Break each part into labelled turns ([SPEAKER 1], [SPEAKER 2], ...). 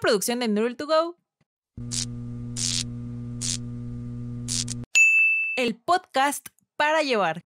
[SPEAKER 1] producción de Noodle to Go. El podcast para llevar.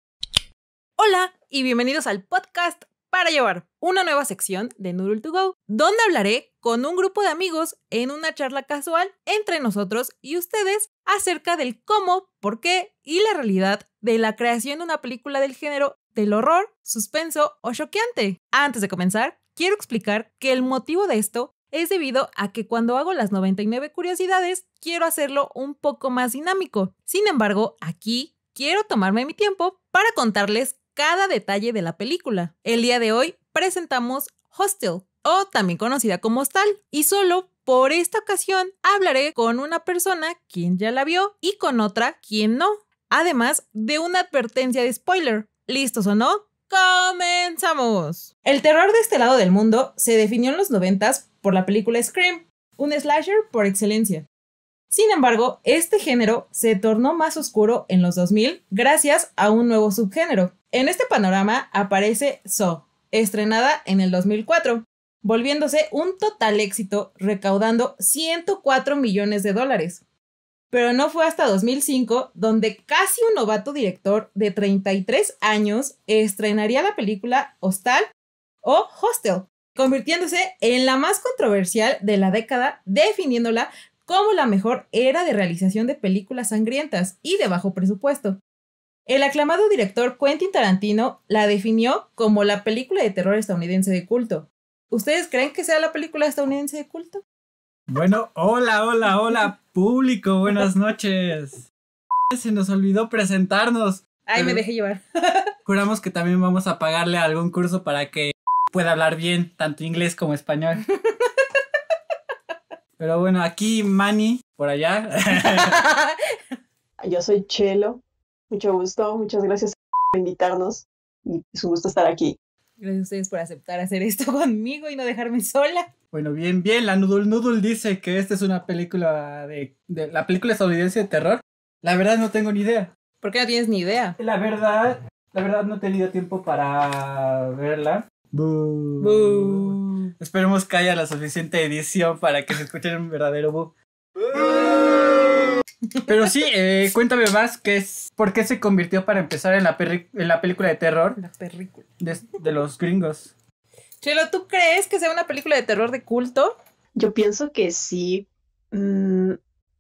[SPEAKER 1] Hola y bienvenidos al podcast para llevar, una nueva sección de Noodle to Go, donde hablaré con un grupo de amigos en una charla casual entre nosotros y ustedes acerca del cómo, por qué y la realidad de la creación de una película del género del horror, suspenso o choqueante. Antes de comenzar, quiero explicar que el motivo de esto es debido a que cuando hago las 99 curiosidades quiero hacerlo un poco más dinámico. Sin embargo, aquí quiero tomarme mi tiempo para contarles cada detalle de la película. El día de hoy presentamos Hostel, o también conocida como Hostal, y solo por esta ocasión hablaré con una persona quien ya la vio y con otra quien no, además de una advertencia de spoiler. ¿Listos o no? ¡Comenzamos! El terror de este lado del mundo se definió en los noventas por la película Scream, un slasher por excelencia. Sin embargo, este género se tornó más oscuro en los 2000 gracias a un nuevo subgénero. En este panorama aparece Saw, estrenada en el 2004, volviéndose un total éxito recaudando 104 millones de dólares pero no fue hasta 2005 donde casi un novato director de 33 años estrenaría la película Hostal o Hostel, convirtiéndose en la más controversial de la década, definiéndola como la mejor era de realización de películas sangrientas y de bajo presupuesto. El aclamado director Quentin Tarantino la definió como la película de terror estadounidense de culto. ¿Ustedes creen que sea la película estadounidense de culto?
[SPEAKER 2] Bueno, hola, hola, hola, público, buenas noches. Se nos olvidó presentarnos. Ay, me dejé llevar. juramos que también vamos a pagarle algún curso para que pueda hablar bien, tanto inglés como español. Pero bueno, aquí Manny, por allá.
[SPEAKER 3] Yo soy Chelo. Mucho gusto, muchas gracias por invitarnos y su un gusto estar aquí.
[SPEAKER 1] Gracias a ustedes por aceptar hacer esto conmigo y no dejarme sola.
[SPEAKER 3] Bueno, bien,
[SPEAKER 2] bien. La Noodle Noodle dice que esta es una película de, la película estadounidense de terror. La verdad no tengo ni idea. ¿Por qué no tienes ni idea? La verdad, la verdad no he tenido tiempo para verla. Boo. Esperemos que haya la suficiente edición para que se escuche un verdadero boo. Pero sí, eh, cuéntame más qué es, por qué se convirtió para empezar en la, película de terror. La película. De, los gringos.
[SPEAKER 3] Chelo, ¿tú crees que sea una película de terror de culto? Yo pienso que sí. Mm,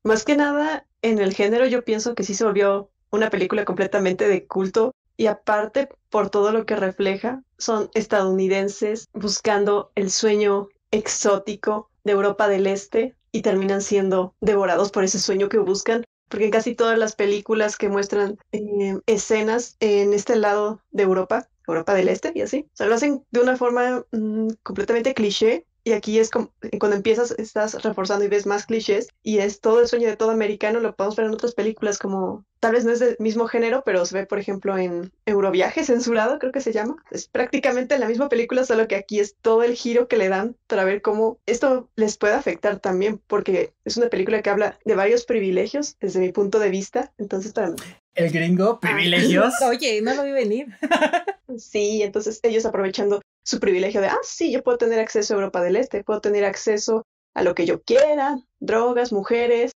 [SPEAKER 3] más que nada, en el género yo pienso que sí se volvió una película completamente de culto y aparte por todo lo que refleja, son estadounidenses buscando el sueño exótico de Europa del Este, y terminan siendo devorados por ese sueño que buscan, porque en casi todas las películas que muestran eh, escenas en este lado de Europa, Europa del Este y así, o lo hacen de una forma mm, completamente cliché, y aquí es como, eh, cuando empiezas, estás reforzando y ves más clichés. Y es todo el sueño de todo americano, lo podemos ver en otras películas como, tal vez no es del mismo género, pero se ve, por ejemplo, en Euroviaje censurado, creo que se llama. Es prácticamente la misma película, solo que aquí es todo el giro que le dan para ver cómo esto les puede afectar también, porque es una película que habla de varios privilegios desde mi punto de vista. Entonces, para
[SPEAKER 2] el gringo, ah, privilegios.
[SPEAKER 3] oye, no lo vi venir. sí, entonces ellos aprovechando su privilegio de, ah, sí, yo puedo tener acceso a Europa del Este, puedo tener acceso a lo que yo quiera, drogas, mujeres,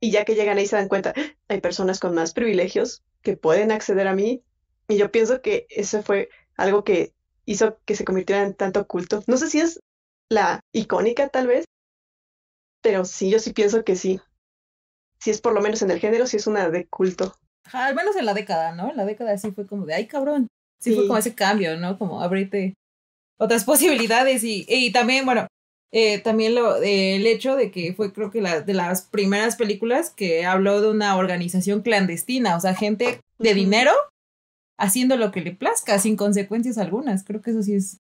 [SPEAKER 3] y ya que llegan ahí se dan cuenta, ah, hay personas con más privilegios que pueden acceder a mí, y yo pienso que eso fue algo que hizo que se convirtiera en tanto culto. No sé si es la icónica tal vez, pero sí, yo sí pienso que sí. Si es por lo menos en el género, si es una de culto.
[SPEAKER 1] al menos en la década, ¿no? la década sí fue como de, ay cabrón. Sí, fue como ese cambio, ¿no? Como abrirte otras posibilidades y, y también, bueno, eh, también lo, el hecho de que fue creo que la, de las primeras películas que habló de una organización clandestina, o sea, gente de dinero haciendo lo que le plazca sin consecuencias algunas. Creo que eso sí es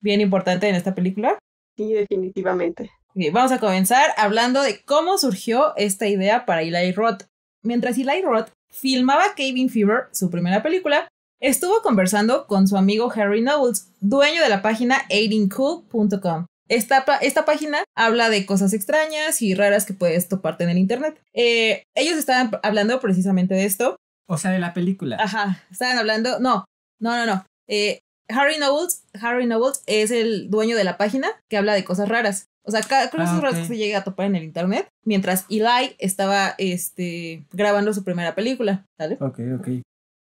[SPEAKER 1] bien importante en esta película. Sí, definitivamente. vamos a comenzar hablando de cómo surgió esta idea para Eli Roth. Mientras Eli Roth filmaba Caving Fever, su primera película, estuvo conversando con su amigo Harry Knowles, dueño de la página aidingcool.com. Esta, esta, página habla de cosas extrañas y raras que puedes toparte en el internet. Eh, ellos estaban hablando precisamente de esto. O sea, de la película. Ajá, estaban hablando. No, no, no, no. Eh, Harry Knowles, Harry Knowles es el dueño de la página que habla de cosas raras. O sea, cada cosas ah, raras que se llega a topar en el internet, mientras Eli estaba este, grabando su primera película, ¿sale? Ok, ok.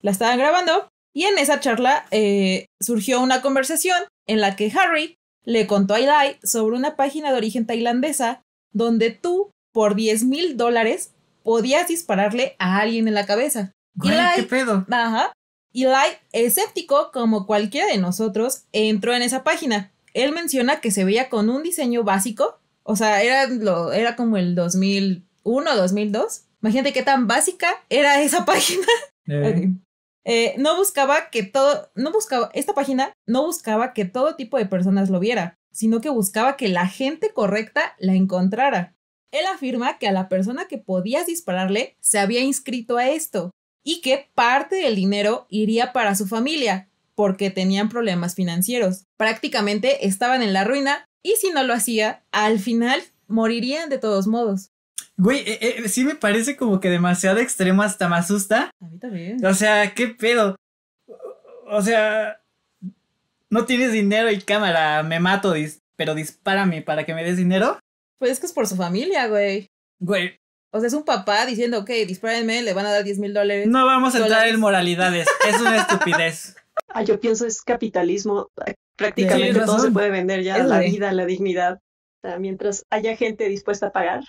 [SPEAKER 1] La estaban grabando y en esa charla eh, surgió una conversación en la que Harry le contó a Eli sobre una página de origen tailandesa donde tú, por 10 mil dólares, podías dispararle a alguien en la cabeza. ¿Qué pedo? Ajá. Eli, escéptico como cualquiera de nosotros, entró en esa página. Él menciona que se veía con un diseño básico, o sea, era, lo, era como el 2001, 2002. Imagínate qué tan básica era esa página. Eh, eh, no buscaba que todo, no buscaba, esta página no buscaba que todo tipo de personas lo viera, sino que buscaba que la gente correcta la encontrara. Él afirma que a la persona que podías dispararle se había inscrito a esto y que parte del dinero iría para su familia, porque tenían problemas financieros. Prácticamente estaban en la ruina y si no lo hacía, al final morirían de todos modos.
[SPEAKER 2] Güey, eh, eh, sí me parece como que demasiado extremo, hasta me asusta. A
[SPEAKER 1] mí también. O
[SPEAKER 2] sea, ¿qué pedo? O sea, no tienes dinero y cámara, me mato, pero dispárame para que me des dinero.
[SPEAKER 1] Pues es que es por su familia, güey. Güey. O sea, es un papá diciendo, ok, dispárenme, le
[SPEAKER 3] van a dar 10 mil dólares. No vamos a
[SPEAKER 2] entrar en moralidades, es una estupidez.
[SPEAKER 3] Ah, yo pienso es capitalismo. Eh, prácticamente todo se puede vender ya, la vida, la dignidad. Mientras haya gente dispuesta a pagar.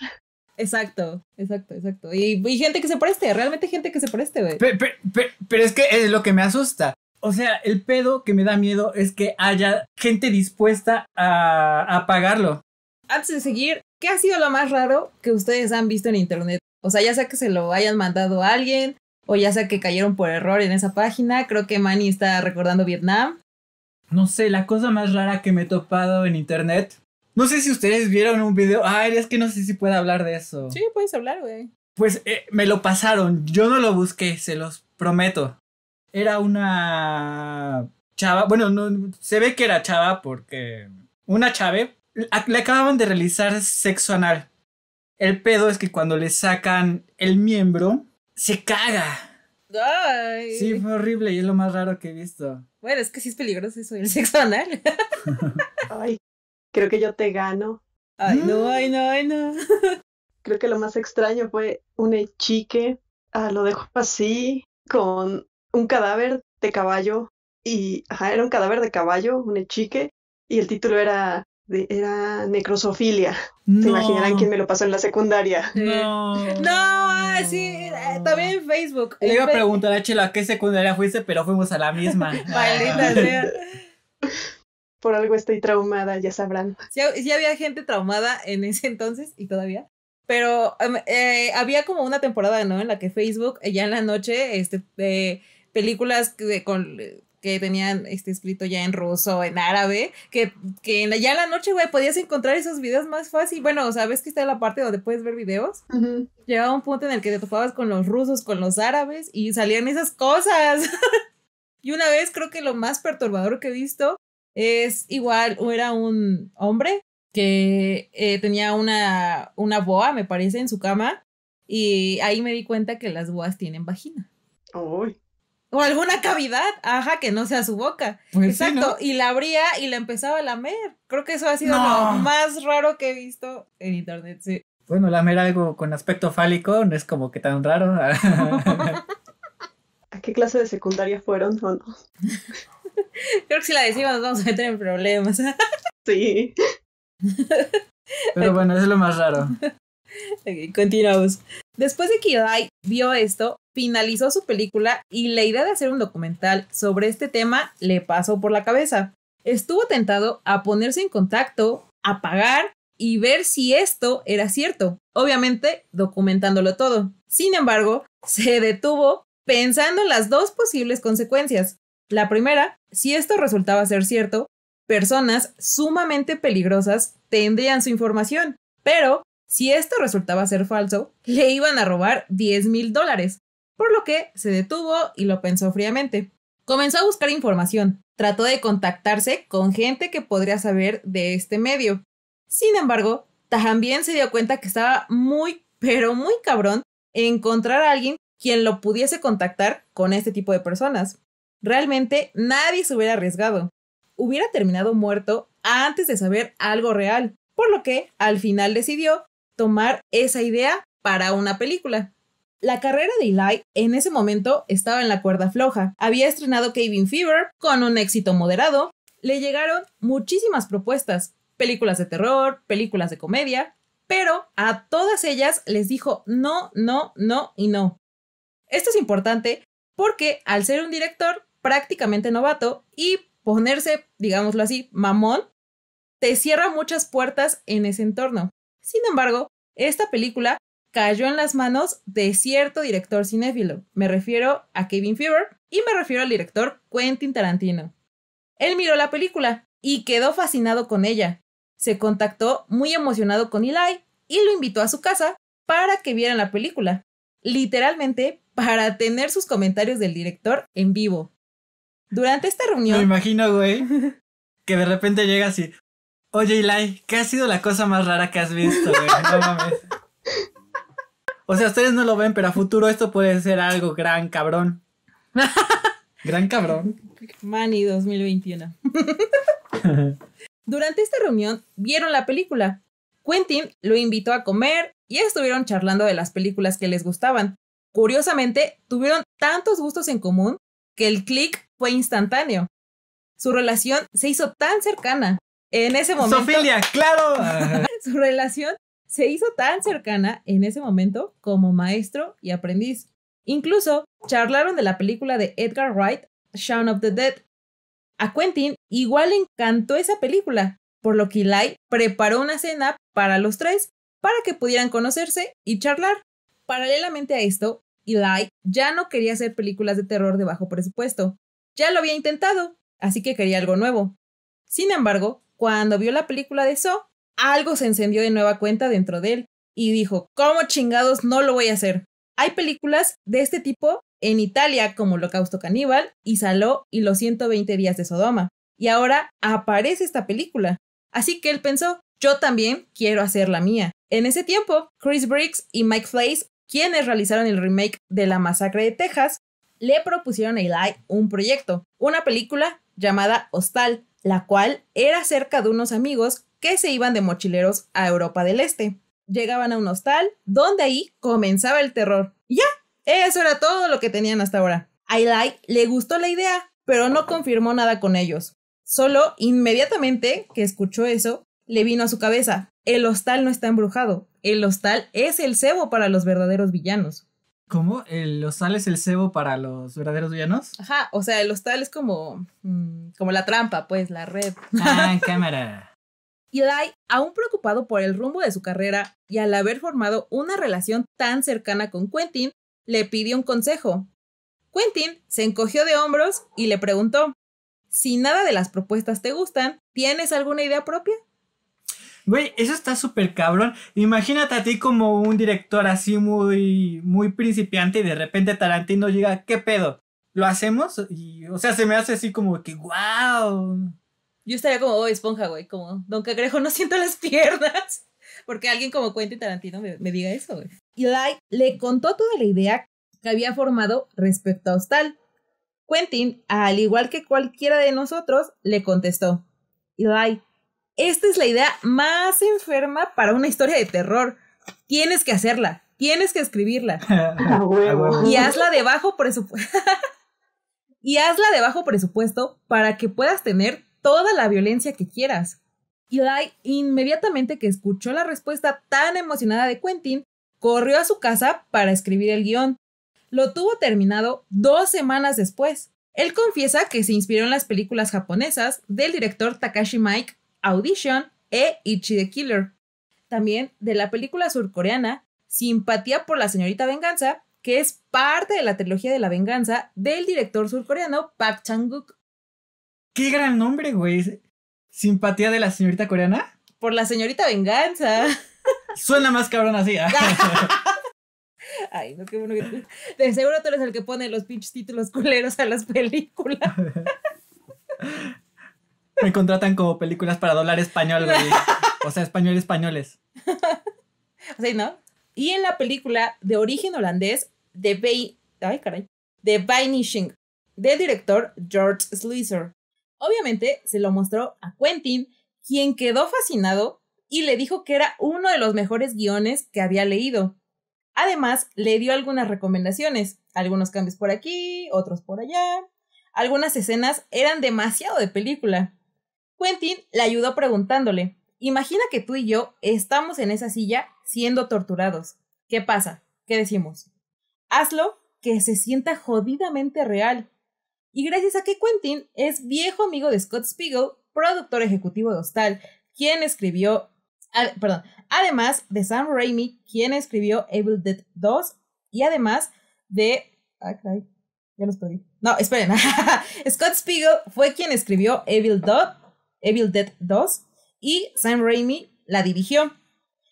[SPEAKER 3] Exacto, exacto, exacto. Y, gente que se preste,
[SPEAKER 2] realmente gente que se preste, güey. Pero, es que es lo que me asusta. O sea, el pedo que me da miedo es que haya gente dispuesta a, a pagarlo. Antes de
[SPEAKER 1] seguir, ¿qué ha sido lo más raro que ustedes han visto en internet? O sea, ya sea que se lo hayan mandado a alguien, o ya sea que cayeron por error en esa página. Creo que Manny está recordando Vietnam.
[SPEAKER 2] No sé, la cosa más rara que me he topado en internet no sé si ustedes vieron un video. Ay, es que no sé si puedo hablar de eso. Sí,
[SPEAKER 1] puedes hablar, güey.
[SPEAKER 2] Pues eh, me lo pasaron. Yo no lo busqué, se los prometo. Era una chava. Bueno, no, se ve que era chava porque. Una chave. Le acababan de realizar sexo anal. El pedo es que cuando le sacan el miembro, se caga.
[SPEAKER 3] Ay. Sí, fue
[SPEAKER 2] horrible y es lo más raro que he visto.
[SPEAKER 3] Bueno, es que sí es peligroso eso, el sexo anal. Creo que yo te gano. Ay, no, mm. ay, no, ay, no. Creo que lo más extraño fue un hechique. Ah, lo dejó así, con un cadáver de caballo. Y ajá, era un cadáver de caballo, un hechique. Y el título era, de, era Necrosofilia. Se imaginarán quién me lo pasó en la secundaria. No. No, ah, sí, eh, también
[SPEAKER 1] en Facebook. Le iba a preguntar
[SPEAKER 2] a Chela a qué secundaria fuiste, pero fuimos a la misma. Maldita sea.
[SPEAKER 1] por algo estoy traumada, ya sabrán. Sí, había gente traumada en ese entonces y todavía. Pero eh, había como una temporada, ¿no? En la que Facebook, eh, ya en la noche, este, de películas que, con, que tenían este, escrito ya en ruso, en árabe, que, que en ya en la noche, güey, podías encontrar esos videos más fácil. Bueno, sabes que está la parte donde puedes ver videos. Llegaba un punto en el que te topabas con los rusos, con los árabes y salían esas cosas. y una vez creo que lo más perturbador que he visto es igual, era un hombre que eh, tenía una, una boa, me parece, en su cama. Y ahí me di cuenta que las boas tienen vagina. Uy. O alguna cavidad, ajá, que no sea su boca. Pues Exacto. Y la abría y la empezaba a lamer. Creo que eso ha sido lo más raro que he visto
[SPEAKER 3] en internet, sí.
[SPEAKER 2] Bueno, lamer algo con aspecto fálico no es como que tan raro.
[SPEAKER 3] ¿A qué clase de secundaria fueron o no?
[SPEAKER 1] Creo que si la decimos nos vamos a meter en problemas. sí.
[SPEAKER 2] Pero bueno, es lo más raro.
[SPEAKER 1] continuamos. Después de que Kyodai vio esto, finalizó su película y la idea de hacer un documental sobre este tema le pasó por la cabeza. Estuvo tentado a ponerse en contacto, a pagar y ver si esto era cierto, obviamente documentándolo todo. Sin embargo, se detuvo pensando en las dos posibles consecuencias. La primera, si esto resultaba ser cierto, personas sumamente peligrosas tendrían su información, pero si esto resultaba ser falso, le iban a robar 10 mil dólares, por lo que se detuvo y lo pensó fríamente. Comenzó a buscar información, trató de contactarse con gente que podría saber de este medio. Sin embargo, también se dio cuenta que estaba muy, pero muy cabrón encontrar a alguien quien lo pudiese contactar con este tipo de personas. Realmente nadie se hubiera arriesgado. Hubiera terminado muerto antes de saber algo real, por lo que al final decidió tomar esa idea para una película. La carrera de Eli en ese momento estaba en la cuerda floja. Había estrenado Caving Fever con un éxito moderado. Le llegaron muchísimas propuestas, películas de terror, películas de comedia, pero a todas ellas les dijo no, no, no y no. Esto es importante porque al ser un director prácticamente novato y ponerse, digámoslo así, mamón, te cierra muchas puertas en ese entorno. Sin embargo, esta película cayó en las manos de cierto director cinéfilo. Me refiero a Kevin Fever y me refiero al director Quentin Tarantino. Él miró la película y quedó fascinado con ella. Se contactó muy emocionado con Eli y lo invitó a su casa para que vieran la película, literalmente para tener sus comentarios del director en vivo. Durante esta reunión.
[SPEAKER 2] Me imagino, güey, que de repente llega así. Oye, Eli, ¿qué ha sido la cosa más rara que has visto, güey? No mames. O sea, ustedes no lo ven, pero a futuro esto puede ser algo gran cabrón. gran cabrón.
[SPEAKER 1] Manny 2021. Durante esta reunión vieron la película. Quentin lo invitó a comer y estuvieron charlando de las películas que les gustaban. Curiosamente, tuvieron tantos gustos en común que el click fue instantáneo. Su relación se hizo tan cercana. En ese momento.
[SPEAKER 2] claro.
[SPEAKER 1] su relación se hizo tan cercana en ese momento como maestro y aprendiz. Incluso charlaron de la película de Edgar Wright, Shaun of the Dead. A Quentin igual le encantó esa película, por lo que Eli preparó una cena para los tres para que pudieran conocerse y charlar. Paralelamente a esto, y ya no quería hacer películas de terror de bajo presupuesto. Ya lo había intentado, así que quería algo nuevo. Sin embargo, cuando vio la película de So, algo se encendió de nueva cuenta dentro de él y dijo, ¿cómo chingados no lo voy a hacer? Hay películas de este tipo en Italia como Holocausto Caníbal y Saló y los 120 días de Sodoma. Y ahora aparece esta película. Así que él pensó, yo también quiero hacer la mía. En ese tiempo, Chris Briggs y Mike Flays quienes realizaron el remake de La Masacre de Texas, le propusieron a Eli un proyecto, una película llamada Hostal, la cual era cerca de unos amigos que se iban de mochileros a Europa del Este. Llegaban a un hostal donde ahí comenzaba el terror. ya, eso era todo lo que tenían hasta ahora. A Eli le gustó la idea, pero no confirmó nada con ellos. Solo inmediatamente que escuchó eso, le vino a su cabeza. El hostal no está embrujado. El hostal es el cebo para los verdaderos villanos.
[SPEAKER 2] ¿Cómo? ¿El hostal es el cebo para los verdaderos villanos?
[SPEAKER 1] Ajá, o sea, el hostal es como, mm, como la trampa, pues, la red.
[SPEAKER 2] Ah, cámara.
[SPEAKER 1] Eli, aún preocupado por el rumbo de su carrera y al haber formado una relación tan cercana con Quentin, le pidió un consejo. Quentin se encogió de hombros y le preguntó, si nada de las propuestas te gustan, ¿tienes alguna idea propia?
[SPEAKER 2] Güey, eso está súper cabrón. Imagínate a ti como un director así muy, muy principiante y de repente Tarantino llega, ¿qué pedo? ¿Lo hacemos? Y, o sea, se me hace así como que, wow.
[SPEAKER 1] Yo estaría como oh, Esponja, güey, como Don Cagrejo, no siento las piernas. Porque alguien como Quentin Tarantino me, me diga eso, güey. Eli le contó toda la idea que había formado respecto a Hostal. Quentin, al igual que cualquiera de nosotros, le contestó. Eli, esta es la idea más enferma para una historia de terror. Tienes que hacerla, tienes que escribirla. Y hazla de bajo presupuesto. y hazla presupuesto para que puedas tener toda la violencia que quieras. Eli, inmediatamente que escuchó la respuesta tan emocionada de Quentin, corrió a su casa para escribir el guión. Lo tuvo terminado dos semanas después. Él confiesa que se inspiró en las películas japonesas del director Takashi Mike Audition e Ichi the Killer. También de la película surcoreana Simpatía por la señorita venganza, que es parte de la trilogía de la venganza del director surcoreano Park Chang-wook.
[SPEAKER 2] ¡Qué gran nombre, güey! ¿Simpatía de la señorita coreana?
[SPEAKER 1] Por la señorita venganza.
[SPEAKER 2] Suena más cabrón así. Ah.
[SPEAKER 1] Ay, no, qué bueno que tú... De seguro tú eres el que pone los pinches títulos culeros a las películas.
[SPEAKER 2] Me contratan como películas para doblar español, güey. O sea, español españoles.
[SPEAKER 1] o sea ¿no? Y en la película de origen holandés, The, Bay Ay, caray. The Vanishing, del director George Sluizer. Obviamente se lo mostró a Quentin, quien quedó fascinado y le dijo que era uno de los mejores guiones que había leído. Además, le dio algunas recomendaciones, algunos cambios por aquí, otros por allá. Algunas escenas eran demasiado de película. Quentin le ayudó preguntándole, imagina que tú y yo estamos en esa silla siendo torturados. ¿Qué pasa? ¿Qué decimos? Hazlo que se sienta jodidamente real. Y gracias a que Quentin es viejo amigo de Scott Spiegel, productor ejecutivo de Hostal, quien escribió, perdón, además de Sam Raimi, quien escribió Evil Dead 2, y además de... Ay, ya los perdí. No, esperen. Scott Spiegel fue quien escribió Evil Dead Evil Dead 2, y Sam Raimi la dirigió.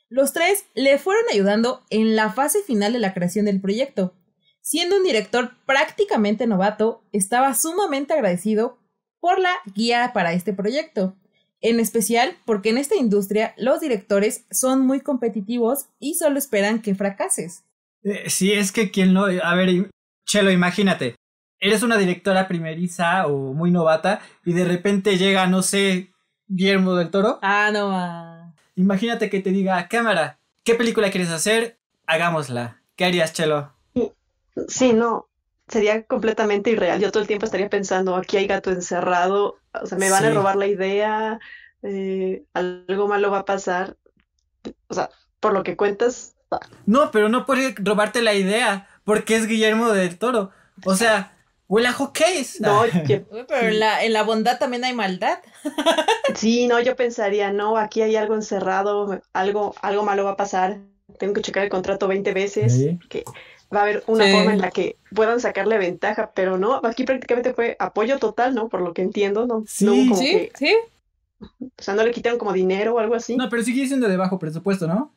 [SPEAKER 1] Los tres le fueron ayudando en la fase final de la creación del proyecto. Siendo un director prácticamente novato, estaba sumamente agradecido por la guía para este proyecto, en especial porque en esta industria los directores son muy competitivos y solo esperan que fracases.
[SPEAKER 2] Eh, si es que quien no... A ver, Chelo, imagínate, eres una directora primeriza o muy novata y de repente llega, no sé, Guillermo del Toro. Ah, no Imagínate que te diga, cámara, ¿qué película quieres hacer? Hagámosla. ¿Qué harías, Chelo?
[SPEAKER 3] Sí, no. Sería completamente irreal. Yo todo el tiempo estaría pensando, aquí hay gato encerrado, o sea, me van a robar la idea, eh, algo malo va a pasar. O sea, por lo que cuentas.
[SPEAKER 2] No, pero no puede robarte la idea, porque es Guillermo del Toro. O sea, Huele a No, ah.
[SPEAKER 3] pero en la, bondad también hay maldad. sí, no, yo pensaría, no, aquí hay algo encerrado, algo, algo malo va a pasar. Tengo que checar el contrato 20 veces. Que va a haber una forma en la que puedan sacarle ventaja, pero no, aquí prácticamente fue apoyo total, ¿no? Por lo que entiendo, ¿no? Sí, como sí, O sea, no le quitaron como dinero o algo así.
[SPEAKER 2] No, pero sigue siendo de bajo presupuesto, ¿no?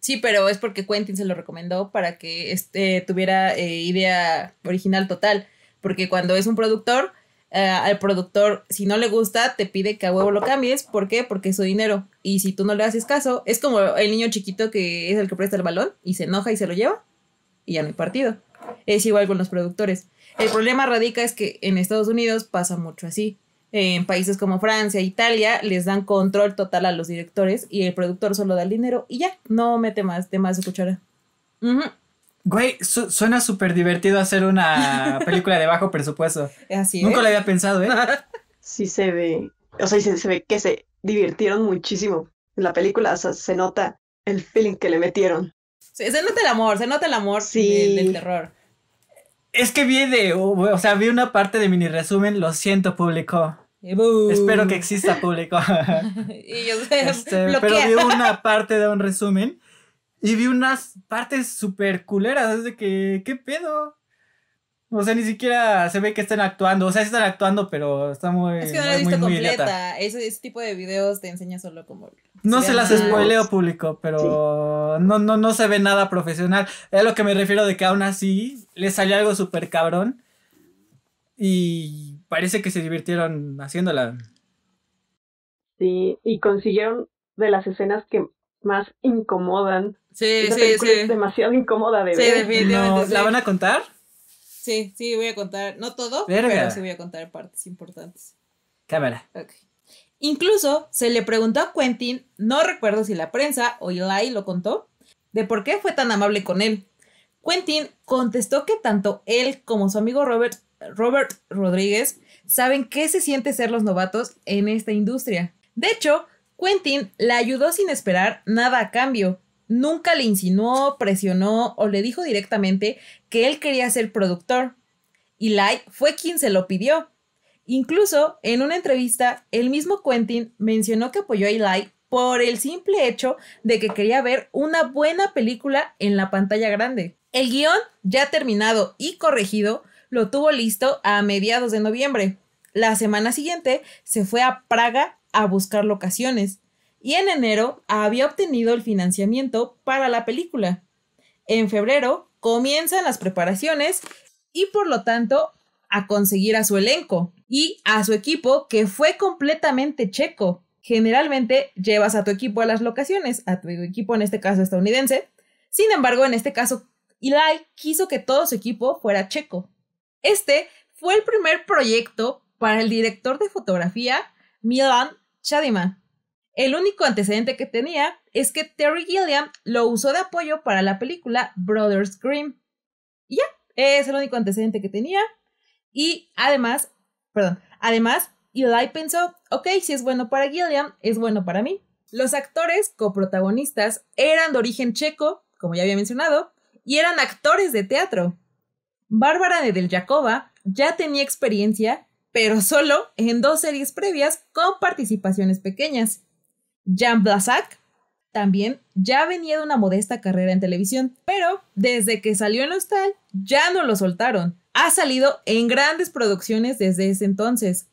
[SPEAKER 1] Sí, pero es porque Quentin se lo recomendó para que este, tuviera eh, idea original total. Porque cuando es un productor, eh, al productor, si no le gusta, te pide que a huevo lo cambies. ¿Por qué? Porque es su dinero. Y si tú no le haces caso, es como el niño chiquito que es el que presta el balón y se enoja y se lo lleva. Y ya no hay partido. Es igual con los productores. El problema radica es que en Estados Unidos pasa mucho así. En países como Francia, Italia, les dan control total a los directores y el productor solo da el dinero y ya, no mete más de más cuchara.
[SPEAKER 2] Güey, suena súper divertido hacer una película de bajo presupuesto. Así Nunca lo había pensado, ¿eh?
[SPEAKER 3] Sí se ve, o sea, se, ve que se divirtieron muchísimo en la película, o sea, se nota el feeling que le metieron. se nota el amor, se nota el amor sí. del, terror.
[SPEAKER 2] Es que vi de, o sea, vi una parte de mini resumen, lo siento público. Espero que exista público. Este, pero vi una parte de un resumen y vi unas partes súper culeras, es de que, ¿qué pedo? O sea, ni siquiera se ve que estén actuando. O sea, sí están actuando, pero está muy. Es que no la he visto completa.
[SPEAKER 1] ese, tipo de videos te enseña solo como.
[SPEAKER 2] No se, las spoileo público, pero no, no, no se ve nada profesional. Es a lo que me refiero de que aún así les salió algo súper cabrón. Y parece que se divirtieron haciéndola.
[SPEAKER 3] Sí, y consiguieron de las escenas que más incomodan Sí, sí, sí. Es demasiado incómoda de sí, Definitivamente, ¿La van a contar?
[SPEAKER 1] Sí, sí, voy a contar. No todo, pero sí voy a contar partes importantes. Cámara. Incluso se le preguntó a Quentin, no recuerdo si la prensa o Eli lo contó, de por qué fue tan amable con él. Quentin contestó que tanto él como su amigo Robert, Robert Rodríguez saben qué se siente ser los novatos en esta industria. De hecho, Quentin la ayudó sin esperar nada a cambio, nunca le insinuó, presionó o le dijo directamente que él quería ser productor. Y fue quien se lo pidió. Incluso en una entrevista, el mismo Quentin mencionó que apoyó a Eli por el simple hecho de que quería ver una buena película en la pantalla grande. El guión, ya terminado y corregido, lo tuvo listo a mediados de noviembre. La semana siguiente se fue a Praga a buscar locaciones y en enero había obtenido el financiamiento para la película. En febrero comienzan las preparaciones y por lo tanto a conseguir a su elenco y a su equipo que fue completamente checo. Generalmente llevas a tu equipo a las locaciones, a tu equipo en este caso estadounidense. Sin embargo, en este caso, Eli quiso que todo su equipo fuera checo. Este fue el primer proyecto para el director de fotografía Milan Chadima, el único antecedente que tenía es que Terry Gilliam lo usó de apoyo para la película Brothers Grimm. Y ya, es el único antecedente que tenía. Y además, perdón, además, Eli pensó, ok, si es bueno para Gilliam, es bueno para mí. Los actores coprotagonistas eran de origen checo, como ya había mencionado, y eran actores de teatro. Bárbara Nedeljakova ya tenía experiencia, pero solo en dos series previas con participaciones pequeñas. Jan Blasak. También ya venía de una modesta carrera en televisión, pero desde que salió en Hostal ya no lo soltaron. Ha salido en grandes producciones desde ese entonces.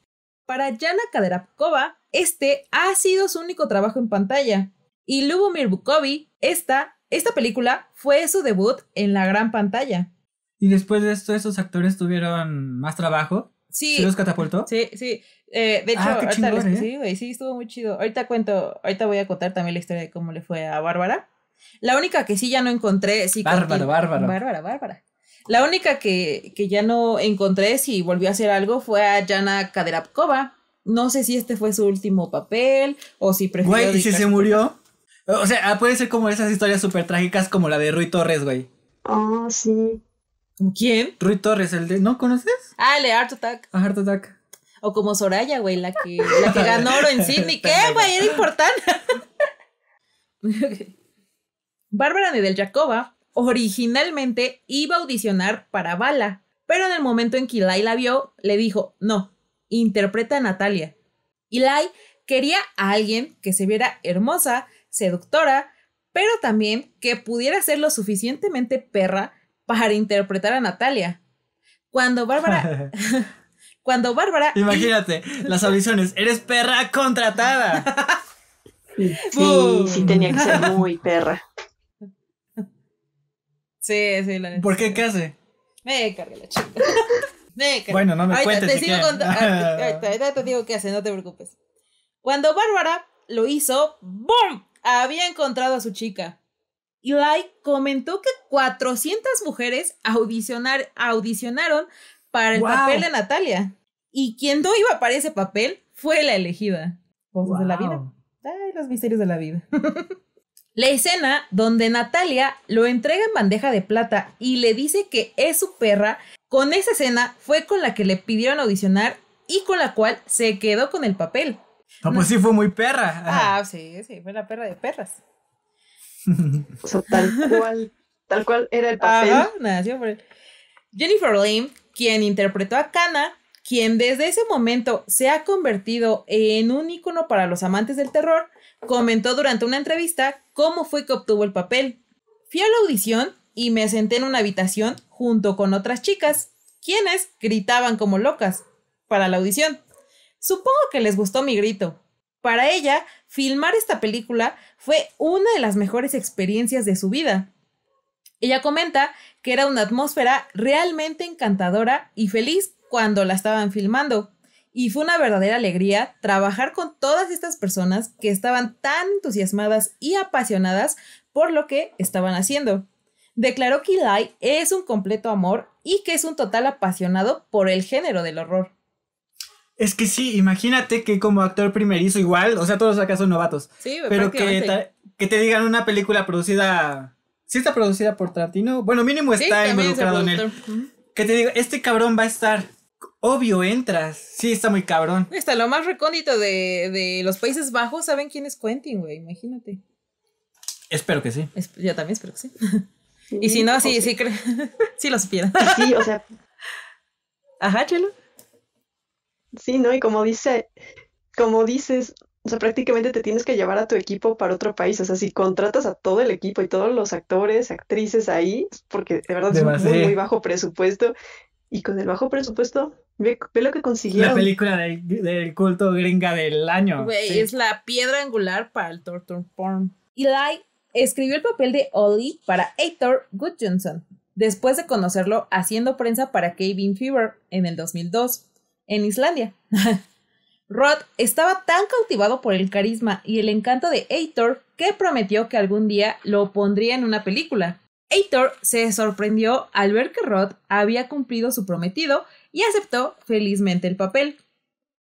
[SPEAKER 1] Para Jana Kaderapkova, este ha sido su único trabajo en pantalla. Y Lubomir Bukovi, esta, esta película fue su debut en la gran pantalla.
[SPEAKER 2] ¿Y después de esto esos actores tuvieron más trabajo? Sí. los catapultó? Sí, sí. Eh,
[SPEAKER 1] de ah, hecho, ah, qué ¿eh? sí, güey, sí, estuvo muy chido. Ahorita cuento, ahorita voy a contar también la historia de cómo le fue a Bárbara. La única que sí ya no encontré, sí. Bárbara, Bárbara. Bárbara, Bárbara. La única que, que ya no encontré si volvió a hacer algo fue a Jana Kaderapkova. No sé si este fue su último papel o si prefirió. Güey, ¿y si se
[SPEAKER 2] murió? O sea, ah, puede ser como esas historias súper trágicas como la de Rui Torres, güey.
[SPEAKER 1] Ah, sí. ¿Con quién?
[SPEAKER 2] Rui Torres, el de. ¿No conoces? Ah,
[SPEAKER 1] el de Heart Attack. Ah, Heart Attack. O como Soraya, güey, la que, la que ganó oro en Sydney. ¿Qué, güey? Era importante. Bárbara Nedel Jacoba originalmente iba a audicionar para Bala, pero en el momento en que Eli la vio, le dijo, no, interpreta a Natalia. Eli quería a alguien que se viera hermosa, seductora, pero también que pudiera ser lo suficientemente perra para interpretar a Natalia. Cuando Bárbara... cuando Bárbara... Imagínate, las
[SPEAKER 2] audiciones, eres perra contratada.
[SPEAKER 3] Sí, sí, tenía que ser muy perra.
[SPEAKER 2] Sí, sí, la ¿Por qué qué hace? Me cargué
[SPEAKER 1] la chica. Bueno, no me cuentes. Te, digo qué hace, no te preocupes. Cuando Bárbara lo hizo, ¡boom! Había encontrado a su chica like comentó que 400 mujeres audicionaron para el papel de Natalia. Y quien no iba para ese papel fue la elegida. Cosas de la vida. Ay, los misterios de la vida. la escena donde Natalia lo entrega en bandeja de plata y le dice que es su perra, con esa escena fue con la que le pidieron audicionar y con la cual se quedó con el papel.
[SPEAKER 2] Como pues sí fue muy perra. Ah,
[SPEAKER 1] sí, sí, fue la perra de perras.
[SPEAKER 3] tal cual,
[SPEAKER 1] tal cual era el papel. Jennifer Lane, quien interpretó a Kana, quien desde ese momento se ha convertido en un ícono para los amantes del terror, comentó durante una entrevista cómo fue que obtuvo el papel. Fui a la audición y me senté en una habitación junto con otras chicas, quienes gritaban como locas para la audición. Supongo que les gustó mi grito. Para ella filmar esta película fue una de las mejores experiencias de su vida. Ella comenta que era una atmósfera realmente encantadora y feliz cuando la estaban filmando. Y fue una verdadera alegría trabajar con todas estas personas que estaban tan entusiasmadas y apasionadas por lo que estaban haciendo. Declaró que Eli es un completo amor y que es un total apasionado por el género del horror.
[SPEAKER 2] Es que sí, imagínate que como actor primerizo igual, o sea, todos acá son novatos. Sí, pero que, te digan una película producida... Sí está producida por Tratino, Bueno, mínimo está involucrado en él. Que te digo, este cabrón va a estar. Obvio, entras. Sí, está muy cabrón.
[SPEAKER 1] Está lo más recóndito de, los Países Bajos. ¿Saben quién es Quentin, güey? Imagínate.
[SPEAKER 2] Espero que
[SPEAKER 3] sí. yo también espero que sí. y si no, sí, sí, sí, lo sí, o sea. Ajá, Chelo. Sí, ¿no? Y como dice, como dices, o sea, prácticamente te tienes que llevar a tu equipo para otro país. O sea, si contratas a todo el equipo y todos los actores, actrices ahí, porque de verdad es un muy, bajo presupuesto. Y con el bajo presupuesto, ve, lo que consiguió. La película
[SPEAKER 2] del, culto gringa del año. Güey, es
[SPEAKER 1] la piedra angular para el torture porn. Eli escribió el papel de Ollie para Hector Goodjohnson, después de conocerlo haciendo prensa para Kevin Fever en el 2002 en Islandia. Rod estaba tan cautivado por el carisma y el encanto de Eitor que prometió que algún día lo pondría en una película. Eitor se sorprendió al ver que Rod había cumplido su prometido y aceptó felizmente el papel.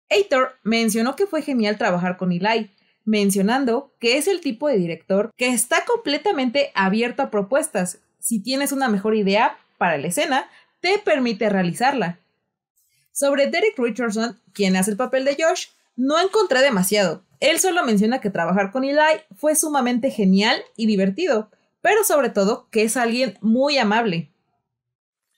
[SPEAKER 1] Eitor mencionó que fue genial trabajar con Eli, mencionando que es el tipo de director que está completamente abierto a propuestas. Si tienes una mejor idea para la escena, te permite realizarla. Sobre Derek Richardson, quien hace el papel de Josh, no encontré demasiado. Él solo menciona que trabajar con Eli fue sumamente genial y divertido, pero sobre todo que es alguien muy amable.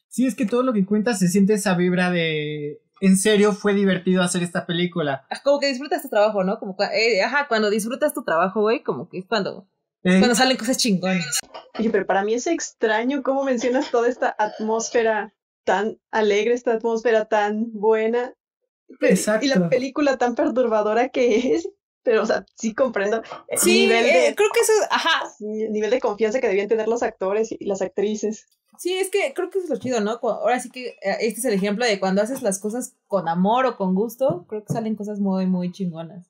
[SPEAKER 2] Sí, es que todo lo que cuenta se siente esa vibra de en serio fue divertido hacer esta película.
[SPEAKER 1] Ah, como que disfrutas tu trabajo, ¿no? Como, eh, ajá, cuando disfrutas tu trabajo, güey, como que cuando, eh. cuando salen cosas
[SPEAKER 3] chingonas. Oye, pero para mí es extraño cómo mencionas toda esta atmósfera tan alegre, esta atmósfera tan buena. Exacto. Eh, y la película tan perturbadora que es. Pero, o sea, sí comprendo sí, eh, creo que eso, ajá. El nivel de confianza que debían tener los actores y las actrices. Sí, es que creo que eso es lo chido, ¿no? Ahora sí que
[SPEAKER 1] eh, este es el ejemplo de cuando haces las cosas con amor o con gusto, creo que salen cosas muy, muy
[SPEAKER 2] chingonas.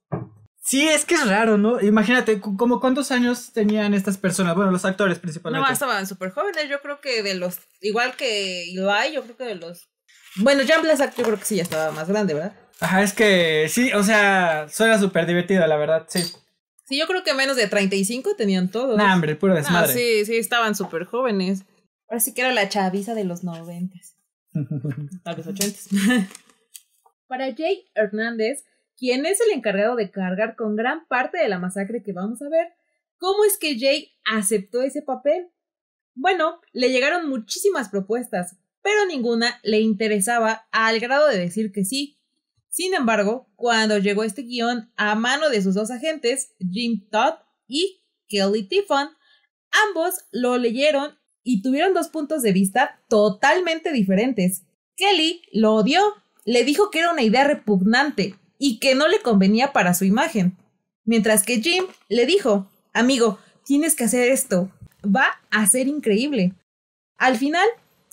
[SPEAKER 2] Sí, es que es raro, ¿no? Imagínate, como cuántos años tenían estas personas, bueno, los actores principalmente. No,
[SPEAKER 1] estaban súper jóvenes, yo creo que de los, igual que Eli, yo creo que de los...
[SPEAKER 2] Bueno, Jambless act, yo creo que sí, ya estaba más grande, ¿verdad? Ajá, es que sí, o sea, suena súper divertida la verdad, sí.
[SPEAKER 1] Sí, yo creo que menos de 35 tenían todos. Nah, hombre, puro ah, desmadre. sí, sí, estaban súper jóvenes. Ahora sí que era la chaviza de los noventas.
[SPEAKER 2] A los ochentas.
[SPEAKER 1] Para Jake Hernández ¿Quién es el encargado de cargar con gran parte de la masacre que vamos a ver. ¿Cómo es que Jay aceptó ese papel? Bueno, le llegaron muchísimas propuestas, pero ninguna le interesaba al grado de decir que sí. Sin embargo, cuando llegó este guión a mano de sus dos agentes, Jim Todd y Kelly Tiffon, ambos lo leyeron y tuvieron dos puntos de vista totalmente diferentes. Kelly lo odió, le dijo que era una idea repugnante, y que no le convenía para su imagen. Mientras que Jim le dijo, amigo, tienes que hacer esto, va a ser increíble. Al final,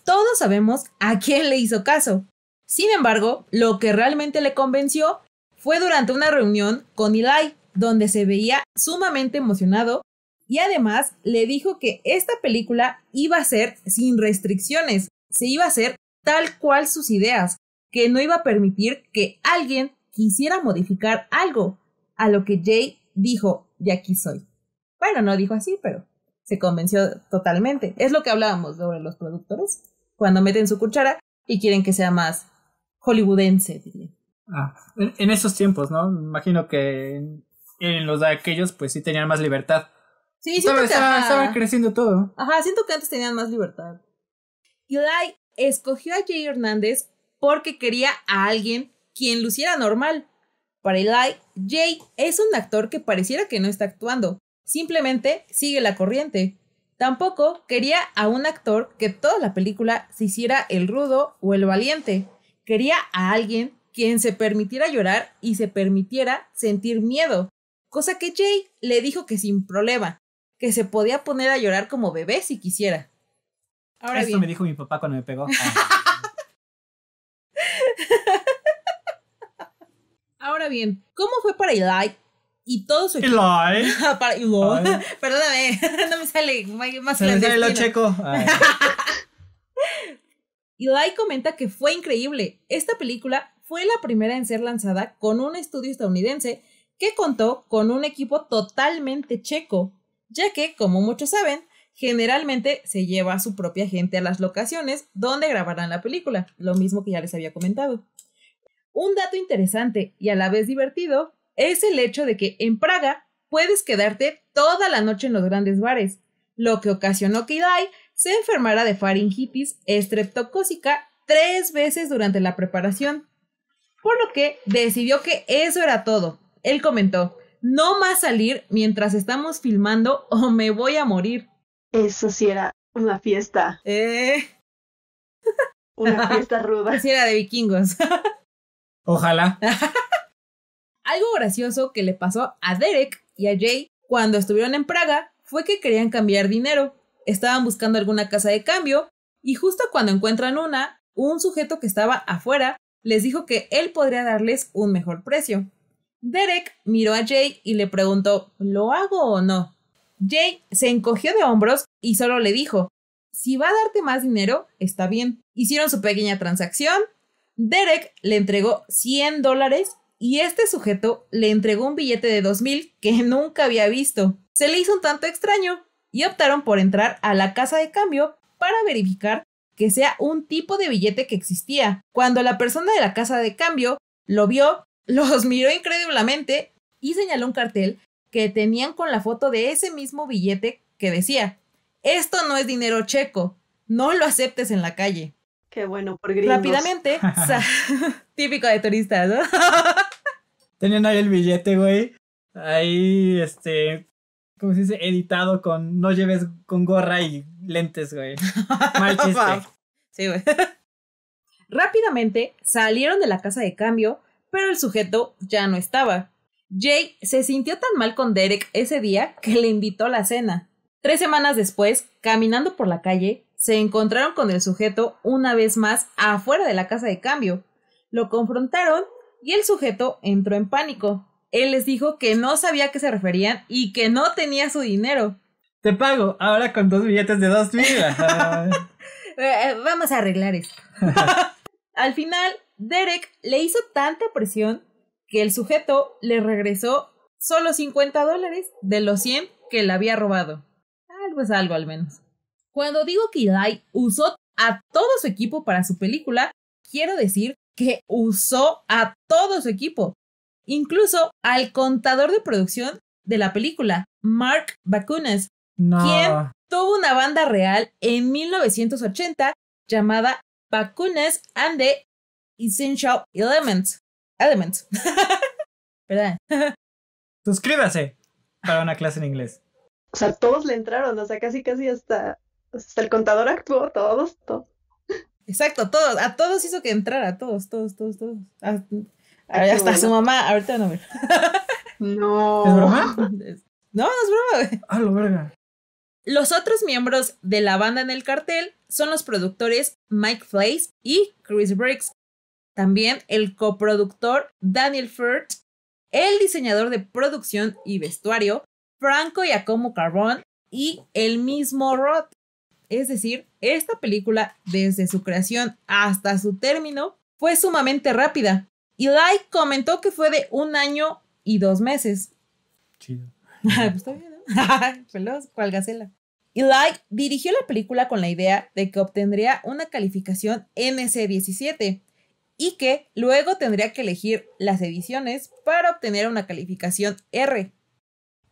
[SPEAKER 1] todos sabemos a quién le hizo caso. Sin embargo, lo que realmente le convenció fue durante una reunión con Eli, donde se veía sumamente emocionado y además le dijo que esta película iba a ser sin restricciones, se iba a hacer tal cual sus ideas, que no iba a permitir que alguien quisiera modificar algo, a lo que Jay dijo, de aquí soy. Bueno, no dijo así, pero se convenció totalmente. Es lo que hablábamos sobre los productores, cuando meten su cuchara y quieren que sea más hollywoodense,
[SPEAKER 2] Ah, en, esos tiempos, ¿no? Imagino que en, los de aquellos, pues sí tenían más libertad.
[SPEAKER 1] Sí, sí, estaba, creciendo todo. Ajá, siento que antes tenían más libertad. Eli escogió a Jay Hernández porque quería a alguien quien luciera normal. Para Eli, Jay es un actor que pareciera que no está actuando, simplemente sigue la corriente. Tampoco quería a un actor que toda la película se hiciera el rudo o el valiente. Quería a alguien quien se permitiera llorar y se permitiera sentir miedo, cosa que Jay le dijo que sin problema, que se podía poner a llorar como bebé si quisiera.
[SPEAKER 3] Ahora Esto me dijo mi
[SPEAKER 2] papá cuando me pegó.
[SPEAKER 1] Ahora bien, ¿cómo fue para Eli y todo su equipo? Eli. Perdóname, no me sale más grande. lo checo. Eli comenta que fue increíble. Esta película fue la primera en ser lanzada con un estudio estadounidense que contó con un equipo totalmente checo, ya que, como muchos saben, generalmente se lleva a su propia gente a las locaciones donde grabarán la película, lo mismo que ya les había comentado. Un dato interesante y a la vez divertido es el hecho de que en Praga puedes quedarte toda la noche en los grandes bares, lo que ocasionó que Idai se enfermara de faringitis estreptocócica tres veces durante la preparación, por lo que decidió que eso era todo. Él comentó, no más salir mientras estamos filmando o me voy a morir.
[SPEAKER 3] Eso sí era una fiesta. Eh. una fiesta ruda. era de vikingos.
[SPEAKER 2] Ojalá.
[SPEAKER 3] Algo
[SPEAKER 1] gracioso que le pasó a Derek y a Jay cuando estuvieron en Praga fue que querían cambiar dinero. Estaban buscando alguna casa de cambio y justo cuando encuentran una, un sujeto que estaba afuera les dijo que él podría darles un mejor precio. Derek miró a Jay y le preguntó, ¿lo hago o no? Jay se encogió de hombros y solo le dijo, si va a darte más dinero, está bien. Hicieron su pequeña transacción Derek le entregó 100 dólares y este sujeto le entregó un billete de 2000 que nunca había visto. Se le hizo un tanto extraño y optaron por entrar a la casa de cambio para verificar que sea un tipo de billete que existía. Cuando la persona de la casa de cambio lo vio, los miró increíblemente y señaló un cartel que tenían con la foto de ese mismo billete que decía, esto no es dinero checo, no lo aceptes en la calle.
[SPEAKER 3] Qué bueno, por gringos. Rápidamente,
[SPEAKER 1] típico de turistas, ¿no?
[SPEAKER 3] Tenían ahí el
[SPEAKER 2] billete, güey. Ahí, este, ¿cómo se dice? Editado con no lleves con gorra y lentes, güey. Mal chiste. sí, güey.
[SPEAKER 1] Rápidamente salieron de la casa de cambio, pero el sujeto ya no estaba. Jay se sintió tan mal con Derek ese día que le invitó a la cena. Tres semanas después, caminando por la calle, se encontraron con el sujeto una vez más afuera de la casa de cambio. Lo confrontaron y el sujeto entró en pánico. Él les dijo que no sabía a qué se referían y que no tenía su dinero. Te pago,
[SPEAKER 2] ahora con dos billetes de dos mil.
[SPEAKER 1] Eh, eh, vamos a arreglar esto. Al final, Derek le hizo tanta presión que el sujeto le regresó solo 50 dólares de los 100 que le había robado. Algo es algo al menos. Cuando digo que Eli usó a todo su equipo para su película, quiero decir que usó a todo su equipo, incluso al contador de producción de la película, Mark Bakunas, quien tuvo una banda real en 1980 llamada Bakunas and the Essential Elements. Elements. ¿Verdad?
[SPEAKER 2] Suscríbase para una clase en inglés.
[SPEAKER 3] O sea, todos le entraron, o sea, casi casi hasta el contador actuó, todos, todos. Exacto, todos, a
[SPEAKER 1] todos hizo que entrara, a todos, todos, todos, todos.
[SPEAKER 3] hasta su mamá,
[SPEAKER 1] ahorita no. no. ¿Es broma? No, no es broma, A lo verga. Los otros miembros de la banda en el cartel son los productores Mike Flace y Chris Briggs. También el coproductor Daniel Furt, el diseñador de producción y vestuario Franco Giacomo Carbón y el mismo Roth. Es decir, esta película, desde su creación hasta su término, fue sumamente rápida. Y comentó que fue de un año y dos meses. Chido. Pues está bien, ¿no? Pelos, cual Eli dirigió la película con la idea de que obtendría una calificación NC17 y que luego tendría que elegir las ediciones para obtener una calificación R.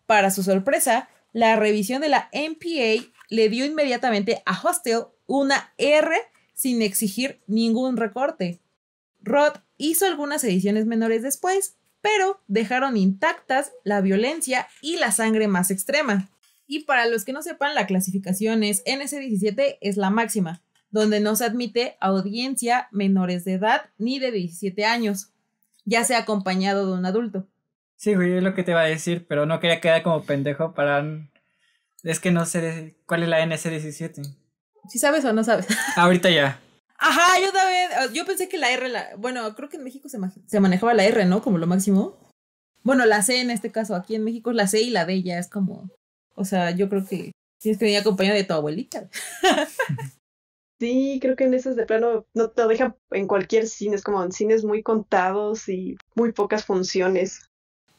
[SPEAKER 1] Para su sorpresa, la revisión de la MPA le dio inmediatamente a Hostel una R sin exigir ningún recorte. Rod hizo algunas ediciones menores después, pero dejaron intactas la violencia y la sangre más extrema. Y para los que no sepan, la clasificación es NC17 es la máxima, donde no se admite a audiencia menores de edad ni de 17 años, ya sea acompañado de un adulto.
[SPEAKER 2] Sí, güey, es lo que te iba a decir, pero no quería quedar como pendejo para es que no sé cuál es la NC17.
[SPEAKER 1] ¿Si sabes o no sabes?
[SPEAKER 2] Ahorita ya.
[SPEAKER 1] Ajá, yo también. Ah, yo pensé que la R, la, bueno, creo que en México se, se, manejaba la R, ¿no? Como lo máximo. Bueno, la C en este caso, aquí en México la C y la D ya es como. O sea, yo creo que tienes que venir acompañada de tu abuelita.
[SPEAKER 3] Sí, creo que en esas de plano no te lo dejan en cualquier cine, es como en cines muy contados y muy pocas funciones.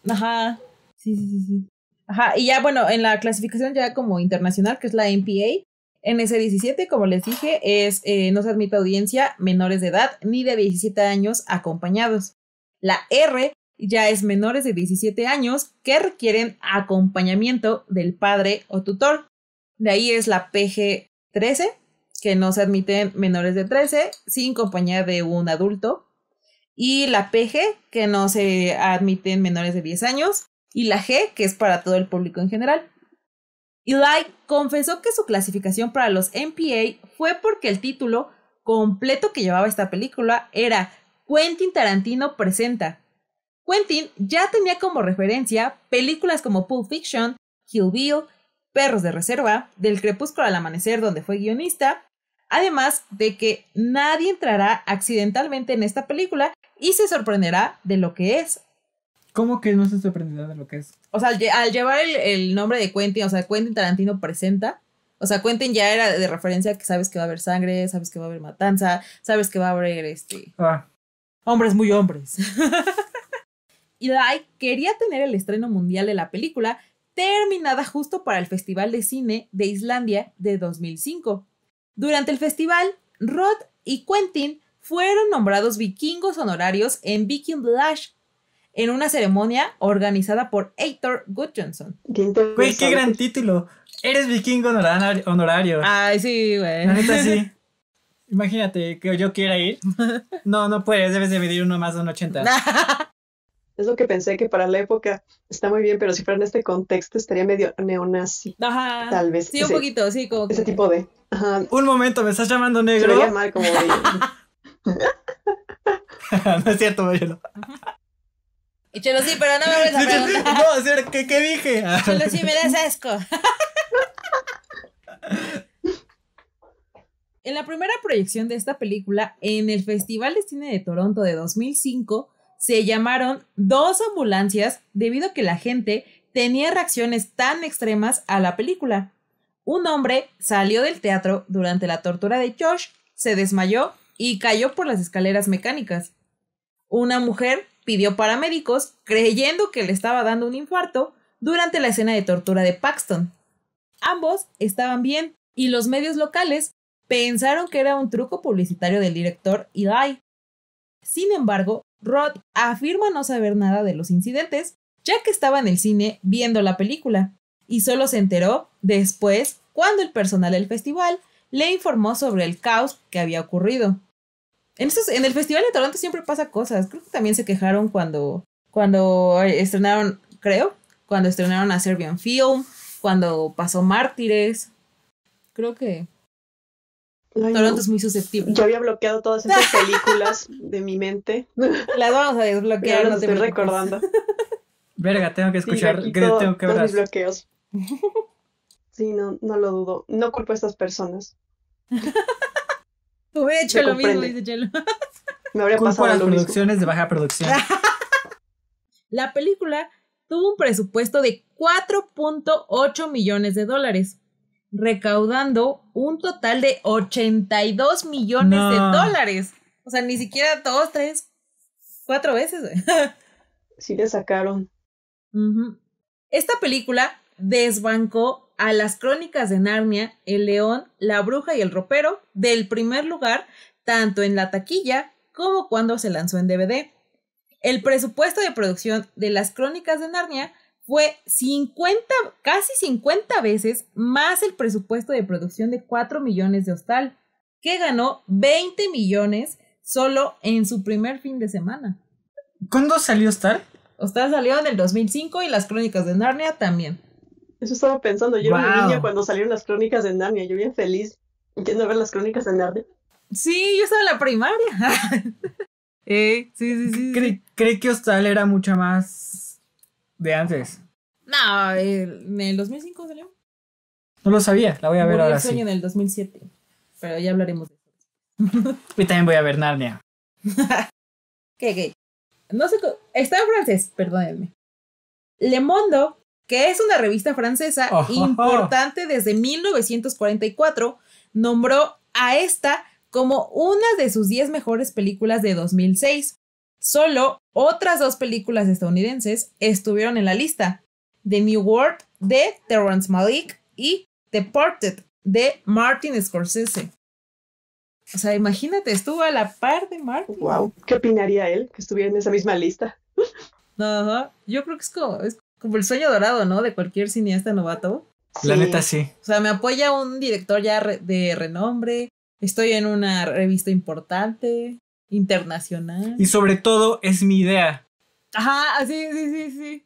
[SPEAKER 1] Ajá. sí, sí, sí. Ajá, y ya bueno, en la clasificación ya como internacional, que es la MPA, ese 17 como les dije, es eh, no se admite audiencia menores de edad ni de 17 años acompañados. La R ya es menores de 17 años que requieren acompañamiento del padre o tutor. De ahí es la PG13, que no se admiten menores de 13 sin compañía de un adulto. Y la PG, que no se admiten menores de 10 años y la G, que es para todo el público en general. Eli confesó que su clasificación para los MPA fue porque el título completo que llevaba esta película era Quentin Tarantino presenta. Quentin ya tenía como referencia películas como Pulp Fiction, Kill Bill, Perros de Reserva, Del Crepúsculo al Amanecer, donde fue guionista, además de que nadie entrará accidentalmente en esta película y se sorprenderá de lo que es, ¿Cómo que no
[SPEAKER 2] se sorprendido de lo que es?
[SPEAKER 1] O sea, al, llevar el, nombre de Quentin, o sea, Quentin Tarantino presenta. O sea, Quentin ya era de referencia que sabes que va a haber sangre, sabes que va a haber matanza, sabes que va a haber este. Ah. Hombres muy hombres. y quería tener el estreno mundial de la película terminada justo para el Festival de Cine de Islandia de 2005. Durante el festival, Rod y Quentin fueron nombrados vikingos honorarios en Viking Lash en una ceremonia organizada por Aitor Gudjonsson.
[SPEAKER 2] Güey, qué gran título. Eres vikingo honorario.
[SPEAKER 3] Ay, sí, güey.
[SPEAKER 2] sí. Imagínate que yo quiera ir. No, no puedes, debes dividir uno más de un 80.
[SPEAKER 3] Es lo que pensé que para la época está muy bien, pero si fuera en este contexto estaría medio neonazi. Ajá. Tal vez. Sí, un poquito, sí, como Ese tipo de. Ajá.
[SPEAKER 2] Un momento, me estás llamando negro. como. no es cierto, Mayelo.
[SPEAKER 1] Y Chelo, sí, pero no me voy a
[SPEAKER 2] No, ¿qué, dije? Chelo, sí, me das
[SPEAKER 1] en la primera proyección de esta película, en el Festival de Cine de Toronto de 2005, se llamaron dos ambulancias debido a que la gente tenía reacciones tan extremas a la película. Un hombre salió del teatro durante la tortura de Josh, se desmayó y cayó por las escaleras mecánicas. Una mujer pidió paramédicos creyendo que le estaba dando un infarto durante la escena de tortura de Paxton. Ambos estaban bien y los medios locales pensaron que era un truco publicitario del director Eli. Sin embargo, Rod afirma no saber nada de los incidentes, ya que estaba en el cine viendo la película, y solo se enteró después cuando el personal del festival le informó sobre el caos que había ocurrido. En, en el Festival de Toronto siempre pasa cosas. Creo que también se quejaron cuando, cuando estrenaron, creo, cuando estrenaron a Serbian Film, cuando pasó Mártires. Creo que Toronto es muy susceptible. Yo había
[SPEAKER 3] bloqueado todas esas películas de mi mente. Las vamos a desbloquear. no estoy recordando.
[SPEAKER 2] Verga, tengo que escuchar. Sí, tengo que ver.
[SPEAKER 3] bloqueos. Sí, no, no lo dudo. No culpo a estas personas. Tuve hecho lo mismo, dice Chelo. Me habría pasado las producciones
[SPEAKER 2] de baja producción.
[SPEAKER 3] La película
[SPEAKER 1] tuvo un presupuesto de 4.8 millones de dólares, recaudando un total de 82 millones de dólares. O sea, ni siquiera dos, tres, cuatro veces. sí le sacaron. Esta película desbancó a las crónicas de Narnia, El León, La Bruja y el Ropero del primer lugar, tanto en la taquilla como cuando se lanzó en DVD. El presupuesto de producción de las crónicas de Narnia fue 50, casi 50 veces más el presupuesto de producción de 4 millones de hostal, que ganó 20 millones solo en su primer fin de semana. ¿Cuándo salió Hostal? Hostal salió en el
[SPEAKER 3] 2005 y las crónicas de Narnia también. Eso estaba pensando. Yo en era una niña cuando salieron las crónicas de Narnia. Yo bien feliz yendo a ver las crónicas de Narnia. Sí, yo estaba en la primaria.
[SPEAKER 2] eh, sí, sí, sí. ¿Cree que Hostal era mucho más de antes. No, en el 2005 salió. No lo sabía, la voy a ver ahora. sueño sí. en
[SPEAKER 1] el 2007, pero ya hablaremos de
[SPEAKER 2] eso. y también voy a ver Narnia. ¿Qué,
[SPEAKER 1] qué? No sé, está en francés, perdónenme. Le Mondo que es una revista francesa importante desde 1944, nombró a esta como una de sus 10 mejores películas de 2006. Solo otras dos películas estadounidenses estuvieron en la lista: The New World de Terrence Malick y The de Martin Scorsese. O sea, imagínate, estuvo a la par de Martin. Wow,
[SPEAKER 3] ¿qué opinaría él que estuviera en esa misma lista?
[SPEAKER 1] No, yo creo que es como, como el sueño dorado, ¿no? De cualquier cineasta novato. La neta sí. O sea, me apoya un director ya de renombre, estoy en una revista importante, internacional. Y
[SPEAKER 2] sobre todo es mi idea.
[SPEAKER 1] Ajá, ah, sí, sí, sí, sí.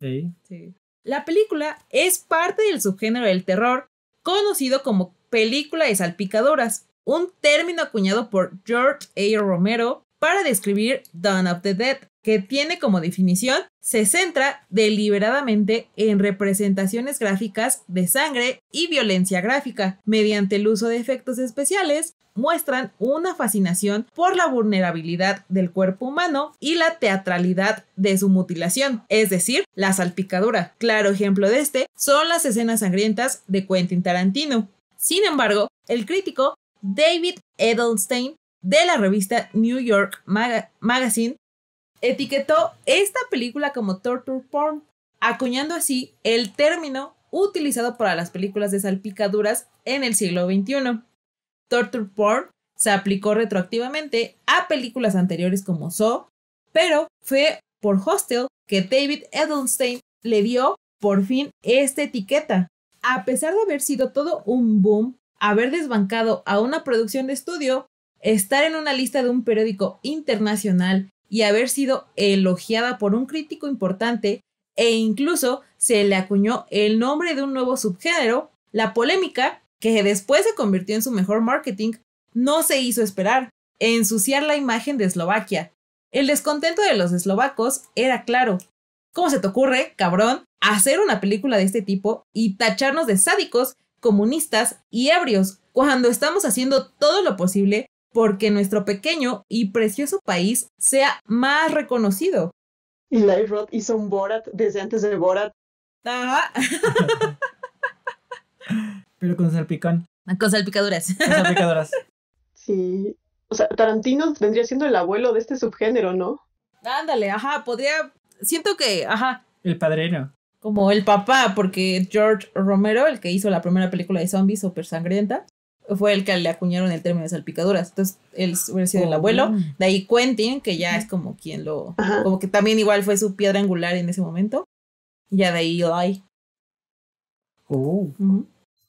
[SPEAKER 2] ¿Sí? sí.
[SPEAKER 1] La película es parte del subgénero del terror, conocido como película de salpicadoras, un término acuñado por George A. Romero para describir Dawn of the Dead, que tiene como definición, se centra deliberadamente en representaciones gráficas de sangre y violencia gráfica. Mediante el uso de efectos especiales, muestran una fascinación por la vulnerabilidad del cuerpo humano y la teatralidad de su mutilación, es decir, la salpicadura. Claro ejemplo de este son las escenas sangrientas de Quentin Tarantino. Sin embargo, el crítico David Edelstein de la revista New York Magazine etiquetó esta película como torture porn, acuñando así el término utilizado para las películas de salpicaduras en el siglo XXI. Torture porn se aplicó retroactivamente a películas anteriores como Saw, pero fue por Hostel que David Edelstein le dio por fin esta etiqueta. A pesar de haber sido todo un boom, haber desbancado a una producción de estudio, estar en una lista de un periódico internacional y haber sido elogiada por un crítico importante e incluso se le acuñó el nombre de un nuevo subgénero, la polémica, que después se convirtió en su mejor marketing, no se hizo esperar, ensuciar la imagen de Eslovaquia. El descontento de los eslovacos era claro. ¿Cómo se te ocurre, cabrón, hacer una película de este tipo y tacharnos de sádicos, comunistas y ebrios cuando estamos haciendo todo lo posible porque nuestro pequeño y precioso país sea más reconocido. Y Rod hizo un Borat
[SPEAKER 3] desde antes de Borat. Ajá.
[SPEAKER 2] Pero con salpicón.
[SPEAKER 3] Con salpicaduras. Con salpicaduras. Sí. O sea, Tarantino vendría siendo el abuelo de este subgénero, ¿no?
[SPEAKER 1] Ándale, ajá, podría. Siento que, ajá.
[SPEAKER 2] El padrino.
[SPEAKER 1] Como el papá, porque George Romero, el que hizo la primera película de zombies, súper sangrienta, fue el que le acuñaron el término de salpicaduras. Entonces, él hubiera sido el oh. abuelo. De ahí Quentin, que ya es como quien lo. Como que también igual fue su piedra angular en ese momento. Ya de ahí lo Oh.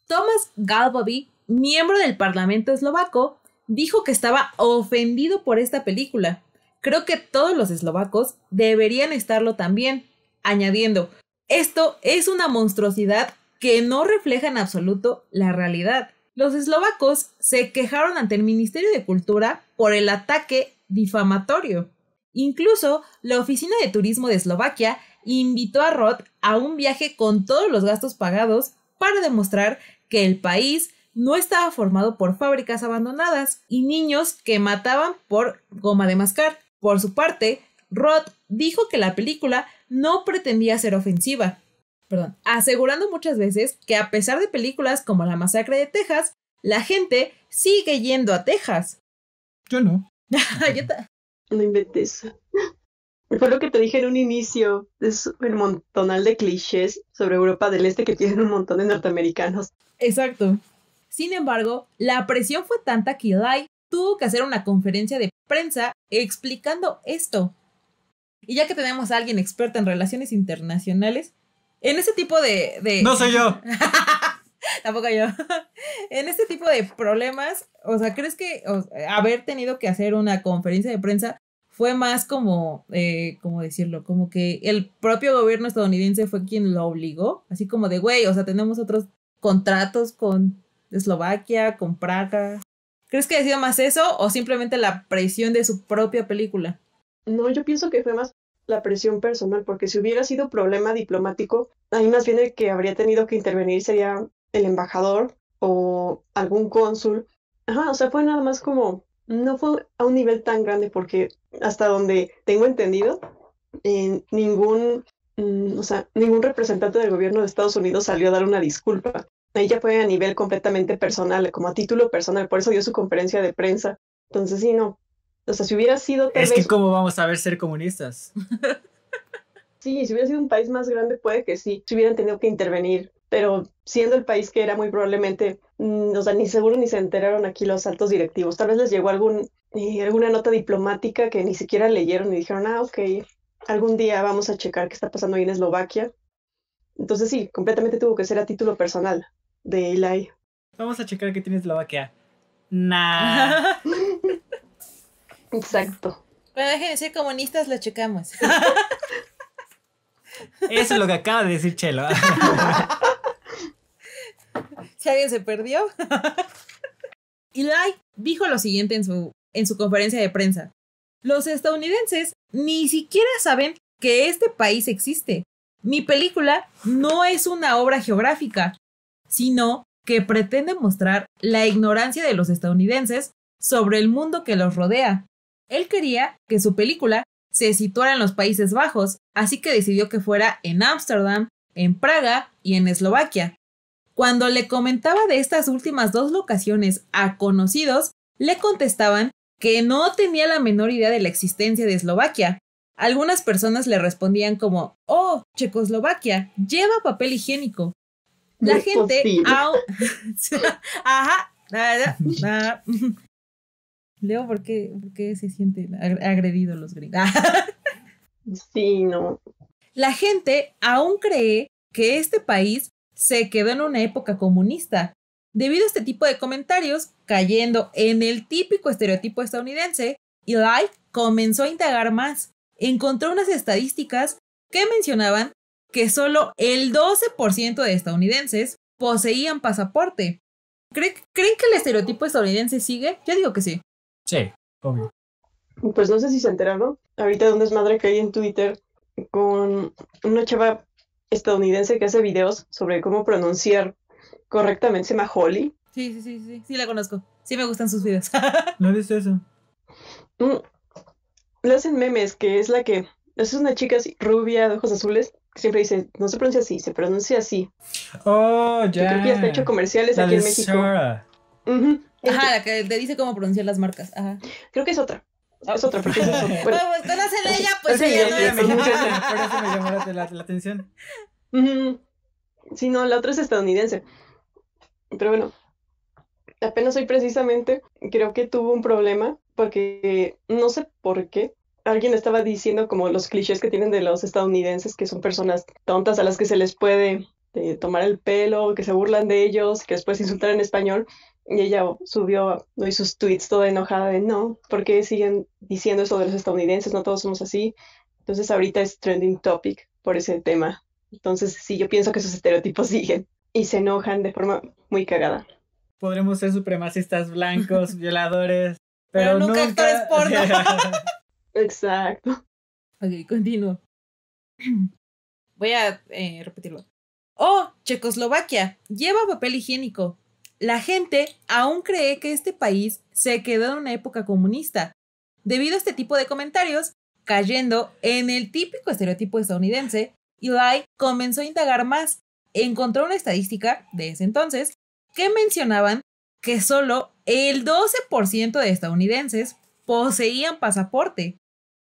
[SPEAKER 1] Thomas Galbody, miembro del Parlamento eslovaco, dijo que estaba ofendido por esta película. Creo que todos los eslovacos deberían estarlo también, añadiendo, esto es una monstruosidad que no refleja en absoluto la realidad. Los eslovacos se quejaron ante el Ministerio de Cultura por el ataque difamatorio. Incluso la Oficina de Turismo de Eslovaquia invitó a Roth a un viaje con todos los gastos pagados para demostrar que el país no estaba formado por fábricas abandonadas y niños que mataban por goma de mascar. Por su parte, Roth dijo que la película no pretendía ser ofensiva, perdón, asegurando muchas veces que a pesar de películas como La masacre de Texas, la gente sigue yendo a Texas. Yo no.
[SPEAKER 3] no inventes. Fue lo que te dije en un inicio, es un montonal de clichés sobre Europa del Este que tienen un montón de norteamericanos. Exacto.
[SPEAKER 1] Sin embargo, la presión fue tanta que Lai tuvo que hacer una conferencia de prensa explicando esto. Y ya que tenemos a alguien experta en relaciones internacionales, en ese tipo de. No soy yo. Tampoco yo. en este tipo de problemas, o sea, ¿crees que haber tenido que hacer una conferencia de prensa fue más como, eh, ¿cómo decirlo? Como que el propio gobierno estadounidense fue quien lo obligó, así como de, güey, o sea, tenemos otros contratos con Eslovaquia, con Praga. ¿Crees que ha sido más eso o simplemente la presión de
[SPEAKER 3] su propia película? No, yo pienso que fue más la presión personal, porque si hubiera sido problema diplomático, ahí más bien el que habría tenido que intervenir sería el embajador o algún cónsul. Ajá, o sea, fue nada más como, no fue a un nivel tan grande porque hasta donde tengo entendido, ningún, mm, o sea, ningún representante del gobierno de Estados Unidos salió a dar una disculpa. Ella fue a nivel completamente personal, como a título personal, por eso dio su conferencia de prensa. Entonces, sí, no, o sea, si hubiera sido... Tal es que
[SPEAKER 2] cómo vamos a ver ser comunistas.
[SPEAKER 3] sí, si hubiera sido un país más grande, puede que sí, si hubieran tenido que intervenir. Pero siendo el país que era muy probablemente, mm, o sea, ni seguro ni se enteraron aquí los altos directivos. Tal vez les llegó algún, eh, alguna nota diplomática que ni siquiera leyeron y dijeron, ah, ok, algún día vamos a checar qué está pasando ahí en Eslovaquia. Entonces sí, completamente tuvo que ser a título personal de Eli.
[SPEAKER 2] Vamos a checar qué tiene Eslovaquia.
[SPEAKER 3] Nah.
[SPEAKER 1] Exacto. Bueno, dejen ser comunistas, lo checamos.
[SPEAKER 2] Eso es lo que acaba de decir Chelo.
[SPEAKER 1] si alguien se perdió. Eli dijo lo siguiente en su, en su conferencia de prensa. Los estadounidenses ni siquiera saben que este país existe. Mi película no es una obra geográfica, sino que pretende mostrar la ignorancia de los estadounidenses sobre el mundo que los rodea, él quería que su película se situara en los Países Bajos, así que decidió que fuera en Ámsterdam, en Praga y en Eslovaquia. Cuando le comentaba de estas últimas dos locaciones a conocidos, le contestaban que no tenía la menor idea de la existencia de Eslovaquia. Algunas personas le respondían como, oh, Checoslovaquia, lleva papel higiénico. La gente... Ajá. Leo, ¿por qué, se sienten agredidos los gringos? sí, no. La gente aún cree que este país se quedó en una época comunista. Debido a este tipo de comentarios, cayendo en el típico estereotipo estadounidense, Eli comenzó a indagar más. Encontró unas estadísticas que mencionaban que solo el 12% de estadounidenses poseían pasaporte.
[SPEAKER 3] ¿Creen, ¿Creen que el estereotipo estadounidense sigue? Yo digo que sí.
[SPEAKER 2] Sí, obvio.
[SPEAKER 3] Pues no sé si se enteraron. Ahorita donde un desmadre que hay en Twitter con una chava estadounidense que hace videos sobre cómo pronunciar correctamente. Se llama Holly.
[SPEAKER 1] Sí, sí, sí, sí. Sí la conozco. Sí me gustan sus videos. ¿No visto eso?
[SPEAKER 3] Mm, le hacen memes, que es la que... Es una chica rubia, de ojos azules, que siempre dice, no se pronuncia así, se pronuncia así.
[SPEAKER 2] Oh, ya. Creo que ya está hecho comerciales aquí en México.
[SPEAKER 1] Ajá, la que te dice cómo pronunciar las marcas. Ajá. Creo que es otra.
[SPEAKER 2] Ah, es otra, porque pues pues ella no
[SPEAKER 3] Por eso
[SPEAKER 2] me llamó la, atención.
[SPEAKER 3] sí, no, la otra es estadounidense. Pero bueno, apenas hoy precisamente creo que tuvo un problema porque no sé por qué. Alguien estaba diciendo como los clichés que tienen de los estadounidenses, que son personas tontas a las que se les puede eh, tomar el pelo, que se burlan de ellos, que después insultan en español. Y ella subió hoy sus tweets toda enojada de no, ¿por qué siguen diciendo eso de los estadounidenses? No todos somos así. Entonces ahorita es trending topic por ese tema. Entonces sí, yo pienso que esos estereotipos siguen y se enojan de forma muy cagada.
[SPEAKER 2] Podremos ser supremacistas blancos, violadores, pero, nunca, nunca, actores porno.
[SPEAKER 1] Exacto. Ok, continúo. Voy a eh, repetirlo. Oh, Checoslovaquia, lleva papel higiénico, la gente aún cree que este país se quedó en una época comunista, debido a este tipo de comentarios, cayendo en el típico estereotipo estadounidense, Eli comenzó a indagar más. Encontró una estadística de ese entonces que mencionaban que solo el 12% de estadounidenses poseían pasaporte.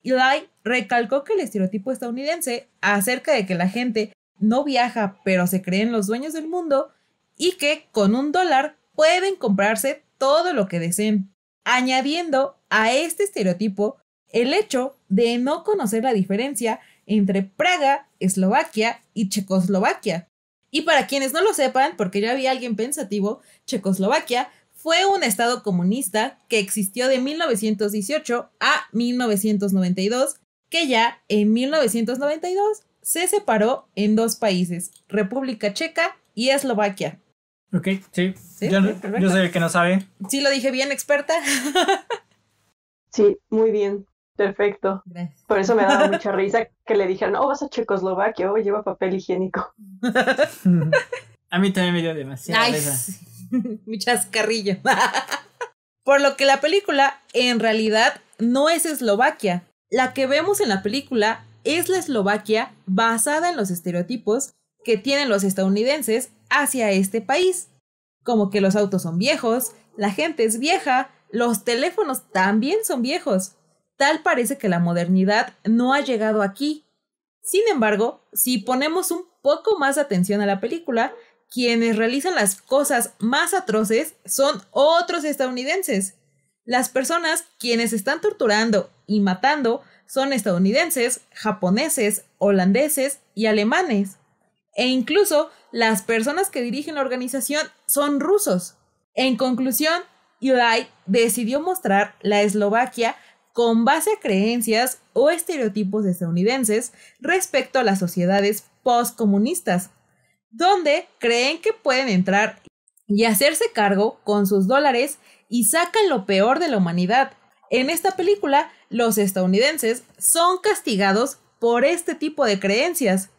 [SPEAKER 1] Eli recalcó que el estereotipo estadounidense acerca de que la gente no viaja pero se cree en los dueños del mundo y que con un dólar pueden comprarse todo lo que deseen, añadiendo a este estereotipo el hecho de no conocer la diferencia entre Praga, Eslovaquia y Checoslovaquia. Y para quienes no lo sepan, porque ya había alguien pensativo, Checoslovaquia fue un estado comunista que existió de 1918 a 1992, que ya en 1992 se separó en dos países, República Checa y Eslovaquia.
[SPEAKER 2] Ok, sí. Yo, soy el que no sabe.
[SPEAKER 1] Sí, lo dije bien, experta.
[SPEAKER 3] sí, muy bien. Perfecto. Por eso me ha dado mucha risa que le dijeran, oh, vas a Checoslovaquia, oh, lleva papel higiénico.
[SPEAKER 2] a mí también me dio demasiada risa.
[SPEAKER 1] Muchas carrillas. Por lo que la película, en realidad, no es Eslovaquia. La que vemos en la película es la Eslovaquia basada en los estereotipos que tienen los estadounidenses hacia este país. Como que los autos son viejos, la gente es vieja, los teléfonos también son viejos. Tal parece que la modernidad no ha llegado aquí. Sin embargo, si ponemos un poco más atención a la película, quienes realizan las cosas más atroces son otros estadounidenses. Las personas quienes están torturando y matando son estadounidenses, japoneses, holandeses y alemanes. E incluso las personas que dirigen la organización son rusos. En conclusión, Uday decidió mostrar la Eslovaquia con base a creencias o estereotipos estadounidenses respecto a las sociedades postcomunistas, donde creen que pueden entrar y hacerse cargo con sus dólares y sacan lo peor de la humanidad. En esta película, los estadounidenses son castigados por este tipo de creencias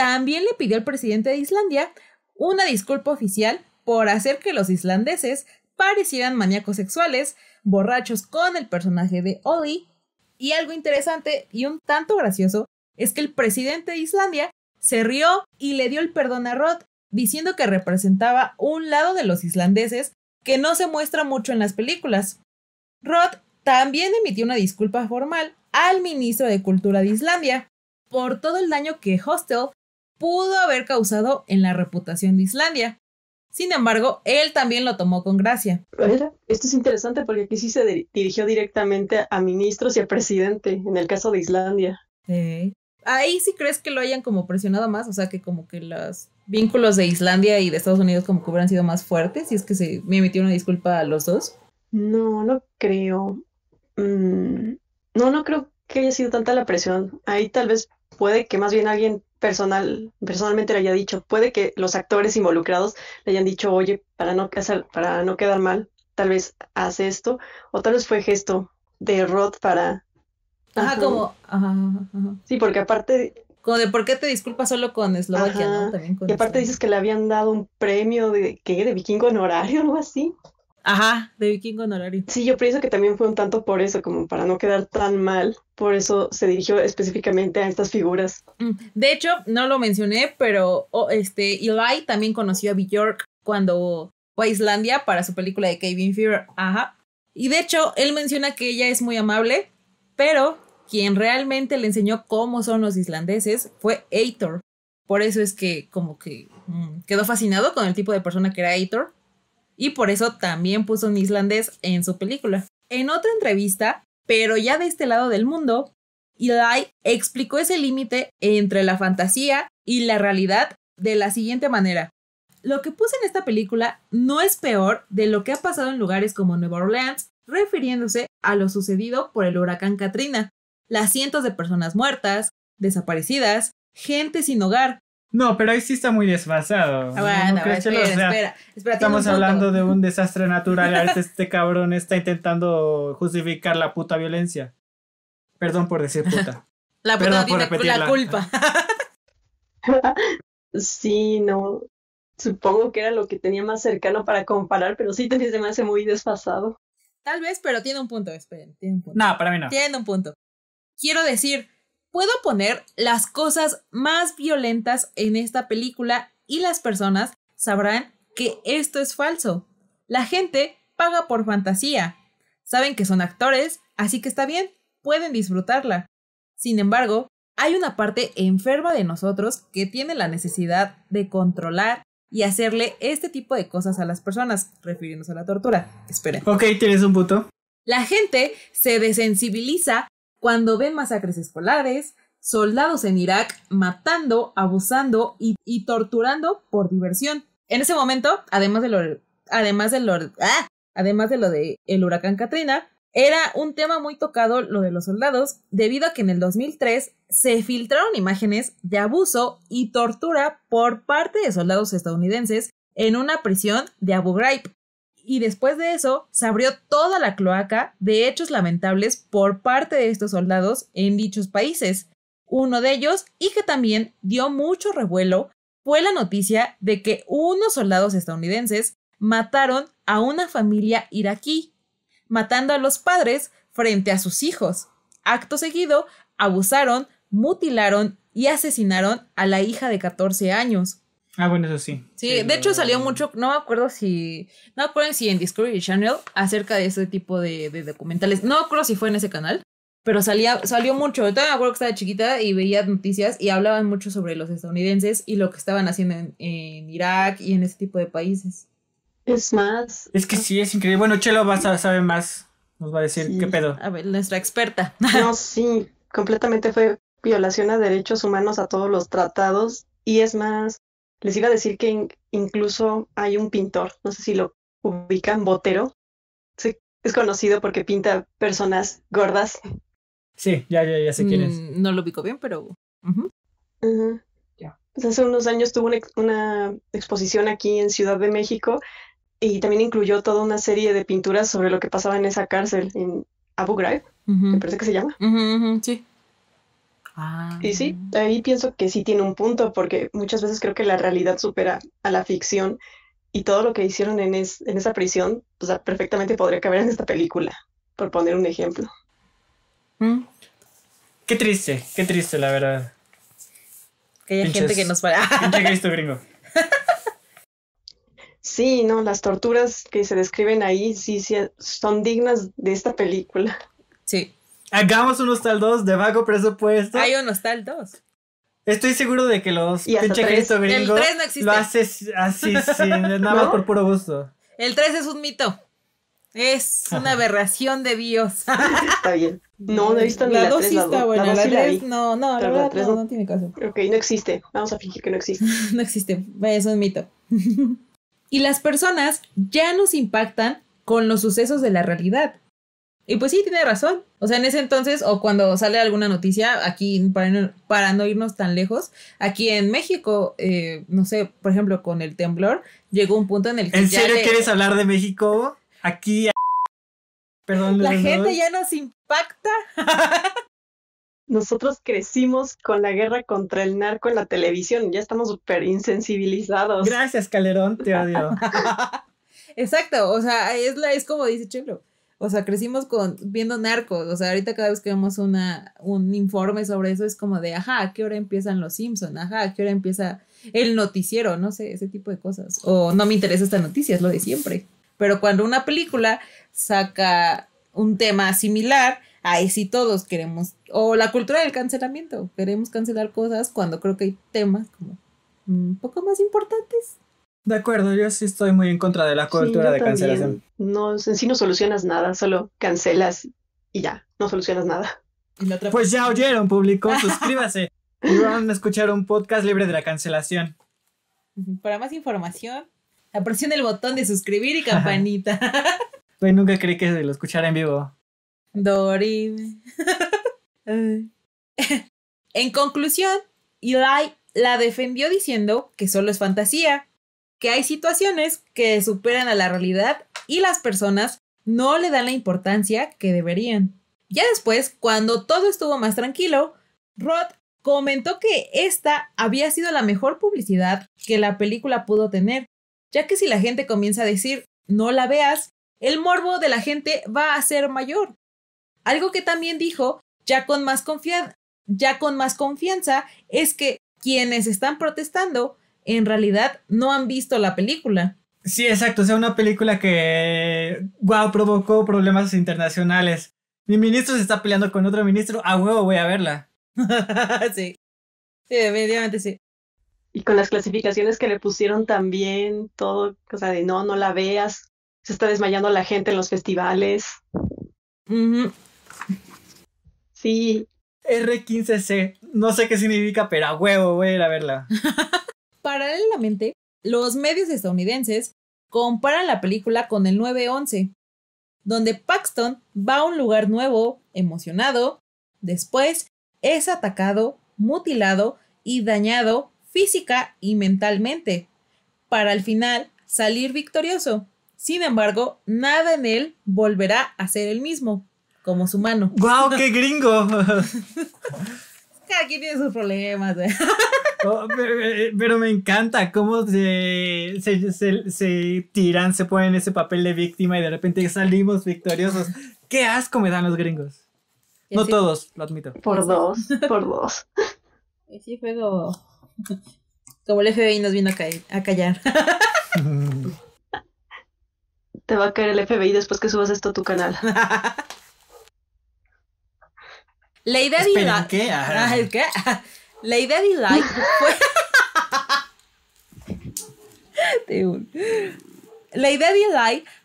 [SPEAKER 1] también le pidió al presidente de Islandia una disculpa oficial por hacer que los islandeses parecieran maníacos sexuales, borrachos con el personaje de Odi, Y algo interesante y un tanto gracioso es que el presidente de Islandia se rió y le dio el perdón a Rod diciendo que representaba un lado de los islandeses que no se muestra mucho en las películas. Rod también emitió una disculpa formal al ministro de Cultura de Islandia por todo el daño que Hostel pudo haber causado en la reputación de Islandia. Sin embargo, él también lo tomó con gracia.
[SPEAKER 3] Esto es interesante porque aquí sí se dirigió directamente a ministros y a presidente, en el caso de Islandia. Sí. Ahí sí crees que lo
[SPEAKER 1] hayan como presionado más, o sea que como que los vínculos de Islandia y de Estados Unidos como que hubieran sido más fuertes, y es que se me emitió una disculpa a los dos.
[SPEAKER 3] No, no creo. Mm, no, no creo que haya sido tanta la presión. Ahí tal vez puede que más bien alguien personal, personalmente le haya dicho, puede que los actores involucrados le hayan dicho, oye, para no, para no quedar mal, tal vez haz esto, o tal vez fue gesto de Rod para... Ajá, como... Sí, porque aparte... Como de por qué te disculpas solo con Eslovaquia, ¿no? y aparte dices que le habían dado un premio de, ¿qué? De vikingo honorario o algo así. Ajá, de vikingo honorario. Sí, yo pienso que también fue un tanto por eso, como para no quedar tan mal. Por eso se dirigió específicamente a estas figuras.
[SPEAKER 2] Mm,
[SPEAKER 1] de hecho, no lo mencioné, pero oh, este, Eli también conoció a Bjork cuando fue a Islandia para su película de Kevin Fever. Ajá. Y de hecho, él menciona que ella es muy amable, pero quien realmente le enseñó cómo son los islandeses fue Eitor. Por eso es que como que mm, quedó fascinado con el tipo de persona que era Eitor y por eso también puso un islandés en su película. En otra entrevista, pero ya de este lado del mundo, Eli explicó ese límite entre la fantasía y la realidad de la siguiente manera. Lo que puse en esta película no es peor de lo que ha pasado en lugares como Nueva Orleans, refiriéndose a lo sucedido por el huracán Katrina, las cientos de personas muertas, desaparecidas,
[SPEAKER 2] gente sin hogar, no, pero ahí sí está muy desfasado. Ah, bueno, este espera,
[SPEAKER 1] espera, Estamos hablando
[SPEAKER 2] de un desastre natural. Este, este cabrón está intentando justificar la puta violencia. Perdón por decir puta.
[SPEAKER 3] la puta Perdón tiene la culpa. sí, no. Supongo que era lo que tenía más cercano para comparar, pero sí tenés demasiado muy desfasado.
[SPEAKER 1] Tal vez, pero tiene un punto, esperen, tiene un
[SPEAKER 2] punto. No, para mí no. Tiene
[SPEAKER 1] un punto. Quiero decir, Puedo poner las cosas más violentas en esta película y las personas sabrán que esto es falso. La gente paga por fantasía. Saben que son actores, así que está bien, pueden disfrutarla. Sin embargo, hay una parte enferma de nosotros que tiene la necesidad de controlar y hacerle este tipo de cosas a las personas, refiriéndose a la tortura.
[SPEAKER 2] Esperen. Ok, tienes un
[SPEAKER 1] punto. La gente se desensibiliza cuando ven masacres escolares, soldados en Irak matando, abusando y, torturando por diversión. En ese momento, además de lo, además de lo, ah, además de lo de el huracán Katrina, era un tema muy tocado lo de los soldados, debido a que en el 2003 se filtraron imágenes de abuso y tortura por parte de soldados estadounidenses en una prisión de Abu Ghraib, y después de eso se abrió toda la cloaca de hechos lamentables por parte de estos soldados en dichos países. Uno de ellos, y que también dio mucho revuelo, fue la noticia de que unos soldados estadounidenses mataron a una familia iraquí, matando a los padres frente a sus hijos. Acto seguido, abusaron, mutilaron y asesinaron a la hija de 14 años.
[SPEAKER 2] Ah, bueno, eso sí. Sí, de hecho
[SPEAKER 1] salió mucho, no me acuerdo si, no me acuerdo si en Discovery Channel acerca de ese tipo de, documentales. No me acuerdo si fue en ese canal, pero salía, salió mucho. Yo también me acuerdo que estaba chiquita y veía noticias y hablaban mucho sobre los estadounidenses y lo que estaban haciendo en, Irak y en ese tipo de países.
[SPEAKER 3] Es más.
[SPEAKER 2] Es que sí, es increíble. Bueno, Chelo va a saber más. Nos va a decir qué pedo. A ver, nuestra experta.
[SPEAKER 3] No, sí, completamente fue violación a derechos humanos a todos los tratados. Y es más, les iba a decir que incluso hay un pintor, no sé si lo ubican, Botero. Es conocido porque pinta personas gordas.
[SPEAKER 2] Sí, ya, ya, ya sé quién es.
[SPEAKER 3] Mm, no lo ubico bien, pero. Pues hace unos años tuvo una, exposición aquí en Ciudad de México y también incluyó toda una serie de pinturas sobre lo que pasaba en esa cárcel en Abu Ghraib, me parece que se llama. sí. Ah, y sí, ahí pienso que sí tiene un punto, porque muchas veces creo que la realidad supera a la ficción y todo lo que hicieron en, esa prisión, o sea perfectamente podría caber en esta película, por poner un ejemplo. Mm.
[SPEAKER 2] Qué triste, qué triste, la verdad. Que haya gente que nos para. Cristo gringo.
[SPEAKER 3] Sí, no, las torturas que se describen ahí sí son dignas de esta película. Sí.
[SPEAKER 2] Hagamos unos tal dos de bajo presupuesto. Hay unos tal dos. Estoy seguro de que los pinche el 3 no existe. lo haces así, nada más por puro gusto.
[SPEAKER 1] El 3 es un mito. Es una aberración de bios. está bien. No, no he visto nada. la, dos 2 sí está buena. La, no, no, la, verdad, no, no, tiene caso. Ok, no existe. Vamos a fingir que no existe. no existe. Es un mito. y las personas ya nos impactan con los sucesos de la realidad. Y pues sí, tiene razón. O sea, en ese entonces, o cuando sale alguna noticia, aquí, para no, irnos tan lejos, aquí en México, eh, no sé, por ejemplo, con el temblor, llegó un punto en el que. ¿En
[SPEAKER 2] serio quieres hablar de México? Aquí. Perdón, la gente ya
[SPEAKER 3] nos impacta. Nosotros crecimos con la guerra contra el narco en la televisión, ya estamos súper insensibilizados. Gracias, Calerón, te odio.
[SPEAKER 1] Exacto, o sea, es, la, es como dice Chelo o sea, crecimos con viendo narcos. O sea, ahorita cada vez que vemos una, un informe sobre eso es como de, ajá, ¿a qué hora empiezan los Simpsons? Ajá, qué hora empieza el noticiero? No sé, ese tipo de cosas. O no me interesa esta noticia, es lo de siempre. Pero cuando una película saca un tema similar, ahí sí todos queremos, o la cultura del cancelamiento, queremos cancelar cosas cuando creo que
[SPEAKER 3] hay temas como un poco más importantes.
[SPEAKER 2] De acuerdo, yo sí estoy muy en contra de la cobertura de cancelación.
[SPEAKER 3] No, en sí no solucionas nada, solo cancelas y ya, no solucionas nada.
[SPEAKER 2] Pues ya oyeron, público, suscríbase y van a escuchar un podcast libre de la cancelación.
[SPEAKER 1] Para más información, presiona el botón de suscribir y campanita.
[SPEAKER 2] pues nunca creí que lo escuchara en vivo.
[SPEAKER 1] Dorine en conclusión, Eli la defendió diciendo que solo es fantasía que hay situaciones que superan a la realidad y las personas no le dan la importancia que deberían. Ya después, cuando todo estuvo más tranquilo, Rod comentó que esta había sido la mejor publicidad que la película pudo tener, ya que si la gente comienza a decir no la veas, el morbo de la gente va a ser mayor. Algo que también dijo, ya con más, ya con más confianza, es que quienes están protestando en realidad no han visto la película.
[SPEAKER 2] Sí, exacto, o sea, una película que, wow, provocó problemas internacionales. Mi ministro se está peleando con otro ministro, a huevo voy a verla.
[SPEAKER 3] sí, sí, definitivamente sí. Y con las clasificaciones que le pusieron también, todo, cosa de no, no la veas, se está desmayando la gente en los festivales.
[SPEAKER 2] Sí. R15C, no sé qué significa, pero a huevo voy a ir a verla.
[SPEAKER 1] Paralelamente, los medios estadounidenses comparan la película con el 9-11, donde Paxton va a un lugar nuevo, emocionado, después es atacado, mutilado y dañado física y mentalmente, para al final salir victorioso. Sin embargo, nada en él volverá a ser el mismo, como su mano.
[SPEAKER 2] ¡Wow, qué gringo!
[SPEAKER 1] Aquí tiene sus problemas. ¿eh?
[SPEAKER 2] Oh, eh, pero, me encanta cómo se, tiran, se ponen ese papel de víctima y de repente salimos victoriosos. Qué asco me dan los gringos. No todos, lo admito. Por dos, por dos.
[SPEAKER 1] Y como,
[SPEAKER 3] el FBI nos vino a, a callar. Te va a caer el FBI después que subas esto a tu canal. La idea de ah, ah, La idea fue.
[SPEAKER 1] La idea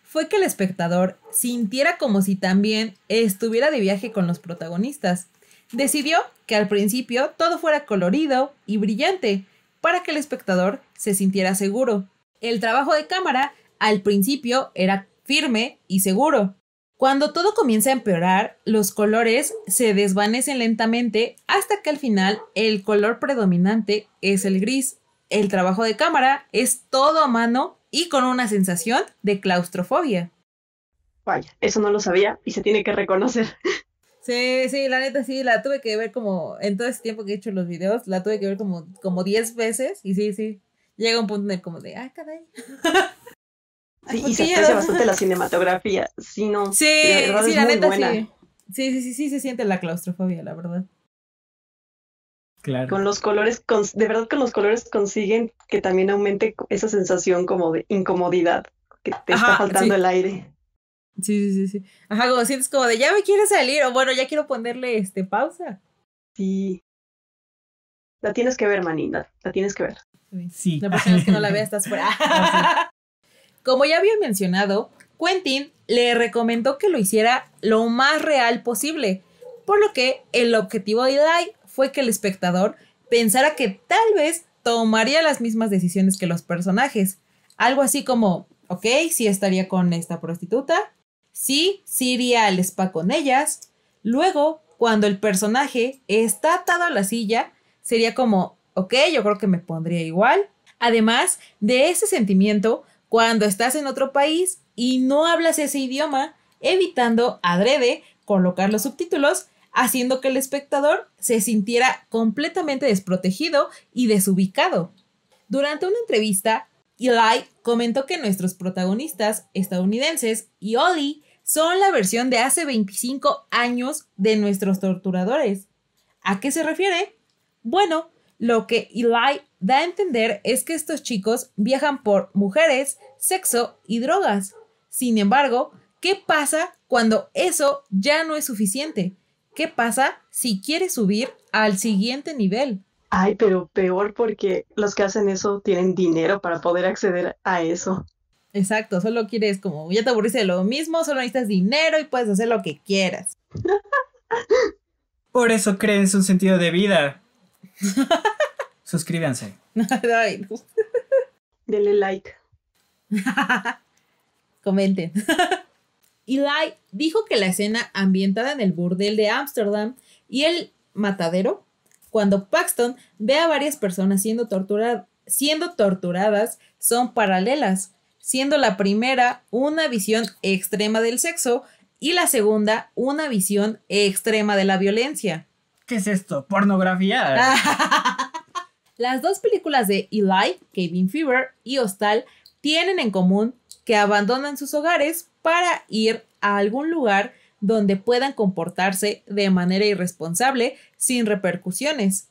[SPEAKER 1] fue que el espectador sintiera como si también estuviera de viaje con los protagonistas. Decidió que al principio todo fuera colorido y brillante para que el espectador se sintiera seguro. El trabajo de cámara al principio era firme y seguro, cuando todo comienza a empeorar, los colores se desvanecen lentamente hasta que al final el color predominante es el gris. El trabajo de cámara es todo a mano y con una sensación de claustrofobia.
[SPEAKER 3] Vaya, eso no lo sabía y se tiene que reconocer.
[SPEAKER 1] Sí, sí, la neta sí, la tuve que ver como en todo ese tiempo que he hecho los videos, la tuve que ver como como 10 veces y sí, sí, llega un punto en el como de, ay, ah,
[SPEAKER 3] caray.
[SPEAKER 1] Pues sí, y se aprecia bastante la cinematografía.
[SPEAKER 3] Sí, no. Sí, la sí, buena. sí. Sí,
[SPEAKER 1] sí, sí, se siente la claustrofobia, la verdad.
[SPEAKER 3] Claro. Con los colores, de verdad con los colores consiguen que también aumente esa sensación como de incomodidad, que te está faltando el aire. Sí, sí, sí, sí. Ajá, como
[SPEAKER 1] sientes como de ya me quiere salir, o bueno, ya quiero ponerle este pausa.
[SPEAKER 3] Sí. La tienes que ver, Manina, la tienes que ver. Sí.
[SPEAKER 1] La persona es que no la veas estás fuera. Ah, como ya había mencionado, Quentin le recomendó que lo hiciera lo más real posible, por lo que el objetivo de Day fue que el espectador pensara que tal vez tomaría las mismas decisiones que los personajes. Algo así como, ok, sí estaría con esta prostituta, sí, sí iría al spa con ellas. Luego, cuando el personaje está atado a la silla, sería como, ok, yo creo que me pondría igual. Además de ese sentimiento, cuando estás en otro país y no hablas ese idioma, evitando adrede colocar los subtítulos, haciendo que el espectador se sintiera completamente desprotegido y desubicado. Durante una entrevista, Eli comentó que nuestros protagonistas estadounidenses y Ollie son la versión de hace 25 años de nuestros torturadores. ¿A qué se refiere? Bueno, lo que Eli da a entender es que estos chicos viajan por mujeres, sexo y drogas. Sin embargo, ¿qué pasa cuando eso ya no es suficiente? ¿Qué pasa si quieres subir al siguiente nivel?
[SPEAKER 3] Ay, pero peor porque los que hacen eso tienen dinero para poder acceder a eso. Exacto,
[SPEAKER 1] solo quieres como, ya te aburriste de lo
[SPEAKER 3] mismo, solo necesitas dinero y puedes hacer lo que quieras.
[SPEAKER 2] Por eso crees un sentido de vida. Suscríbanse.
[SPEAKER 1] Denle like. Comenten. Eli dijo que la escena ambientada en el burdel de Ámsterdam y el matadero, cuando Paxton ve a varias personas siendo, siendo torturadas, son paralelas, siendo la primera una visión extrema del sexo y la segunda una visión extrema de la violencia.
[SPEAKER 2] ¿Qué es esto? Pornografía.
[SPEAKER 1] Las dos películas de Eli, Cabin Fever y Hostel tienen en común que abandonan sus hogares para ir a algún lugar donde puedan comportarse de manera irresponsable sin repercusiones.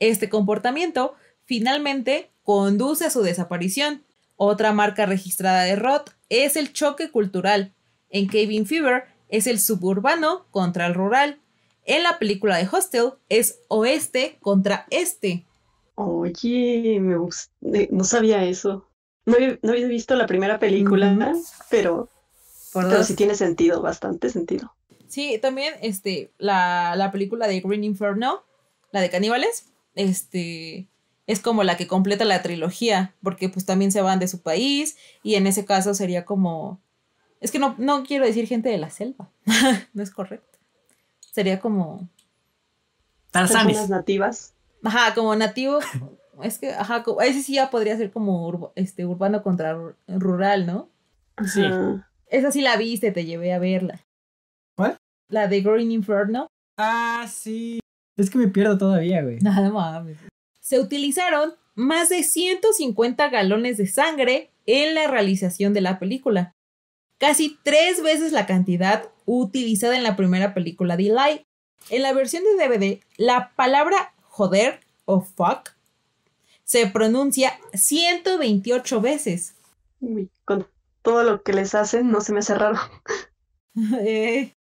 [SPEAKER 1] Este comportamiento finalmente conduce a su desaparición. Otra marca registrada de Roth es el choque cultural. En Cabin Fever es el suburbano contra el rural. En la película de Hostel es oeste contra este.
[SPEAKER 3] Oye, me eh, no sabía eso. No, no había visto la primera película, mm. pero, Por pero sí tiene sentido, bastante sentido.
[SPEAKER 1] Sí, también este, la, la película de Green Inferno, la de caníbales, este, es como la que completa la trilogía, porque pues también se van de su país y en ese caso sería como, es que no, no quiero decir gente de la selva, no es correcto, sería como...
[SPEAKER 3] Personas nativas.
[SPEAKER 1] Ajá, como nativo. es que, ajá, ese sí ya podría ser como este, urbano contra rural, ¿no? Sí. Esa sí la viste, te llevé a verla. ¿Cuál? La de Green Inferno. Ah, sí.
[SPEAKER 2] Es que me pierdo todavía, güey.
[SPEAKER 1] Nada más. Se utilizaron más de 150 galones de sangre en la realización de la película. Casi tres veces la cantidad utilizada en la primera película de Eli. En la versión de DVD, la palabra joder o fuck se pronuncia 128 veces. Uy, con todo lo que les hacen, no se me hace raro. Eh,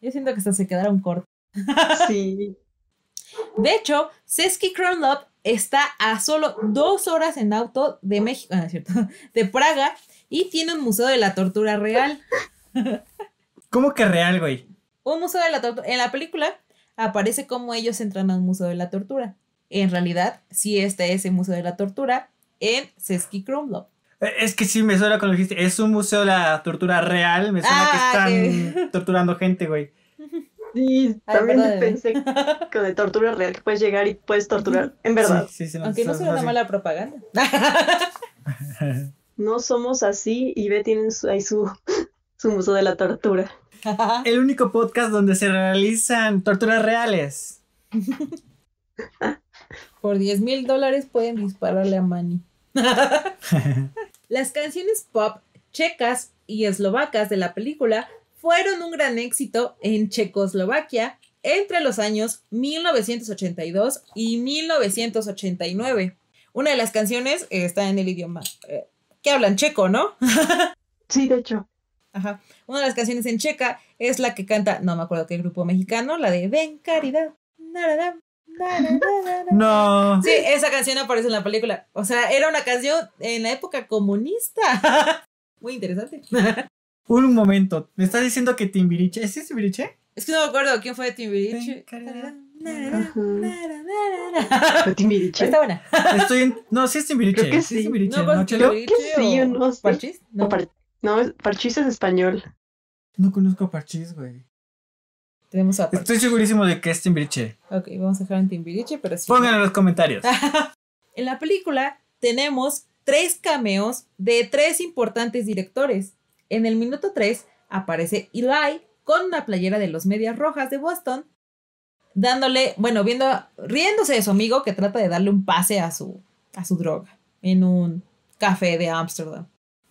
[SPEAKER 1] yo siento que hasta se quedaron cortos. sí. De hecho, Sesky Up está a solo dos horas en auto de México, ah, no, es cierto, de Praga y tiene un museo de la tortura real.
[SPEAKER 2] ¿Cómo que real, güey?
[SPEAKER 1] Un museo de la tortura. En la película aparece como ellos entran al Museo de la Tortura. En realidad, sí este es el Museo de la Tortura en Sesky Krumlov.
[SPEAKER 2] Eh, es que sí, me suena cuando dijiste, es un museo de la tortura real, me suena que ah, están torturando gente, güey.
[SPEAKER 3] Sí, también pensé que de tortura real que puedes llegar y puedes torturar, en verdad. Aunque no sea una mala propaganda. no somos así y ve tienen ahí su, su museo de la tortura.
[SPEAKER 2] el único podcast donde se realizan torturas reales.
[SPEAKER 3] Por 10
[SPEAKER 1] mil dólares pueden dispararle a Manny. Las canciones pop checas y eslovacas de la película fueron un gran éxito en Checoslovaquia entre los años 1982 y 1989. Una de las canciones está en el idioma eh, que hablan checo, ¿no? sí, de hecho. Ajá. Una de las canciones en checa es la que canta, no me acuerdo qué grupo mexicano, la de Ven Caridad.
[SPEAKER 2] No. Sí,
[SPEAKER 1] esa canción aparece en la película. O sea, era una canción en la época comunista. Muy interesante.
[SPEAKER 2] Un momento, ¿me estás diciendo que Timbiriche? ¿Es Timbiriche?
[SPEAKER 1] Es que no me acuerdo quién fue de Timbiriche.
[SPEAKER 2] Timbiriche. Está buena. Estoy en... No, sí es Timbiriche. Creo que sí. es timbiriche. No, pues, ¿no, Creo sí, No, no, Parchís es español. No conozco a Parchís, güey. Tenemos a Estoy segurísimo de que es Timbiriche.
[SPEAKER 1] Ok, vamos a dejar en Timbiriche,
[SPEAKER 2] pero sí. Pónganlo en los comentarios.
[SPEAKER 1] en la película tenemos tres cameos de tres importantes directores. En el minuto 3 aparece Eli con una playera de los Medias Rojas de Boston, dándole, bueno, viendo, riéndose de su amigo que trata de darle un pase a su, a su droga en un café de Ámsterdam.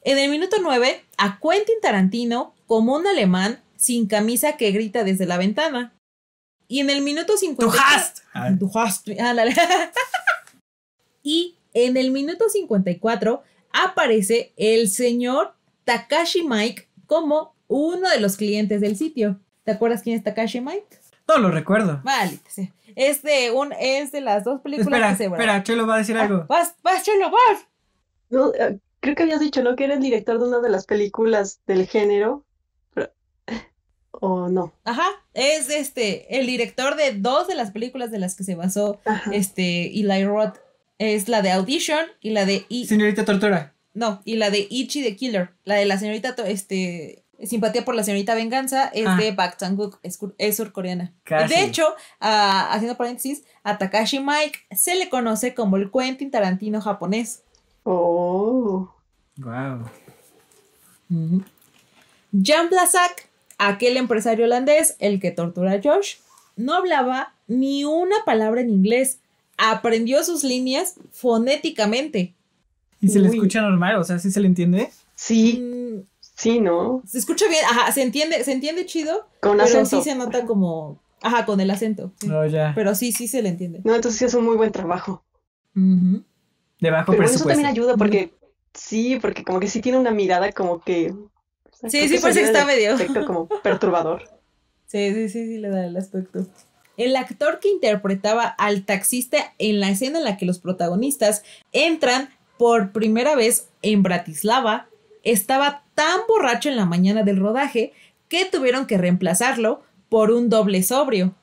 [SPEAKER 1] En el minuto 9, a Quentin Tarantino como un alemán sin camisa que grita desde la ventana. Y en el minuto 50. Du hast. Ah. y en el minuto 54 aparece el señor Takashi Mike como uno de los clientes del sitio. ¿Te acuerdas quién es Takashi Mike?
[SPEAKER 2] No lo recuerdo.
[SPEAKER 1] Vale, es de, un, es de las dos películas espera, que se Espera,
[SPEAKER 3] Chelo va a decir ah, algo. Vas, vas, Chelo, vas. No, creo que habías dicho, ¿no? Que eres director de una de las películas del género. ¿O no?
[SPEAKER 1] Ajá, es este, el director de dos de las películas de las que se basó este Eli Roth. Es la de Audition y la de... Señorita Tortura. No, y la de Ichi the Killer. La de la señorita, este, Simpatía por la señorita Venganza es ah. de Park es, surcoreana. De hecho, haciendo paréntesis, a Takashi Mike se le conoce como el Quentin Tarantino japonés. Oh. Wow. Jan aquel empresario holandés, el que tortura a Josh, no hablaba ni una palabra en inglés. Aprendió sus líneas fonéticamente.
[SPEAKER 2] ¿Y se le escucha normal? O sea, ¿sí se le entiende? Sí.
[SPEAKER 1] Mm.
[SPEAKER 3] sí, ¿no?
[SPEAKER 1] Se escucha bien, ajá, se entiende, se entiende chido, con pero sí se nota
[SPEAKER 3] como, ajá, con el acento. Oh, ya. Pero sí, sí se le entiende. No, entonces sí es un muy buen trabajo. Debajo De bajo pero Eso también ayuda porque Sí, porque como que sí tiene una mirada como que... Sí, sí, pues que está medio... como perturbador.
[SPEAKER 1] Sí, sí, sí, sí, le da el aspecto. El actor que interpretaba al taxista en la escena en la que los protagonistas entran por primera vez en Bratislava estaba tan borracho en la mañana del rodaje que tuvieron que reemplazarlo por un doble sobrio.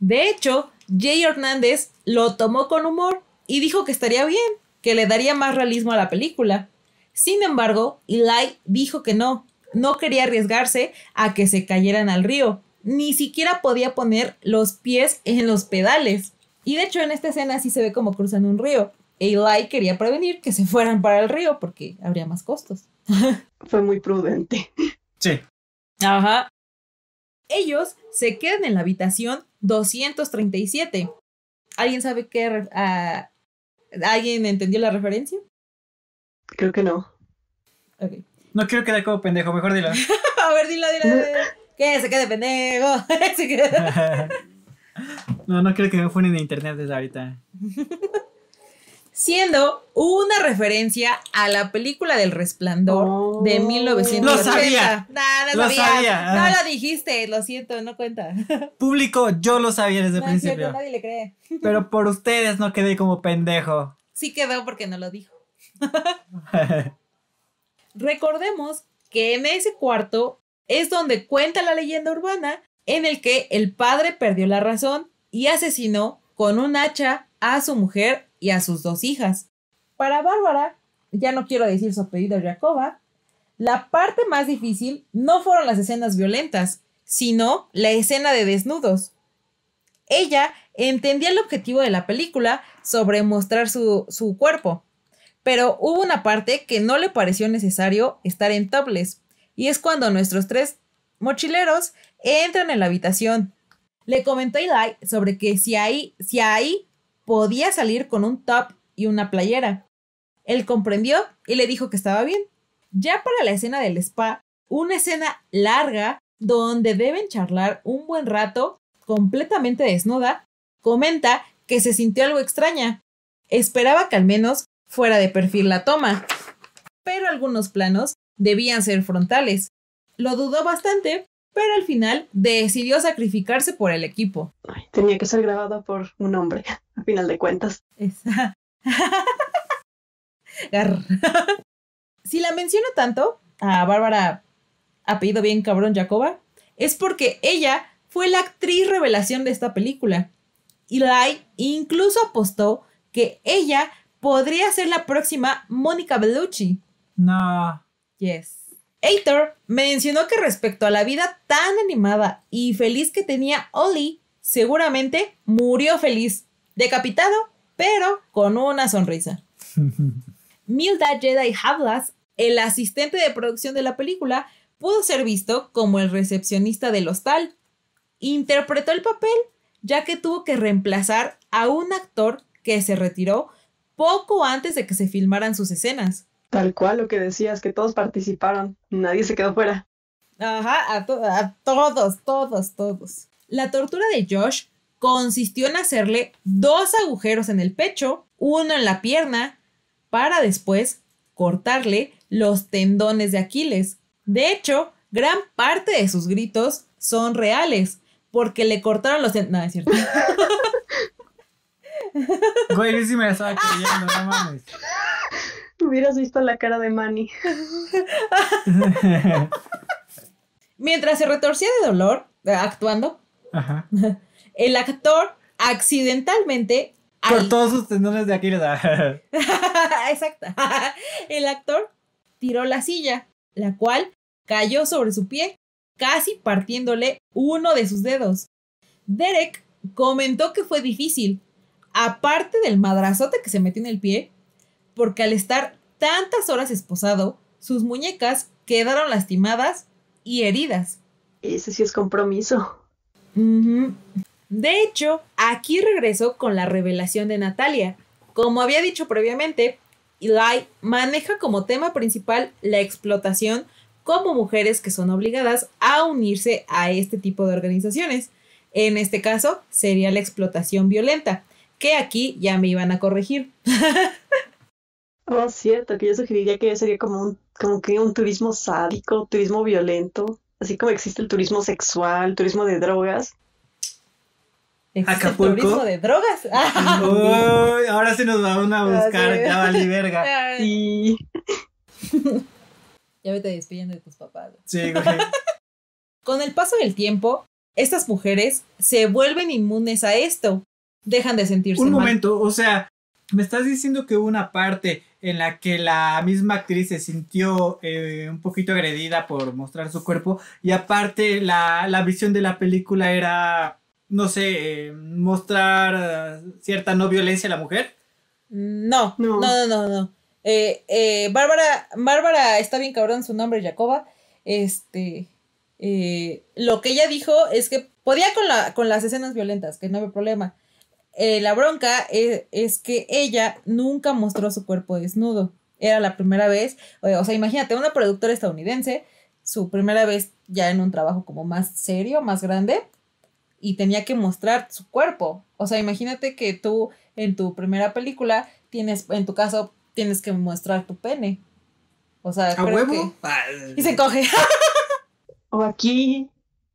[SPEAKER 1] De hecho, Jay Hernández lo tomó con humor y dijo que estaría bien, que le daría más realismo a la película. Sin embargo, Eli dijo que no, no quería arriesgarse a que se cayeran al río, ni siquiera podía poner los pies en los pedales. Y de hecho en esta escena sí se ve como cruzan un río. Eli quería prevenir que se fueran para el río porque habría más costos. Fue muy prudente. Sí. Ajá. Ellos se quedan en la habitación 237. ¿Alguien sabe qué, ¿Alguien entendió la referencia?
[SPEAKER 3] Creo que no.
[SPEAKER 2] Okay. No quiero quedar como pendejo, mejor dilo.
[SPEAKER 1] a ver, dilo, dilo. Que ¿Qué? Se quede pendejo.
[SPEAKER 2] no, no creo que me funen de internet desde ahorita
[SPEAKER 1] siendo una referencia a la película del resplandor de 1980. Lo sabía. No, lo sabía. sabía. No lo dijiste, lo siento, no cuenta.
[SPEAKER 2] Público, yo lo sabía desde el principio. nadie
[SPEAKER 1] le cree. Pero
[SPEAKER 2] por ustedes no quedé como pendejo.
[SPEAKER 1] Sí quedó porque no lo dijo. Recordemos que en ese cuarto es donde cuenta la leyenda urbana en el que el padre perdió la razón y asesinó con un hacha a su mujer y a sus dos hijas. Para Bárbara, ya no quiero decir su apellido Jacoba, la parte más difícil no fueron las escenas violentas, sino la escena de desnudos. Ella entendía el objetivo de la película sobre mostrar su, cuerpo, pero hubo una parte que no le pareció necesario estar en topless, y es cuando nuestros tres mochileros entran en la habitación. Le comentó Eli sobre que si hay si ahí podía salir con un top y una playera. Él comprendió y le dijo que estaba bien. Ya para la escena del spa, una escena larga donde deben charlar un buen rato, completamente desnuda, comenta que se sintió algo extraña. Esperaba que al menos fuera de perfil la toma, pero algunos planos debían ser frontales. Lo dudó bastante pero al final decidió sacrificarse por el equipo.
[SPEAKER 3] tenía que ser grabado por un hombre, a final de cuentas.
[SPEAKER 1] si la menciono tanto, a Bárbara, apellido bien cabrón Jacoba, es porque ella fue la actriz revelación de esta película. Y Lai incluso apostó que ella podría ser la próxima Mónica Bellucci. No. Yes. Aitor mencionó que respecto a la vida tan animada y feliz que tenía Ollie, seguramente murió feliz, decapitado, pero con una sonrisa. Milda Jedi Havlas, el asistente de producción de la película, pudo ser visto como el recepcionista del hostal. Interpretó el papel ya que tuvo que reemplazar a un actor que se retiró poco antes de que se filmaran sus escenas.
[SPEAKER 3] Tal cual lo que decías, que todos participaron,
[SPEAKER 1] nadie se quedó fuera. Ajá, a, todos, todos, todos. La tortura de Josh consistió en hacerle dos agujeros en el pecho, uno en la pierna, para después cortarle los tendones de Aquiles. De hecho, gran parte de sus gritos son reales, porque le cortaron los tendones. No, es cierto.
[SPEAKER 2] Güey, yo me la estaba creyendo, no mames.
[SPEAKER 1] Hubieras visto la cara de Manny. Mientras se retorcía de dolor, eh, actuando, el actor accidentalmente...
[SPEAKER 2] Por todos sus tendones de Aquiles.
[SPEAKER 1] Exacto. El actor tiró la silla, la cual cayó sobre su pie, casi partiéndole uno de sus dedos. Derek comentó que fue difícil. Aparte del madrazote que se metió en el pie, porque al estar tantas horas esposado, sus muñecas quedaron lastimadas y heridas. Ese sí es compromiso. De hecho, aquí regreso con la revelación de Natalia. Como había dicho previamente, Eli maneja como tema principal la explotación como mujeres que son obligadas a unirse a este tipo de organizaciones. En este caso sería la explotación violenta, que aquí ya me iban a corregir.
[SPEAKER 3] Oh, cierto, que yo sugeriría que sería como un, como que un turismo sádico, turismo violento, así como existe el turismo sexual, turismo de drogas.
[SPEAKER 2] turismo
[SPEAKER 1] de drogas. ahora
[SPEAKER 3] sí nos
[SPEAKER 2] van a ah, buscar, ya verga.
[SPEAKER 1] ya vete despidiendo de tus papás. Sí, güey. Con el paso del tiempo, estas mujeres se vuelven inmunes a esto. Dejan de sentirse. Un momento,
[SPEAKER 2] o sea, me estás diciendo que una parte en la que la misma actriz se sintió eh, un poquito agredida por mostrar su cuerpo y aparte la, la visión de la película era, no sé, eh, mostrar eh, cierta no violencia a la mujer.
[SPEAKER 1] No, no, no, no, no. Bárbara, Bárbara está bien cabrón su nombre, Jacoba. Este, lo que ella dijo es que podía con, la, con las escenas violentas, que no había problema eh, la bronca es, que ella nunca mostró su cuerpo desnudo. Era la primera vez, o sea, imagínate, una productora estadounidense, su primera vez ya en un trabajo como más serio, más grande, y tenía que mostrar su cuerpo. O sea, imagínate que tú en tu primera película tienes, en tu caso, tienes que mostrar tu pene. O sea, ¿A huevo?
[SPEAKER 2] Ah.
[SPEAKER 3] Y se coge. o aquí,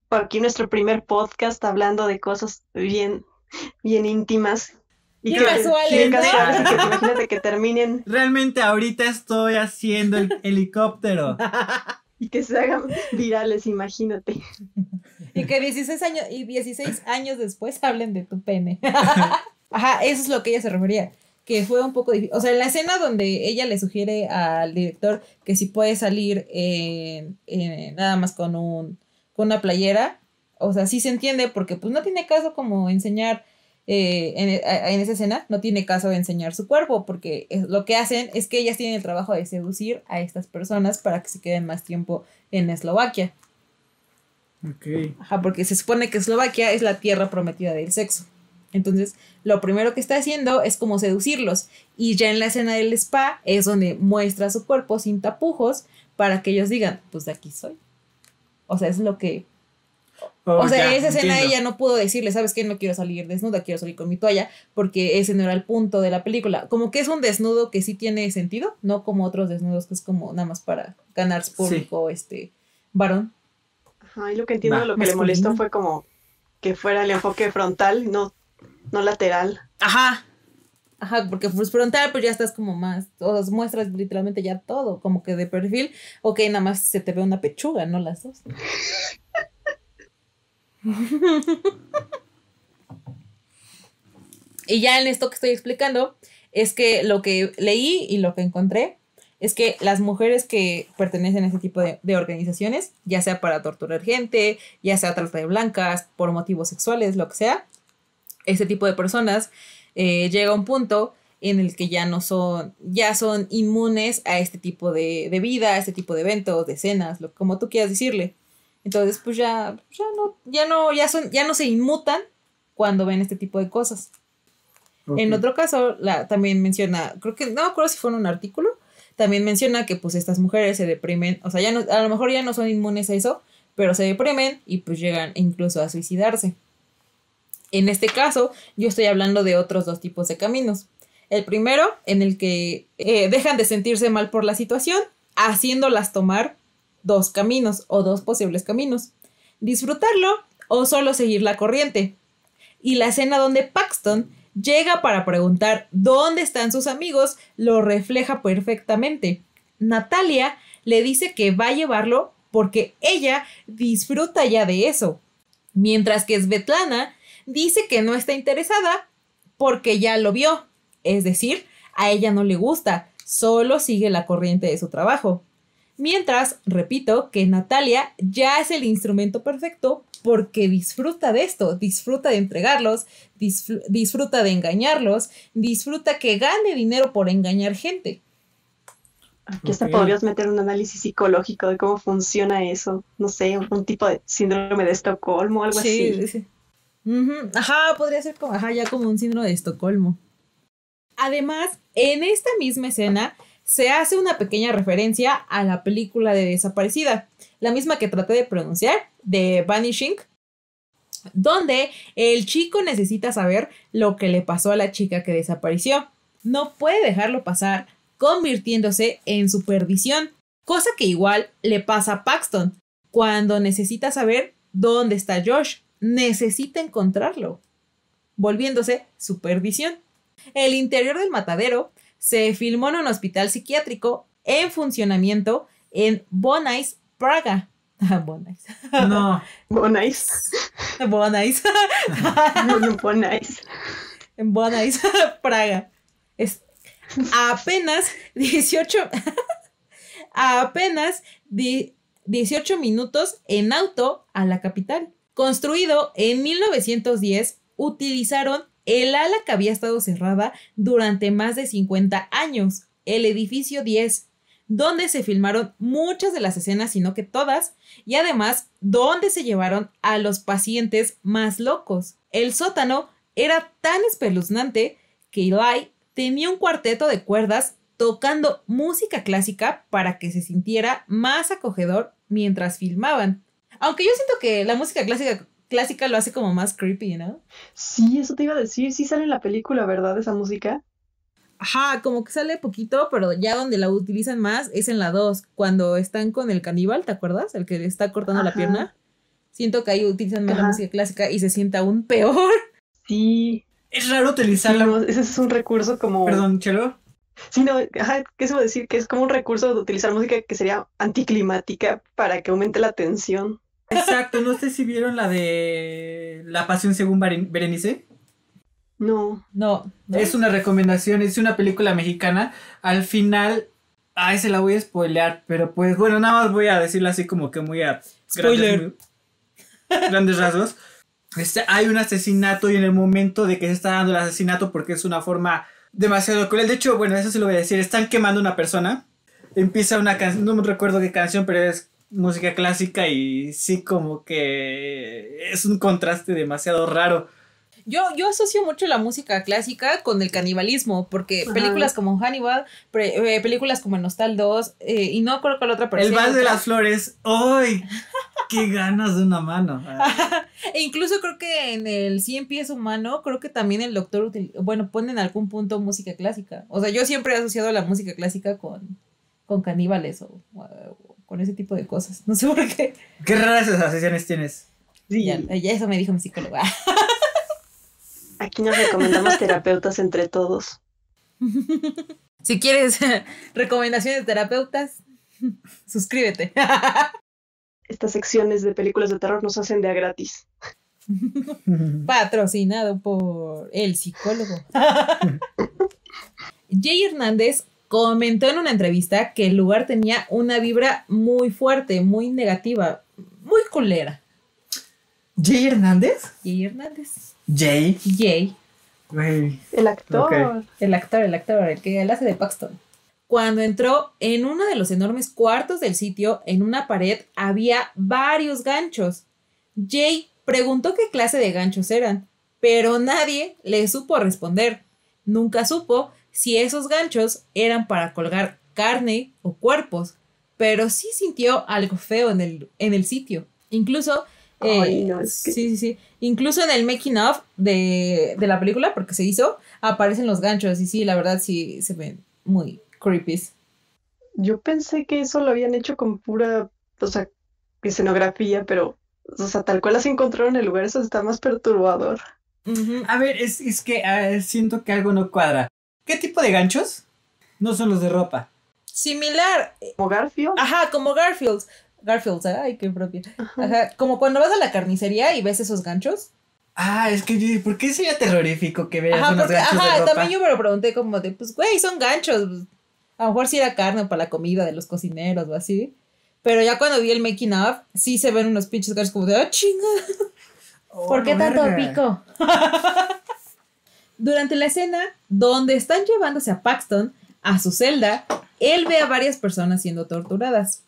[SPEAKER 3] o aquí nuestro primer podcast hablando de cosas bien bien íntimas. Y casuales, que
[SPEAKER 2] pues, terminen. Realmente ahorita estoy haciendo el helicóptero.
[SPEAKER 3] y que se hagan virales, imagínate. Y que 16 años, y
[SPEAKER 1] 16 años después hablen de tu pene. Ajá, eso es lo que ella se refería que fue un poco difícil. O sea, en la escena donde ella le sugiere al director que si puede salir nada más con un con una playera, o sea, sí se entiende porque pues no tiene caso como enseñar eh, eh, en, esa escena, no tiene caso de enseñar su cuerpo porque lo que hacen es que ellas tienen el trabajo de seducir a estas personas para que se queden más tiempo en Eslovaquia. Ok. Ajá, porque se supone que Eslovaquia es la tierra prometida del sexo. Entonces, lo primero que está haciendo es como seducirlos. Y ya en la escena del spa es donde muestra su cuerpo sin tapujos para que ellos digan, pues de aquí soy. O sea, es lo que
[SPEAKER 2] o oh, sea, en esa escena ella
[SPEAKER 1] no pudo decirle, ¿sabes qué? No quiero salir desnuda, quiero salir con mi toalla, porque ese no era el punto de la película. Como que es un desnudo que sí tiene sentido, no como otros desnudos que es como nada más para ganar público, este, varón. Ajá, y lo que entiendo, lo que le molestó
[SPEAKER 3] fue como que fuera el enfoque frontal, no, no lateral. Ajá. Ajá, porque pues
[SPEAKER 1] frontal pues ya estás como más, o muestras literalmente ya todo, como que de perfil, o que nada más se te ve una pechuga, no las dos y ya en esto que estoy explicando, es que lo que leí y lo que encontré es que las mujeres que pertenecen a este tipo de, organizaciones, ya sea para torturar gente, ya sea trata de blancas, por motivos sexuales, lo que sea, este tipo de personas eh, llega a un punto en el que ya no son, ya son inmunes a este tipo de, vida, a este tipo de eventos, de escenas, lo, como tú quieras decirle. Entonces, pues ya, ya no, ya no, ya son, ya no se inmutan cuando ven este tipo de cosas. En otro caso, la, también menciona, creo que, no me acuerdo si fue en un artículo, también menciona que pues estas mujeres se deprimen, o sea, ya no, a lo mejor ya no son inmunes a eso, pero se deprimen y pues llegan incluso a suicidarse. En este caso, yo estoy hablando de otros dos tipos de caminos. El primero, en el que eh, dejan de sentirse mal por la situación, haciéndolas tomar dos caminos o dos posibles caminos, disfrutarlo o solo seguir la corriente. Y la escena donde Paxton llega para preguntar dónde están sus amigos lo refleja perfectamente. Natalia le dice que va a llevarlo porque ella disfruta ya de eso, mientras que Svetlana dice que no está interesada porque ya lo vio, es decir, a ella no le gusta, solo sigue la corriente de su trabajo. Mientras, repito, que Natalia ya es el instrumento perfecto porque disfruta de esto, disfruta de entregarlos, disfruta de engañarlos, disfruta que gane dinero por engañar gente.
[SPEAKER 3] Aquí hasta podrías meter un análisis psicológico de cómo funciona eso. No sé, un tipo de síndrome de Estocolmo, o algo así. Sí, sí.
[SPEAKER 1] Ajá, podría ser como, ajá, ya como un síndrome de Estocolmo. Además, en esta misma escena se hace una pequeña referencia a la película de Desaparecida, la misma que traté de pronunciar, de Vanishing, donde el chico necesita saber lo que le pasó a la chica que desapareció. No puede dejarlo pasar, convirtiéndose en supervisión, cosa que igual le pasa a Paxton cuando necesita saber dónde está Josh, necesita encontrarlo, volviéndose supervisión. El interior del matadero se filmó en un hospital psiquiátrico en funcionamiento en Bonais, Praga. Bonais. No. Bonais. Bonais. Bonais. En Bonais, Praga. Es apenas 18. apenas 18 minutos en auto a la capital. Construido en 1910, utilizaron el ala que había estado cerrada durante más de 50 años, el edificio 10, donde se filmaron muchas de las escenas, sino que todas, y además donde se llevaron a los pacientes más locos. El sótano era tan espeluznante que Eli tenía un cuarteto de cuerdas tocando música clásica para que se sintiera más acogedor mientras filmaban. Aunque yo siento que la música clásica clásica lo hace como más creepy, ¿no?
[SPEAKER 3] Sí, eso te iba a decir, sí sale en la película, ¿verdad? Esa música.
[SPEAKER 1] Ajá, como que sale poquito, pero ya donde la utilizan más es en la 2, cuando están con el caníbal, ¿te acuerdas? El que le está cortando la pierna. Siento que ahí utilizan más la música clásica y se siente
[SPEAKER 3] aún peor. Sí. Es raro utilizarla. ese es un recurso como. Perdón, Chelo. Sí, no, ajá, ¿qué se va a decir? Que es como un recurso de utilizar música que sería anticlimática para que aumente la tensión.
[SPEAKER 2] Exacto, no sé si vieron la de La Pasión según Berenice. No. No. Es una recomendación, es una película mexicana. Al final, ay, se la voy a spoilear, pero pues bueno, nada más voy a decirla así como que muy a... Spoiler. Grandes, rasgos. Este, hay un asesinato y en el momento de que se está dando el asesinato, porque es una forma demasiado cruel. De hecho, bueno, eso se lo voy a decir. Están quemando una persona. Empieza una canción, no me recuerdo qué canción, pero es música clásica y sí como que es un contraste demasiado raro.
[SPEAKER 1] Yo, yo asocio mucho la música clásica con el canibalismo, porque películas como Hannibal, eh, películas como Nostal 2, eh, y no creo que la otra persona. El Vals de las
[SPEAKER 2] Flores, ¡ay! ¡Qué ganas de una mano! Ah.
[SPEAKER 1] e incluso creo que en el 100 pies humano, creo que también el doctor, bueno, pone en algún punto música clásica. O sea, yo siempre he asociado la música clásica con, con caníbales o con ese tipo de cosas. No sé por qué. Qué raras asociaciones tienes. Sí, ya, eso me dijo mi psicóloga.
[SPEAKER 3] Aquí nos recomendamos terapeutas entre todos.
[SPEAKER 1] Si quieres recomendaciones de terapeutas, suscríbete.
[SPEAKER 3] Estas secciones de películas de terror nos hacen de a gratis. Patrocinado por el psicólogo.
[SPEAKER 1] Jay Hernández comentó en una entrevista que el lugar tenía una vibra muy fuerte, muy negativa, muy culera.
[SPEAKER 2] ¿Jay Hernández? Jay
[SPEAKER 1] Hernández. Jay. Jay. El actor. El actor, el actor, el que hace de Paxton. Cuando entró en uno de los enormes cuartos del sitio, en una pared había varios ganchos. Jay preguntó qué clase de ganchos eran, pero nadie le supo responder. Nunca supo si esos ganchos eran para colgar carne o cuerpos, pero sí sintió algo feo en el, en el sitio. Incluso, eh, sí, sí, Incluso en el making of de, la película, porque se hizo, aparecen los ganchos y sí, la verdad sí
[SPEAKER 3] se ven muy creepy. Yo pensé que eso lo habían hecho con pura, o sea, escenografía, pero, o sea, tal cual las encontraron en el lugar, eso está más perturbador.
[SPEAKER 2] A ver, es, que siento que algo no cuadra. ¿Qué tipo de ganchos? No son los de ropa. Similar. ¿Como Garfield? Ajá, como Garfield.
[SPEAKER 1] Garfield, ay, qué propia. Ajá. Como cuando vas a la carnicería y ves esos ganchos. Ah, es que yo dije, ¿por qué sería
[SPEAKER 2] terrorífico que veas unos ganchos ajá, de ropa? también yo
[SPEAKER 1] me lo pregunté como de, pues, güey, son ganchos. A lo mejor si sí era carne para la comida de los cocineros o así. Pero ya cuando vi el making up, sí se ven unos pinches ganchos como de, ¡ah, oh, chinga! ¿Por qué tanto pico? Durante la escena donde están llevándose a Paxton a su celda, él ve a varias personas siendo torturadas.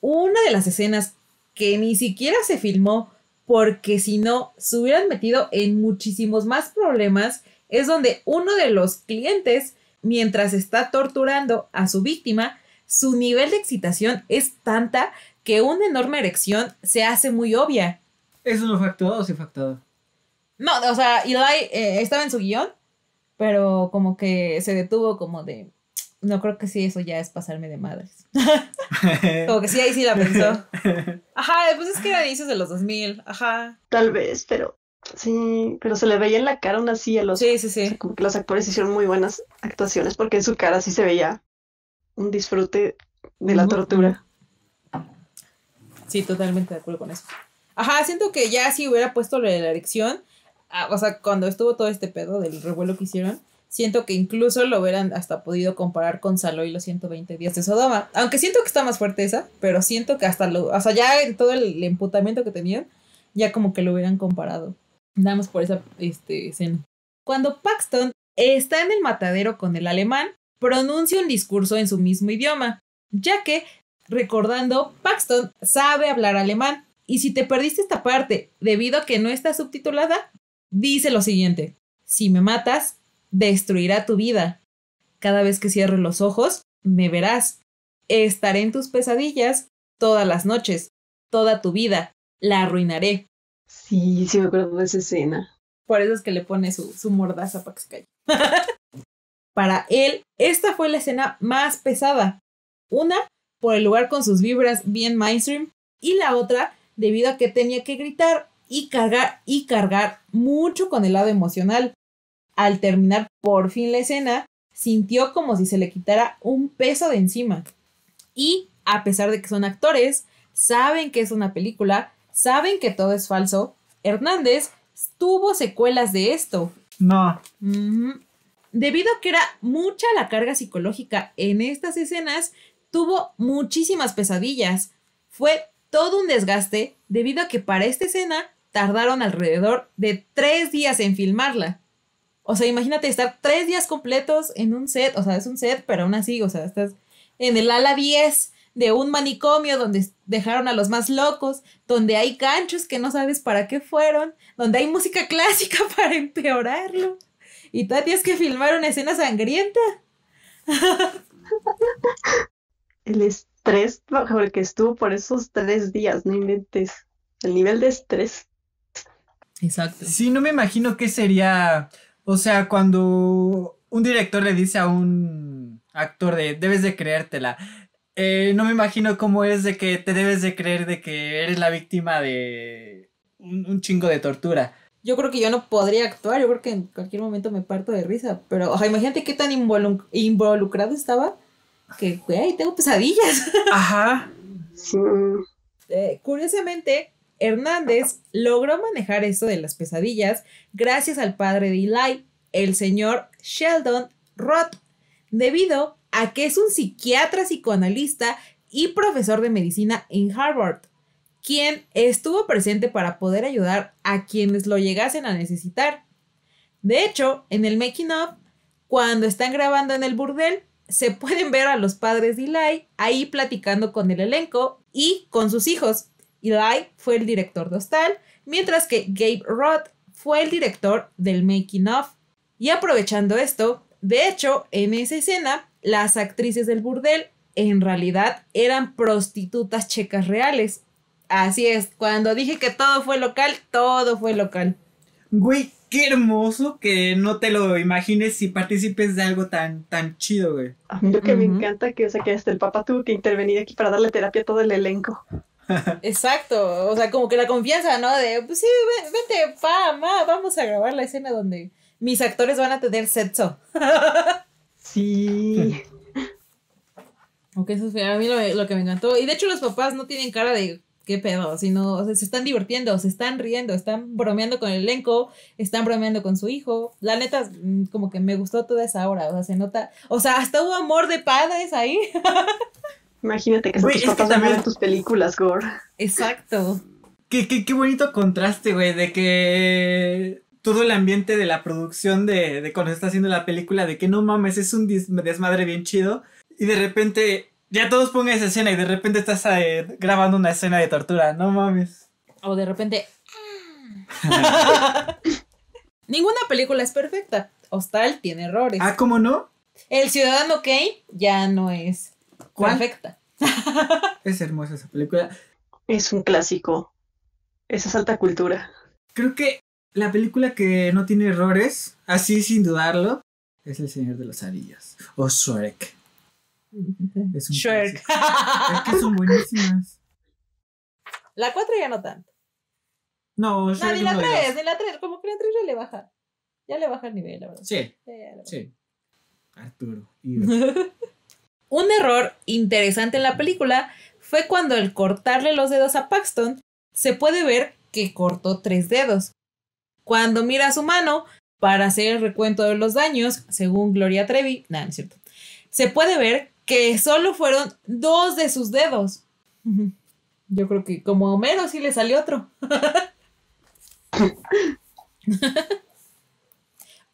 [SPEAKER 1] Una de las escenas que ni siquiera se filmó porque si no se hubieran metido en muchísimos más problemas es donde uno de los clientes, mientras está torturando a su víctima, su nivel de excitación es tanta que una enorme erección se hace muy obvia.
[SPEAKER 2] ¿Eso no fue o sí
[SPEAKER 1] no, o sea, Eli eh, estaba en su guión, pero como que se detuvo como de, no creo que sí, eso ya es pasarme de madres. como que sí, ahí sí la pensó. Ajá, pues es que era inicios de los 2000, ajá.
[SPEAKER 3] Tal vez, pero sí, pero se le veía en la cara aún así a los... Sí, sí, sí. como que los actores hicieron muy buenas actuaciones porque en su cara sí se veía un disfrute de la tortura. Sí, totalmente de acuerdo con eso.
[SPEAKER 1] Ajá, siento que ya si hubiera puesto la elección, Ah, o sea, cuando estuvo todo este pedo del revuelo que hicieron, siento que incluso lo hubieran hasta podido comparar con Saló y los 120 días de Sodoma. Aunque siento que está más fuerte esa, pero siento que hasta lo, o sea, ya en todo el, emputamiento que tenían, ya como que lo hubieran comparado. Damos por esa este, escena. Cuando Paxton está en el matadero con el alemán, pronuncia un discurso en su mismo idioma, ya que, recordando, Paxton sabe hablar alemán. Y si te perdiste esta parte debido a que no está subtitulada, dice lo siguiente, si me matas, destruirá tu vida. Cada vez que cierre los ojos, me verás. Estaré en tus pesadillas todas las noches, toda tu vida. La arruinaré.
[SPEAKER 3] Sí, sí me acuerdo de esa escena.
[SPEAKER 1] Por eso es que le pone su, su mordaza para que se calle. para él, esta fue la escena más pesada. Una, por el lugar con sus vibras bien mainstream, y la otra, debido a que tenía que gritar y cargar y cargar mucho con el lado emocional. Al terminar por fin la escena, sintió como si se le quitara un peso de encima. Y, a pesar de que son actores, saben que es una película, saben que todo es falso, Hernández tuvo secuelas de esto. No. Debido a que era mucha la carga psicológica en estas escenas, tuvo muchísimas pesadillas. Fue todo un desgaste debido a que para esta escena tardaron alrededor de tres días en filmarla. O sea, imagínate estar tres días completos en un set, o sea, es un set, pero aún así, o sea, estás en el ala 10 de un manicomio donde dejaron a los más locos, donde hay ganchos que no sabes para qué fueron, donde hay música clásica para empeorarlo. Y tú tienes que filmar una escena sangrienta.
[SPEAKER 3] el estrés que estuvo por esos tres días, no inventes. El nivel de estrés.
[SPEAKER 2] Exacto. Sí, no me imagino qué sería, o sea, cuando un director le dice a un actor de, debes de creértela. Eh, no me imagino cómo es de que te debes de creer de que eres la víctima de un, chingo de tortura yo creo
[SPEAKER 1] que yo no podría actuar, yo creo que en cualquier momento me parto de risa, pero imagínate qué tan involucrado estaba que, güey, tengo pesadillas. Ajá. Sí. Eh, curiosamente, Hernández logró manejar esto de las pesadillas gracias al padre de Eli, el señor Sheldon Roth, debido a que es un psiquiatra psicoanalista y profesor de medicina en Harvard, quien estuvo presente para poder ayudar a quienes lo llegasen a necesitar. De hecho, en el making up, cuando están grabando en el burdel, se pueden ver a los padres de Eli ahí platicando con el elenco y con sus hijos, Eli fue el director de Hostal, mientras que Gabe Roth fue el director del Making of. Y aprovechando esto, de hecho, en esa escena, las actrices del burdel en realidad eran prostitutas checas reales. Así es, cuando dije que todo fue local, todo fue local.
[SPEAKER 2] Güey, qué hermoso que no te lo imagines si participes de algo tan, tan
[SPEAKER 3] chido, güey. A mí lo que me encanta que, o sea, que hasta el papá tuvo que intervenir aquí para darle terapia a todo el elenco.
[SPEAKER 1] Exacto, o sea, como que la confianza, ¿no?
[SPEAKER 3] De, pues sí, vente, pa, ma,
[SPEAKER 1] vamos a grabar la escena donde mis actores van a tener sexo. Sí. Aunque eso fue a mí lo, que me encantó. Y de hecho los papás no tienen cara de qué pedo, sino se están divirtiendo, se están riendo, están bromeando con el elenco, están bromeando con su hijo. La neta, mm, como que me gustó toda esa hora, o sea, se nota, o sea, hasta hubo amor de padres ahí.
[SPEAKER 3] Imagínate que se tus papás tus películas,
[SPEAKER 2] Gore. Exacto. Qué, bonito contraste, güey, de que todo el ambiente de la producción de, de cuando se está haciendo la película, de que no mames, es un desmadre bien chido. Y de repente, ya todos pongan esa escena y de repente estás eh, grabando una escena de tortura, no mames.
[SPEAKER 1] O de repente... Ninguna película es perfecta. Hostal tiene errores. Ah, ¿cómo no? El Ciudadano Kane ya no es Perfecta.
[SPEAKER 3] Es hermosa esa película. Es un clásico. Esa es alta cultura. Creo que la
[SPEAKER 2] película que no tiene errores, así sin dudarlo, es El Señor de los Anillos. O Shrek. Es Shrek. Es que son buenísimas.
[SPEAKER 1] La 4 ya no tanto.
[SPEAKER 2] No, no ni la 3, ni
[SPEAKER 1] la 3. Como que la 3 ya le baja. Ya le baja el nivel, la verdad. Sí. sí, sí. Arturo. Un error interesante en la película fue cuando al cortarle los dedos a Paxton, se puede ver que cortó tres dedos. Cuando mira su mano, para hacer el recuento de los daños, según Gloria Trevi, nada, no cierto, se puede ver que solo fueron dos de sus dedos. Yo creo que como a Homero sí le salió otro.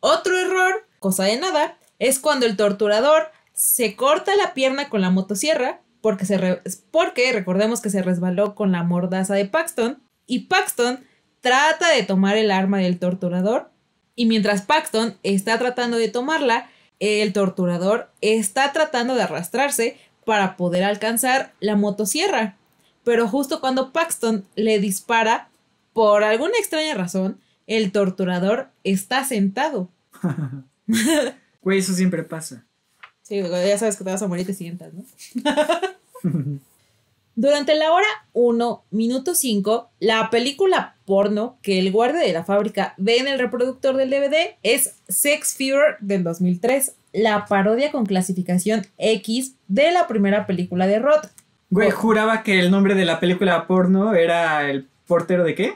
[SPEAKER 1] otro error, cosa de nada, es cuando el torturador se corta la pierna con la motosierra, porque, porque recordemos que se resbaló con la mordaza de Paxton, y Paxton trata de tomar el arma del torturador, y mientras Paxton está tratando de tomarla, el torturador está tratando de arrastrarse para poder alcanzar la motosierra. Pero justo cuando Paxton le dispara, por alguna extraña razón, el torturador está sentado.
[SPEAKER 2] Güey, eso siempre pasa.
[SPEAKER 1] Sí, ya sabes que te vas a morir y te sientas, ¿no? Durante la hora 1, minuto 5, la película porno que el guardia de la fábrica ve en el reproductor del DVD es Sex Fever del 2003, la parodia con clasificación X de la primera película de Roth.
[SPEAKER 2] Güey, juraba que el nombre de la película porno era el portero de qué?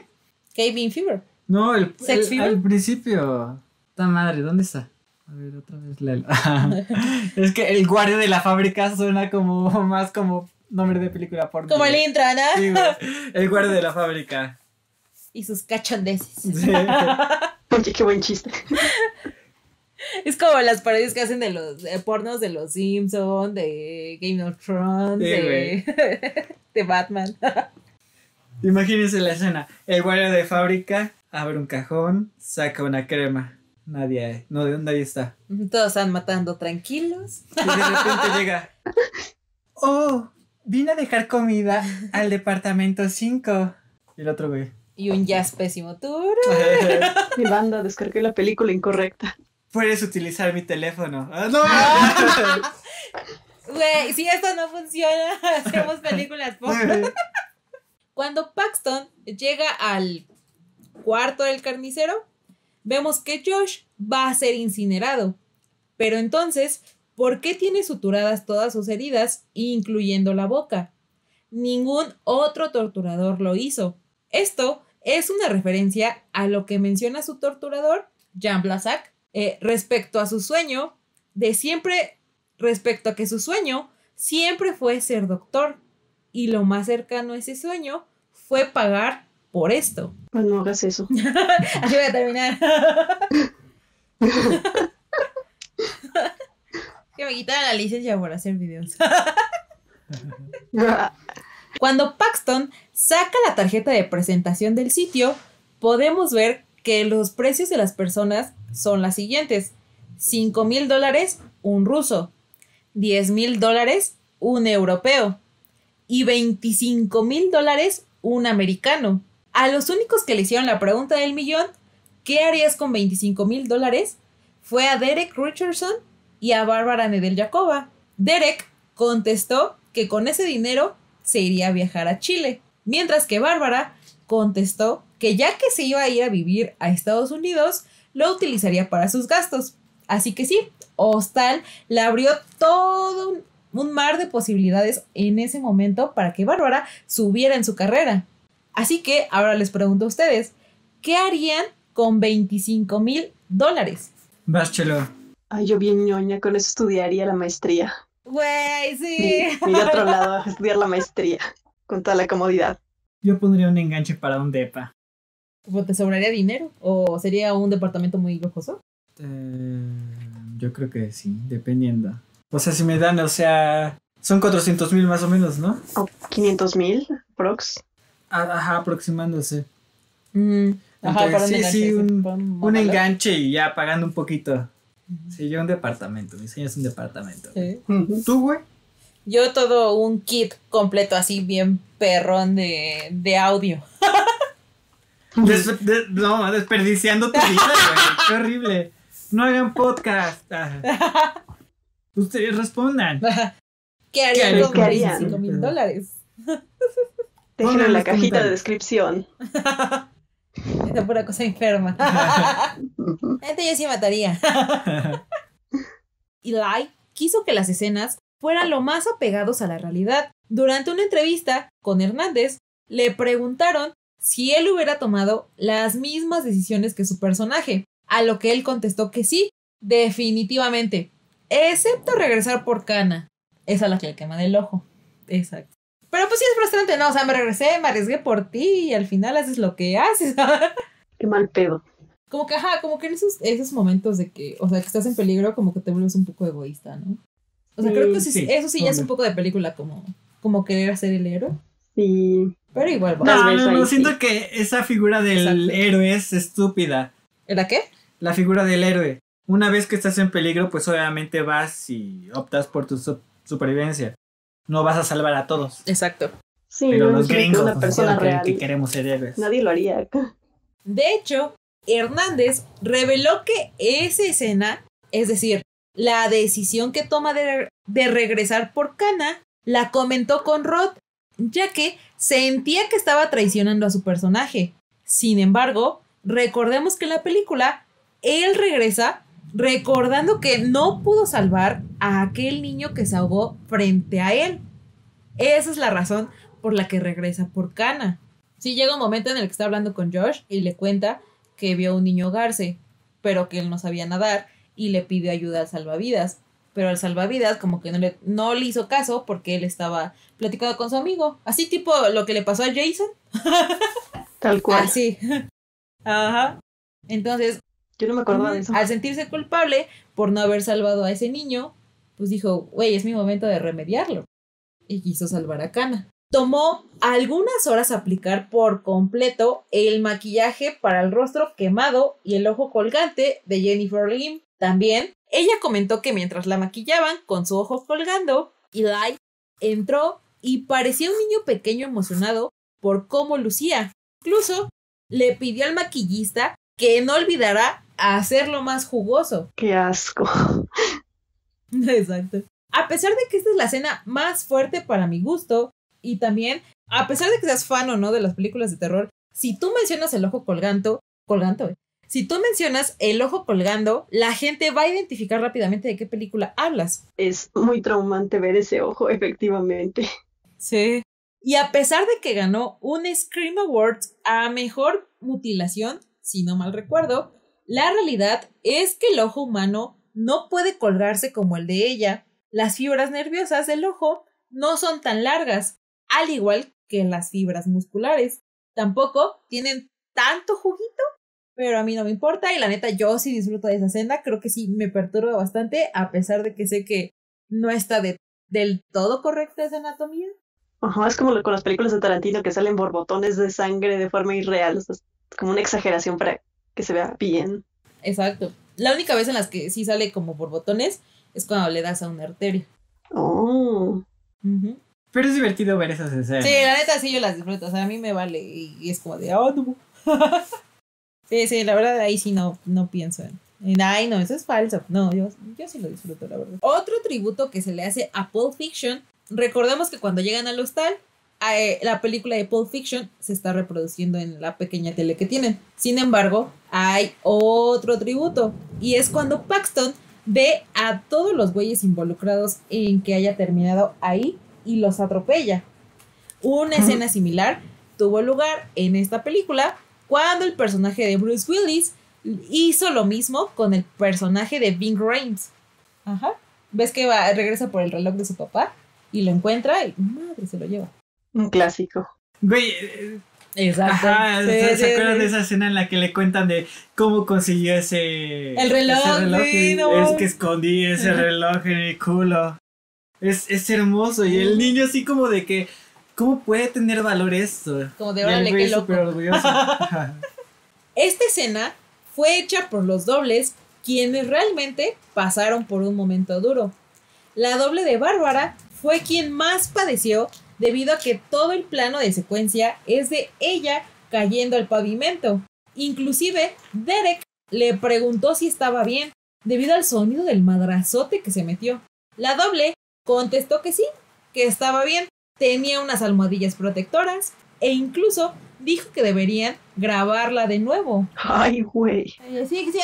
[SPEAKER 2] Kevin Fever. No, el, Sex Al principio. Esta madre, ¿dónde está? A ver, otra vez es que el guardia de la fábrica suena como más como nombre de película porno. Como el intro, ¿no? El guardia de la fábrica.
[SPEAKER 1] Y sus cachondeses. Sí.
[SPEAKER 3] Oye, qué buen chiste.
[SPEAKER 1] Es como las Paredes que hacen de los pornos de los Simpsons, de Game of Thrones,
[SPEAKER 2] de,
[SPEAKER 1] de, Batman.
[SPEAKER 2] Imagínense la escena. El guardia de fábrica abre un cajón, saca una crema. Nadie, no, ¿de dónde ahí está.
[SPEAKER 1] Todos están matando tranquilos. Y de repente
[SPEAKER 2] llega. Oh, vine a dejar comida al departamento 5. Y el otro güey. Y un jazz pésimo. mi banda, descargué la película incorrecta. Puedes utilizar mi teléfono. Ah, ¡No!
[SPEAKER 1] Güey, si esto no funciona, hacemos películas Cuando Paxton llega al cuarto del carnicero, vemos que Josh va a ser incinerado. Pero entonces, ¿por qué tiene suturadas todas sus heridas, incluyendo la boca? Ningún otro torturador lo hizo. Esto es una referencia a lo que menciona su torturador, Jean Blasac, eh, respecto a su sueño, de siempre, respecto a que su sueño siempre fue ser doctor, y lo más cercano a ese sueño fue pagar por esto.
[SPEAKER 3] Pues no hagas eso.
[SPEAKER 1] Así voy a terminar. que me quitaran la licencia por hacer videos. Cuando Paxton saca la tarjeta de presentación del sitio, podemos ver que los precios de las personas son las siguientes. 5 mil dólares un ruso, 10 mil dólares un europeo y 25 mil dólares un americano. A los únicos que le hicieron la pregunta del millón, ¿qué harías con 25 mil dólares? Fue a Derek Richardson y a Bárbara Nedel Jacoba. Derek contestó que con ese dinero se iría a viajar a Chile, mientras que Bárbara contestó que ya que se iba a ir a vivir a Estados Unidos, lo utilizaría para sus gastos. Así que sí, Hostal le abrió todo un mar de posibilidades en ese momento para que Bárbara subiera en su carrera. Así que ahora les pregunto a ustedes, ¿qué harían con
[SPEAKER 3] 25 mil dólares?
[SPEAKER 2] Bárchelo.
[SPEAKER 3] Ay, yo bien ñoña, con eso estudiaría la maestría. Güey, sí. Y, otro lado, estudiar la maestría, con toda la
[SPEAKER 2] comodidad. Yo pondría un enganche para un DEPA.
[SPEAKER 1] ¿Te sobraría dinero? ¿O sería un departamento muy lujoso?
[SPEAKER 2] Eh, yo creo que sí, dependiendo. O sea, si me dan, o sea, son 400 mil más o menos, ¿no?
[SPEAKER 3] O 500 mil, prox.
[SPEAKER 2] Ajá, aproximándose. Mm. sí, sí, un,
[SPEAKER 1] un, enganche
[SPEAKER 2] y ya pagando un poquito. si Sí, yo un departamento, mi sueño es un departamento.
[SPEAKER 1] ¿Tú, güey? Yo todo un kit completo así bien perrón de, audio.
[SPEAKER 2] no, desperdiciando tu vida, güey. Qué horrible. No hagan podcast. Ah. Ustedes respondan. ¿Qué harían con mil dólares?
[SPEAKER 3] Déjenlo en la cajita de descripción.
[SPEAKER 1] Esta pura cosa enferma. Este yo sí mataría. Eli quiso que las escenas fueran lo más apegados a la realidad. Durante una entrevista con Hernández, le preguntaron si él hubiera tomado las mismas decisiones que su personaje, a lo que él contestó que sí, definitivamente, excepto regresar por Cana. Esa es la que le quema del ojo. Exacto. Pero pues sí es frustrante, ¿no? O sea, me regresé, me arriesgué por ti y al final haces lo que haces. Qué mal pedo. Como que, ajá, como que en esos, momentos de que, o sea, que estás en peligro, como que te vuelves un poco egoísta, ¿no? O sea, creo que mm, eso sí ya es un poco de película, como, como querer ser el héroe. Sí. Pero igual, bueno. No, no, no, siento
[SPEAKER 2] que esa figura del héroe es estúpida. ¿Era qué? La figura del héroe. Una vez que estás en peligro, pues obviamente vas y optas por tu supervivencia no vas a salvar a todos. Exacto.
[SPEAKER 1] Sí, Pero no los gringos persona Que,
[SPEAKER 2] queremos ser héroes.
[SPEAKER 1] Nadie lo haría De hecho, Hernández reveló que esa escena, es decir, la decisión que toma de, regresar por Cana, la comentó con Rod, ya que sentía que estaba traicionando a su personaje. Sin embargo, recordemos que en la película, él regresa recordando que no pudo salvar a aquel niño que se ahogó frente a él. Esa es la razón por la que regresa por Cana. Sí llega un momento en el que está hablando con Josh y le cuenta que vio a un niño ahogarse, pero que él no sabía nadar y le pidió ayuda al salvavidas. Pero al salvavidas como que no le, no le hizo caso porque él estaba platicando con su amigo. Así tipo lo que le pasó a Jason.
[SPEAKER 3] Tal cual. Así.
[SPEAKER 1] Ajá. Entonces, yo no me acordaba de eso. Al sentirse culpable por no haber salvado a ese niño, pues dijo, güey, es mi momento de remediarlo. Y quiso salvar a Kana. Tomó algunas horas aplicar por completo el maquillaje para el rostro quemado y el ojo colgante de Jennifer Lim. También, ella comentó que mientras la maquillaban con su ojo colgando, Eli entró y parecía un niño pequeño emocionado por cómo lucía. Incluso le pidió al maquillista que no olvidará hacerlo más jugoso. Qué asco. Exacto. A pesar de que esta es la escena más fuerte para mi gusto, y también, a pesar de que seas fan o no de las películas de terror, si tú mencionas el ojo colgando, colgando, si tú mencionas el ojo colgando, la gente va a identificar rápidamente de qué película hablas. Es
[SPEAKER 3] muy traumante ver ese ojo, efectivamente.
[SPEAKER 1] Sí. Y a pesar de que ganó un Scream Awards a mejor mutilación, si no mal recuerdo, la realidad es que el ojo humano no puede colgarse como el de ella. Las fibras nerviosas del ojo no son tan largas, al igual que las fibras musculares. Tampoco tienen tanto juguito, pero a mí no me importa y la neta yo sí disfruto de esa senda. Creo que sí me perturba bastante, a pesar de que sé que no está del todo correcta esa anatomía.
[SPEAKER 3] es como con las películas de Tarantino que salen borbotones de sangre de forma irreal como una exageración para que se vea bien.
[SPEAKER 1] Exacto. La única vez en las que sí sale como por botones es cuando le das a una arteria.
[SPEAKER 2] Oh. Pero es divertido ver esas escenas. Sí,
[SPEAKER 1] la neta sí yo las disfruto. O sea, a mí me vale y es como de, oh, no. sí, sí, la verdad ahí sí no, no pienso en. Ay, no, eso es falso. No, yo, yo sí lo disfruto, la verdad. Otro tributo que se le hace a Pulp Fiction. Recordemos que cuando llegan al hostal, eh, la película de Pulp Fiction se está reproduciendo en la pequeña tele que tienen. Sin embargo, hay otro tributo y es cuando Paxton ve a todos los güeyes involucrados en que haya terminado ahí y los atropella. Una escena similar tuvo lugar en esta película cuando el personaje de Bruce Willis hizo lo mismo con el personaje de Bing Rains. Ajá. ¿Ves que va, regresa por el reloj de su papá y lo encuentra y madre se lo lleva? Un clásico.
[SPEAKER 2] Güey. Eh, exacto. ¿se, acuerdan de esa escena en la que le cuentan de cómo consiguió ese. El reloj, Es que escondí ese reloj en el culo. Es, hermoso. Y el niño, así como de que. ¿Cómo puede tener valor esto? Como de órale, Orgulloso.
[SPEAKER 1] Esta escena fue hecha por los dobles, quienes realmente pasaron por un momento duro. La doble de Bárbara fue quien más padeció debido a que todo el plano de secuencia es de ella cayendo al pavimento. Inclusive, Derek le preguntó si estaba bien, debido al sonido del madrazote que se metió. La doble contestó que sí, que estaba bien, tenía unas almohadillas protectoras e incluso dijo que deberían grabarla de nuevo. Ay, güey. Sí, sí,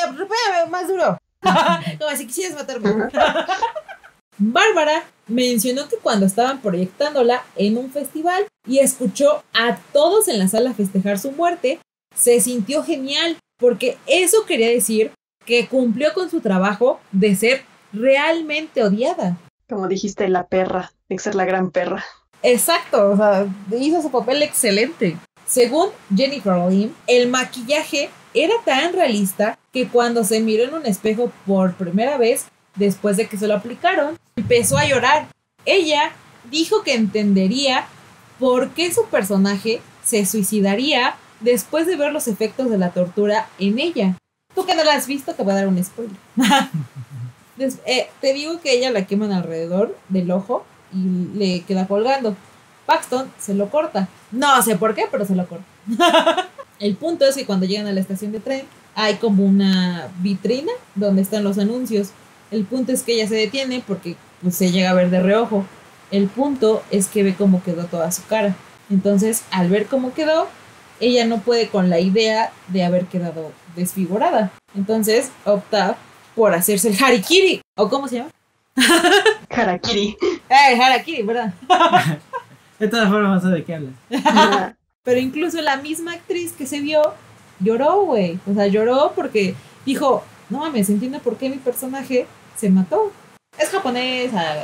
[SPEAKER 1] más duro. Como si quisieras matarme. Bárbara mencionó que cuando estaban proyectándola en un festival y escuchó a todos en la sala festejar su muerte, se sintió genial porque eso quería decir que cumplió con su trabajo de ser realmente odiada. Como dijiste, la perra, de ser la gran perra. Exacto, o sea, hizo su papel excelente. Según Jennifer Lynn, el maquillaje era tan realista que cuando se miró en un espejo por primera vez después de que se lo aplicaron, empezó a llorar. Ella dijo que entendería por qué su personaje se suicidaría después de ver los efectos de la tortura en ella. Tú que no la has visto, te voy a dar un spoiler. Eh, te digo que ella la queman alrededor del ojo y le queda colgando. Paxton se lo corta. No sé por qué, pero se lo corta. El punto es que cuando llegan a la estación de tren hay como una vitrina donde están los anuncios el punto es que ella se detiene porque pues, se llega a ver de reojo. El punto es que ve cómo quedó toda su cara. Entonces, al ver cómo quedó, ella no puede con la idea de haber quedado desfigurada. Entonces, opta por hacerse el harikiri. ¿O cómo se llama? Harakiri. Eh, harakiri, ¿verdad?
[SPEAKER 2] de todas formas, ¿de qué hablas?
[SPEAKER 1] Pero incluso la misma actriz que se vio lloró, güey. O sea, lloró porque dijo, no mames, entiendo por qué mi personaje se mató. Es japonesa,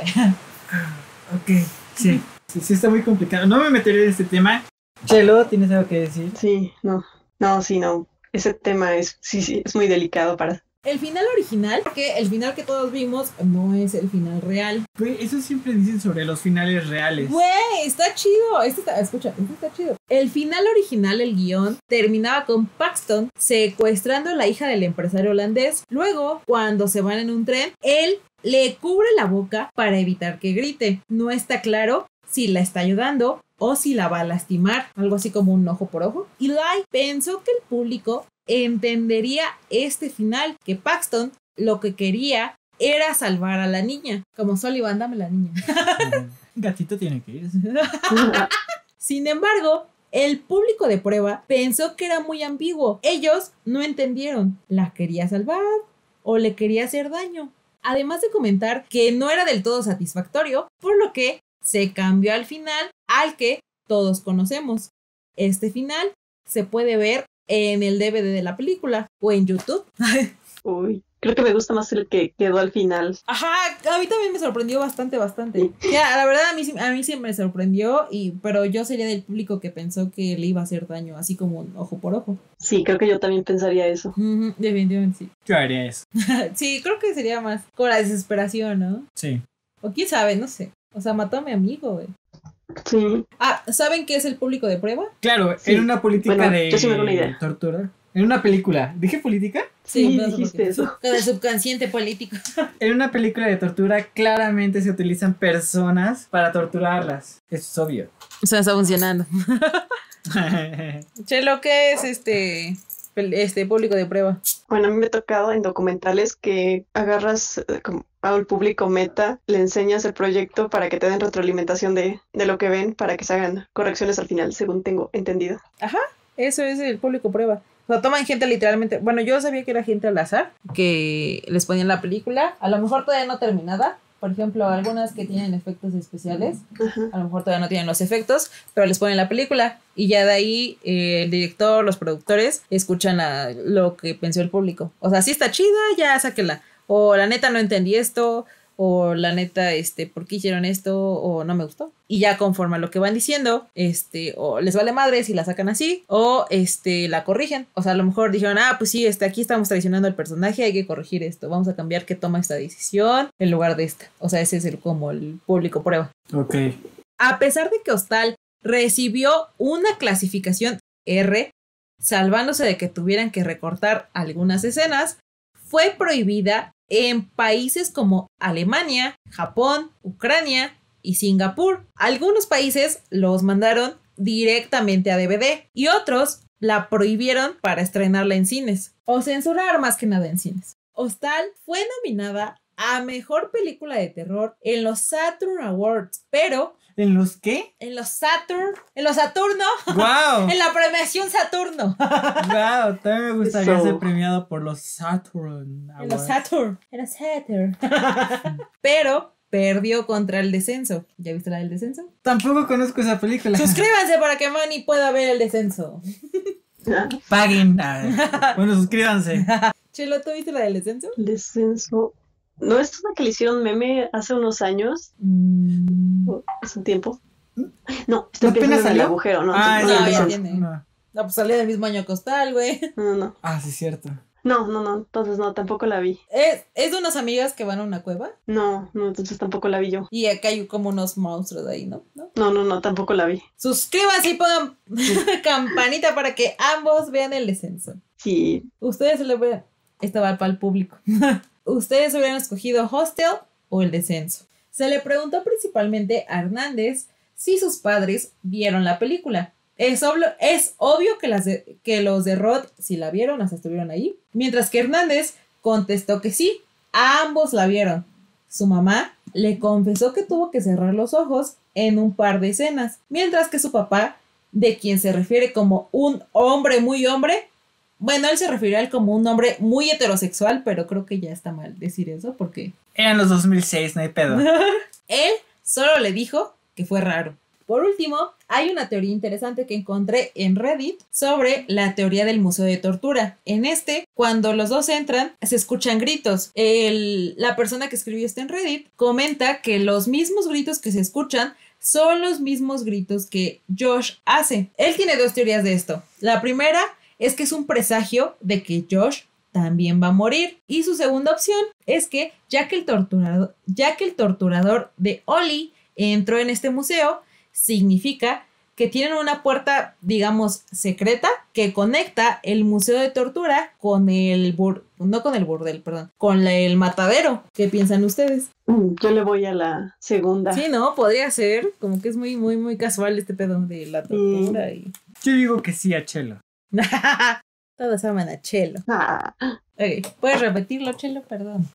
[SPEAKER 2] ah, ok, sí. sí. sí. está muy complicado. No me meteré en este tema.
[SPEAKER 3] Chelo, ¿tienes algo que decir? Sí, no. No, sí, no. Ese tema es, sí, sí, es muy delicado para
[SPEAKER 1] el final original, que el final que todos vimos no es el final real.
[SPEAKER 2] eso siempre dicen sobre los finales reales. Güey,
[SPEAKER 1] está chido. Este escucha, este está chido. El final original, el guión, terminaba con Paxton secuestrando a la hija del empresario holandés. Luego, cuando se van en un tren, él le cubre la boca para evitar que grite. No está claro si la está ayudando o si la va a lastimar, algo así como un ojo por ojo. Y Eli pensó que el público entendería este final que Paxton lo que quería era salvar a la niña. Como Sullivan, dame la niña.
[SPEAKER 2] Gatito tiene que ir.
[SPEAKER 1] Sin embargo, el público de prueba pensó que era muy ambiguo. Ellos no entendieron. ¿La quería salvar o le quería hacer daño? Además de comentar que no era del todo satisfactorio, por lo que se cambió al final al que todos conocemos. Este final se puede ver en el DVD de la película o en YouTube.
[SPEAKER 3] Uy, creo que me gusta más el que quedó al final.
[SPEAKER 1] Ajá, a mí también me sorprendió bastante, bastante. Ya, la verdad a mí, a mí sí me sorprendió, y, pero yo sería del público que pensó que le iba a hacer daño, así como ojo por ojo. Sí, creo que yo también pensaría eso. definitivamente sí. Yo haría eso. sí, creo que sería más con la desesperación, ¿no? Sí. O quién sabe, no sé. O sea, mató a mi amigo, güey. Sí. Ah, ¿saben qué es el público de prueba?
[SPEAKER 2] Claro, en una política de tortura. En una película. ¿Dije política? Sí, dijiste eso. Con el
[SPEAKER 1] subconsciente político.
[SPEAKER 2] en una película de tortura claramente se utilizan personas para torturarlas. Eso es obvio. O sea, está funcionando.
[SPEAKER 3] che, lo que es este este público de prueba? Bueno, a mí me ha tocado en documentales que agarras eh, al público meta, le enseñas el proyecto para que te den retroalimentación de, de lo que ven, para que se hagan correcciones al final, según tengo entendido.
[SPEAKER 1] Ajá, eso es el público prueba. O sea, toman gente literalmente. Bueno, yo sabía que era gente al azar, que les ponían la película, a lo mejor todavía no terminada, por ejemplo, algunas que tienen efectos especiales, a lo mejor todavía no tienen los efectos, pero les ponen la película y ya de ahí eh, el director, los productores escuchan a lo que pensó el público. O sea, si está chida, ya sáquela. O la neta no entendí esto, o la neta, este, ¿por qué hicieron esto? o no me gustó. Y ya conforme a lo que van diciendo, este, o les vale madre si la sacan así, o este, la corrigen. O sea, a lo mejor dijeron, ah, pues sí, este, aquí estamos traicionando al personaje, hay que corregir esto, vamos a cambiar que toma esta decisión en lugar de esta. O sea, ese es el, como el público prueba. Ok. A pesar de que Hostal recibió una clasificación R, salvándose de que tuvieran que recortar algunas escenas, fue prohibida en países como Alemania, Japón, Ucrania y Singapur. Algunos países los mandaron directamente a DVD y otros la prohibieron para estrenarla en cines o censurar más que nada en cines. Hostal fue nominada a mejor película de terror en los Saturn Awards, pero ¿En los qué? En los Saturn, en los Saturno. ¡Wow! en la premiación Saturno. ¡Wow! También me gustaría ser
[SPEAKER 2] premiado por los Saturn. Ah, en los
[SPEAKER 1] Saturn. En los Saturn. Pero perdió contra el descenso. ¿Ya viste la del descenso?
[SPEAKER 2] Tampoco conozco esa película.
[SPEAKER 1] Suscríbanse para que Manny
[SPEAKER 3] pueda ver el descenso.
[SPEAKER 2] Paguen. Ah, bueno, suscríbanse.
[SPEAKER 3] Chelo, ¿tú viste la del descenso? Descenso. ¿No es una que le hicieron meme hace unos años? Mm. Hace un tiempo. Mm. No, estoy pensando en el agujero, no. Ah, no, ya tiene.
[SPEAKER 2] no,
[SPEAKER 1] pues salió del mismo año Costal, güey. No, no.
[SPEAKER 3] Ah, sí, cierto.
[SPEAKER 1] No, no, no, entonces no, tampoco la vi. ¿Es, de unas amigas que van a una cueva? No, no, entonces tampoco la vi yo. Y acá hay como unos monstruos ahí, ¿no?
[SPEAKER 3] No, no, no, tampoco la vi. Suscríbanse y pongan
[SPEAKER 1] campanita para que ambos vean el descenso. Sí. Ustedes se lo vean. Esta va para el público. ¿Ustedes hubieran escogido hostel o el descenso? Se le preguntó principalmente a Hernández si sus padres vieron la película. Es obvio, que, los de Roth si la vieron, hasta estuvieron ahí. Mientras que Hernández contestó que sí, ambos la vieron. Su mamá le confesó que tuvo que cerrar los ojos en un par de escenas, mientras que su papá, de quien se refiere como un hombre muy hombre, bueno, él se refirió a él como un hombre muy heterosexual, pero creo que ya está mal decir eso porque...
[SPEAKER 2] Eran los 2006, no hay pedo.
[SPEAKER 1] él solo le dijo que fue raro. Por último, hay una teoría interesante que encontré en Reddit sobre la teoría del Museo de Tortura. En este, cuando los dos entran, se escuchan gritos. la persona que escribió esto en Reddit comenta que los mismos gritos que se escuchan son los mismos gritos que Josh hace. Él tiene dos teorías de esto. La primera es que es un presagio de que Josh también va a morir. Y su segunda opción es que ya que el torturador, ya que el torturador de Oli entró en este museo, significa que tienen una puerta, digamos, secreta que conecta el museo de tortura con el bur no con el burdel, perdón, con el matadero. ¿Qué piensan ustedes? Mm, yo le voy a la
[SPEAKER 2] segunda. Sí,
[SPEAKER 1] no, podría ser, como que es muy muy muy casual este pedo de la mm. tortura y...
[SPEAKER 2] Yo digo que sí a Chela.
[SPEAKER 3] Todos aman a Chelo. Ah. ¿Puedes
[SPEAKER 1] repetirlo, Chelo? Perdón.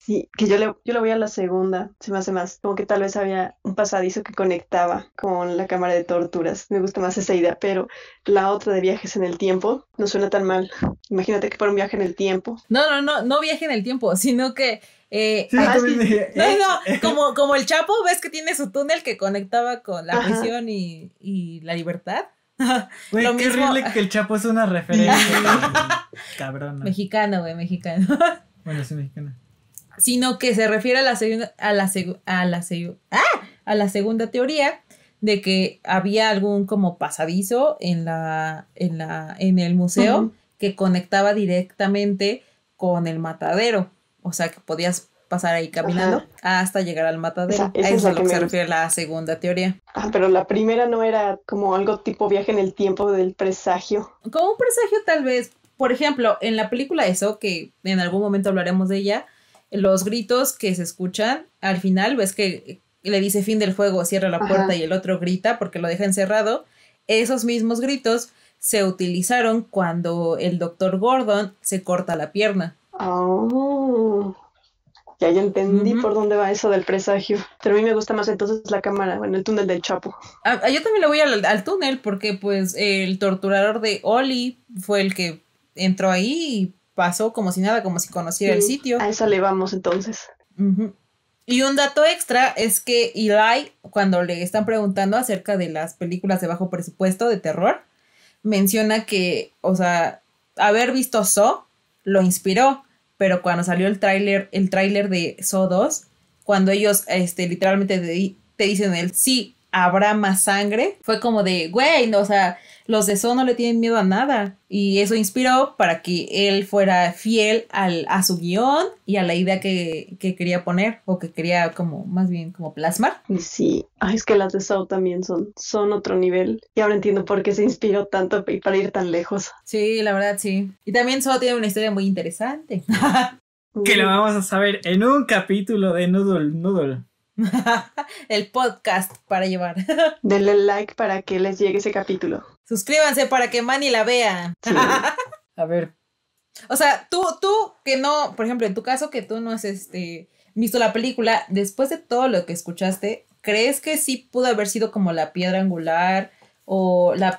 [SPEAKER 3] Sí, que yo le, yo le voy a la segunda, se me hace más. Como que tal vez había un pasadizo que conectaba con la cámara de torturas. Me gusta más esa idea, pero la otra de viajes en el tiempo no suena tan mal. Imagínate que fuera un viaje en el tiempo.
[SPEAKER 1] No, no, no, no viaje en el tiempo, sino que eh, no, no, eh. como, como el Chapo, ves que tiene su túnel que conectaba con la visión y, y, la libertad.
[SPEAKER 2] Güey, qué mismo... horrible que el Chapo es una referencia. cabrón.
[SPEAKER 1] Mexicano, güey, mexicano.
[SPEAKER 2] bueno, sí, mexicano.
[SPEAKER 1] Sino que se refiere a la segunda, a la la ah, a la segunda teoría de que había algún como pasadizo en la, en la, en el museo que conectaba directamente con el matadero. O sea que podías pasar ahí caminando hasta llegar al matadero. Esa, Eso es a lo que, se refiere
[SPEAKER 3] la segunda teoría. Ah, pero la primera no era como algo tipo viaje en el tiempo del presagio.
[SPEAKER 1] Como un presagio tal vez. Por ejemplo, en la película Eso, que en algún momento hablaremos de ella, los gritos que se escuchan, al final ves que le dice fin del fuego, cierra la puerta y el otro grita porque lo deja encerrado. Esos mismos gritos se utilizaron cuando el doctor Gordon se corta la pierna.
[SPEAKER 3] Oh. Ya, ya entendí por dónde va eso del presagio. Pero a mí me gusta más entonces la cámara, bueno, el túnel del Chapo.
[SPEAKER 1] Ah, ah, yo también le voy al, túnel porque pues el torturador de Oli fue el que entró ahí y pasó como si nada,
[SPEAKER 3] como si conociera el sitio. A eso le vamos entonces.
[SPEAKER 1] Y un dato extra es que Eli, cuando le están preguntando acerca de las películas de bajo presupuesto de terror, menciona que, o sea, haber visto So lo inspiró pero cuando salió el tráiler, el tráiler de So 2, cuando ellos este, literalmente te dicen el sí, habrá más sangre, fue como de, güey, no, o sea, los de So no le tienen miedo a nada y eso inspiró para que él fuera fiel a su guión y a la idea que, quería poner o que quería como más bien como plasmar. Sí,
[SPEAKER 3] Ay, es que las de So también son, son otro nivel y ahora entiendo por qué se inspiró tanto para ir tan lejos. Sí, la verdad sí. Y también So tiene una historia muy interesante.
[SPEAKER 2] que lo vamos a saber en un capítulo de Noodle Noodle.
[SPEAKER 1] el podcast para llevar.
[SPEAKER 3] Denle like para que les llegue ese capítulo.
[SPEAKER 1] Suscríbanse para que Manny la vea.
[SPEAKER 3] A ver.
[SPEAKER 1] O sea, tú, tú que no, por ejemplo, en tu caso que tú no has este, visto la película, después de todo lo que escuchaste, ¿crees que sí pudo haber sido como la piedra angular o la,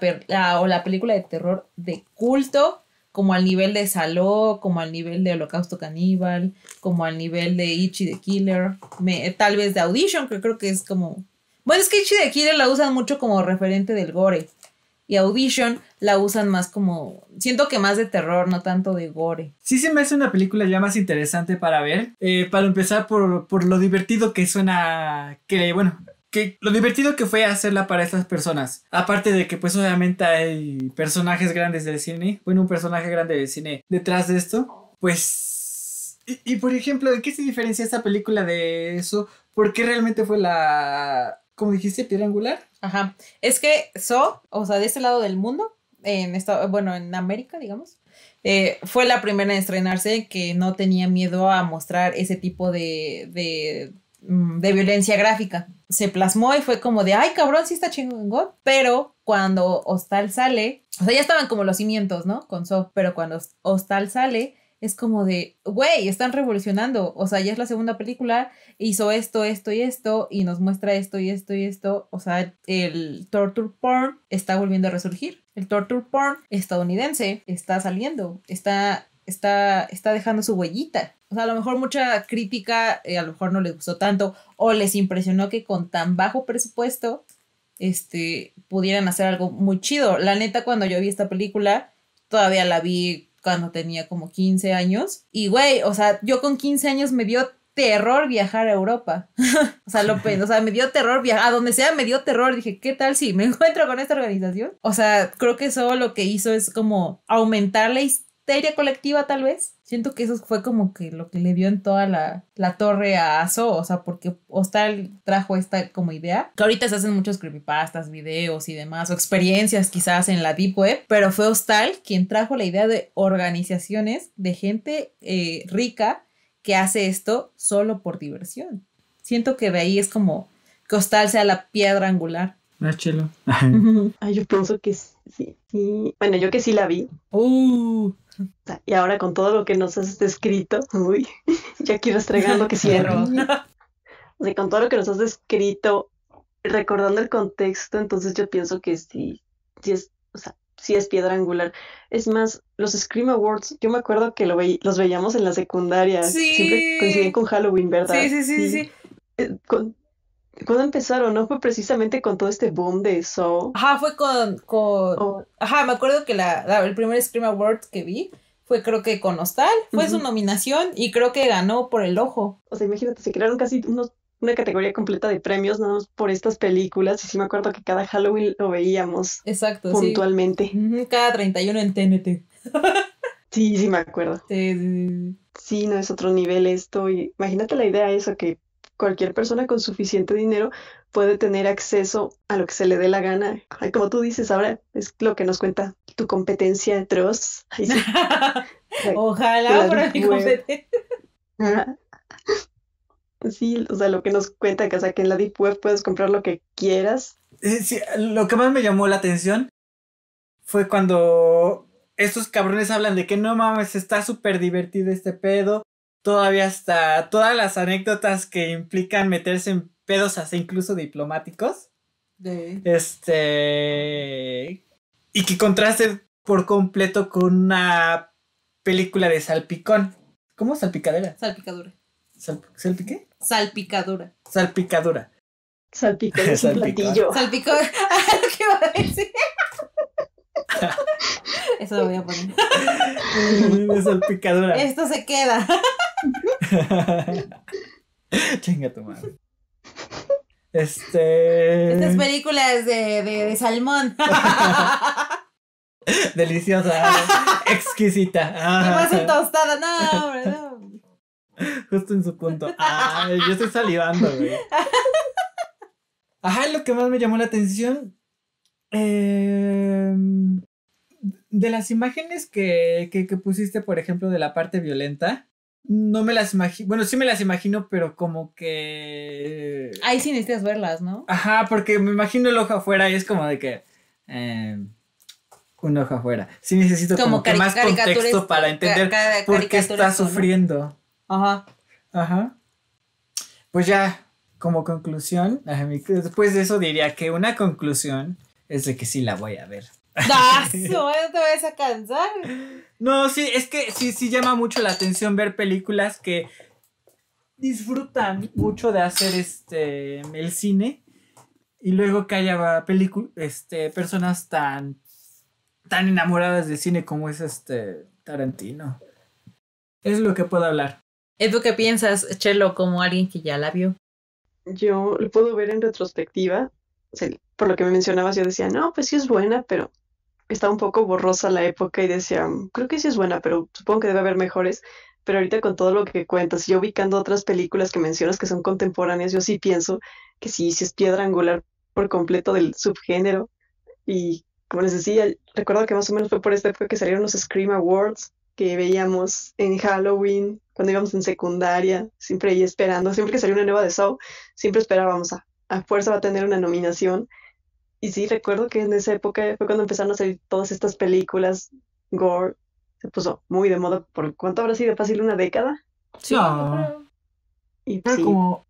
[SPEAKER 1] o la película de terror de culto? Como al nivel de Saló, como al nivel de Holocausto Caníbal, como al nivel de Ichi the Killer, me, tal vez de Audition, que creo que es como... Bueno, es que Ichi the Killer la usan mucho como referente del gore y Audition la usan más como, siento que más de terror, no tanto de gore.
[SPEAKER 2] Sí se me hace una película ya más interesante para ver, eh, para empezar por, lo divertido que suena, que bueno, que lo divertido que fue hacerla para estas personas. Aparte de que pues obviamente hay personajes grandes del cine, bueno, un personaje grande del cine detrás de esto, pues... Y, y por ejemplo, ¿de qué se diferencia esta película de eso? ¿Por qué realmente fue la, como dijiste, piedra angular. Ajá. Es que So, o sea, de este lado del
[SPEAKER 1] mundo, en esta, bueno, en América, digamos, eh, fue la primera en estrenarse que no tenía miedo a mostrar ese tipo de, de, mm, de violencia gráfica. Se plasmó y fue como de, ay, cabrón, sí está chingón. Pero cuando Hostal sale, o sea, ya estaban como los cimientos, ¿no? Con So, pero cuando Hostal sale, es como de, güey, están revolucionando. O sea, ya es la segunda película, hizo esto, esto y esto, y nos muestra esto y esto y esto. O sea, el torture porn está volviendo a resurgir. El torture porn estadounidense está saliendo, está, está, está dejando su huellita. O sea, a lo mejor mucha crítica, eh, a lo mejor no les gustó tanto, o les impresionó que con tan bajo presupuesto, este, pudieran hacer algo muy chido. La neta, cuando yo vi esta película, todavía la vi cuando tenía como 15 años. Y güey, o sea, yo con 15 años me dio terror viajar a Europa. o sea, lo o sea, me dio terror viajar a donde sea, me dio terror. Dije, ¿qué tal si me encuentro con esta organización? O sea, creo que eso lo que hizo es como aumentar la historia histeria colectiva tal vez. Siento que eso fue como que lo que le dio en toda la, torre a Aso, o sea, porque Hostal trajo esta como idea, que ahorita se hacen muchos creepypastas, videos y demás, o experiencias quizás en la Deep Web, pero fue Hostal quien trajo la idea de organizaciones de gente eh, rica que hace esto solo por diversión. Siento que de ahí es como
[SPEAKER 2] que
[SPEAKER 3] Hostal sea la piedra angular.
[SPEAKER 2] ¿No
[SPEAKER 3] Ay, yo pienso que sí, Bueno, yo que sí la vi. Uh. Y ahora con todo lo que nos has descrito, uy, ya quiero estregando que cierro. o sea, con todo lo que nos has descrito, recordando el contexto, entonces yo pienso que sí, sí es, o sea, sí es piedra angular. Es más, los Scream Awards, yo me acuerdo que lo los veíamos en la secundaria. Siempre coinciden con Halloween, ¿verdad? Sí, sí, sí, sí. Eh, ¿Cuándo empezaron? ¿No fue precisamente con todo este boom de eso? Ajá, fue con... Oh.
[SPEAKER 1] Ajá, me acuerdo que la, el primer Scream Awards que vi fue creo que con Hostal, fue su
[SPEAKER 3] nominación y creo que ganó por el ojo. O sea, imagínate, se crearon casi una categoría completa de premios no por estas películas y sí me acuerdo que cada Halloween lo veíamos. Exacto. Puntualmente. Sí. Puntualmente.
[SPEAKER 1] cada 31 en TNT.
[SPEAKER 3] sí, sí me acuerdo. Sí, no es otro nivel esto. imagínate la idea de eso que cualquier persona con suficiente dinero puede tener acceso a lo que se le dé la gana. como tú dices ahora, es lo que nos cuenta tu competencia atroz. Ojalá fuera mi competencia. Sí, o sea, lo que nos cuenta que, que en la Deep Web puedes comprar lo que
[SPEAKER 2] quieras. Eh, sí, lo que más me llamó la atención fue cuando estos cabrones hablan de que no mames, está súper divertido este pedo todavía hasta todas las anécdotas que implican meterse en pedos hasta incluso diplomáticos. Este. Y que contraste por completo con una película de salpicón. ¿Cómo salpicadera? Salpicadura. Sal,
[SPEAKER 1] Salpicadura.
[SPEAKER 2] Salpicadura. Salpicón es un platillo.
[SPEAKER 1] Salpicón. Ah, Eso lo voy a poner.
[SPEAKER 2] salpicadura.
[SPEAKER 1] Esto se queda.
[SPEAKER 2] Chinga tu madre. Este. Estas
[SPEAKER 1] películas de, salmón.
[SPEAKER 2] Deliciosa, ¿eh? exquisita. Y ah.
[SPEAKER 1] tostada, no,
[SPEAKER 2] Justo en su punto. Ay, yo estoy salivando, güey. Ajá, lo que más me llamó la atención. Em, de las imágenes que pusiste, por ejemplo, de la parte violenta, no me las imagino. Bueno, sí me las imagino, pero como que. Ahí sí
[SPEAKER 1] necesitas verlas, ¿no?
[SPEAKER 2] Ajá, porque me imagino el ojo afuera y es como de que. Eh, un ojo afuera. Sí necesito como, que más contexto para entender por qué está sufriendo. Ajá. Ajá. Pues ya, como conclusión, después de eso diría que una conclusión es de que sí la voy a ver. ¡Dazo! te vas a cansar. No, sí, es que sí, sí llama mucho la atención ver películas que disfrutan mucho de hacer este el cine y luego que haya este, personas tan tan enamoradas de cine como es este Tarantino. Es lo que puedo hablar. ¿Es lo que piensas, Chelo, como alguien que ya la vio?
[SPEAKER 3] Yo lo puedo ver en retrospectiva. por lo que me mencionabas, yo decía, no, pues sí es buena, pero estaba un poco borrosa la época y decía, mm, creo que sí es buena, pero supongo que debe haber mejores. Pero ahorita con todo lo que cuentas, yo ubicando otras películas que mencionas que son contemporáneas, yo sí pienso que sí, sí es piedra angular por completo del subgénero. Y como les decía, recuerdo que más o menos fue por esta época que salieron los Scream Awards que veíamos en Halloween, cuando íbamos en secundaria, siempre ahí esperando, siempre que salió una nueva de Saw, siempre esperábamos a, a fuerza va a tener una nominación y sí, recuerdo que en esa época fue cuando empezaron a salir todas estas películas gore. Se puso muy de moda por cuánto habrá sido fácil una década. Sí. Y fueron como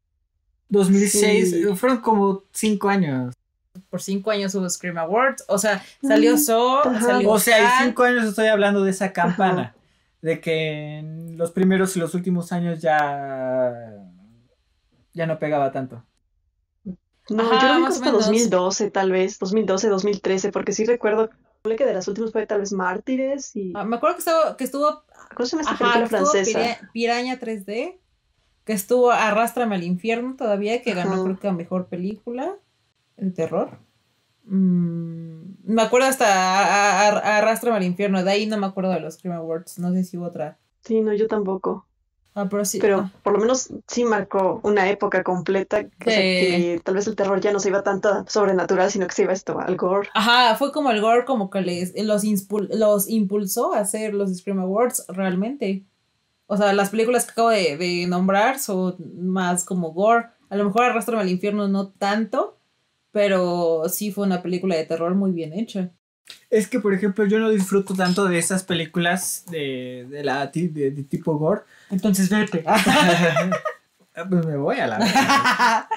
[SPEAKER 3] 2006, eh,
[SPEAKER 2] fueron como cinco años. Por cinco años hubo Scream Awards, o sea, salió mm, So, O sea, cinco años estoy hablando de esa campana, de que en los primeros y los últimos años ya, ya no pegaba tanto.
[SPEAKER 3] No, yo lo hasta 2012, tal vez, 2012, 2013, porque sí recuerdo que de las últimas fue tal vez Mártires y... Ah, me acuerdo que estuvo... Que estuvo francesa? Piraña 3D,
[SPEAKER 1] que estuvo Arrastrame al infierno todavía, que ganó creo que la mejor película el terror. Mm, me acuerdo hasta Arrastrame al infierno, de ahí no me acuerdo de los Cream Awards, no sé si hubo otra. Sí, no, yo tampoco.
[SPEAKER 3] Ah, pero, ah. por lo menos sí marcó una época completa que tal vez el terror ya no se iba tanto sobrenatural, sino que se iba esto al gore.
[SPEAKER 1] Ajá, fue como el gore como que les, los, impulsó a hacer los Scream Awards realmente. O sea, las películas que acabo de, de nombrar son más como gore. A lo mejor Arrastrame al Infierno no tanto, pero sí fue una película de terror muy bien hecha.
[SPEAKER 2] Es que, por ejemplo, yo no disfruto tanto de esas películas de, la, de, tipo gore. Entonces vete. Ah, pues me voy a la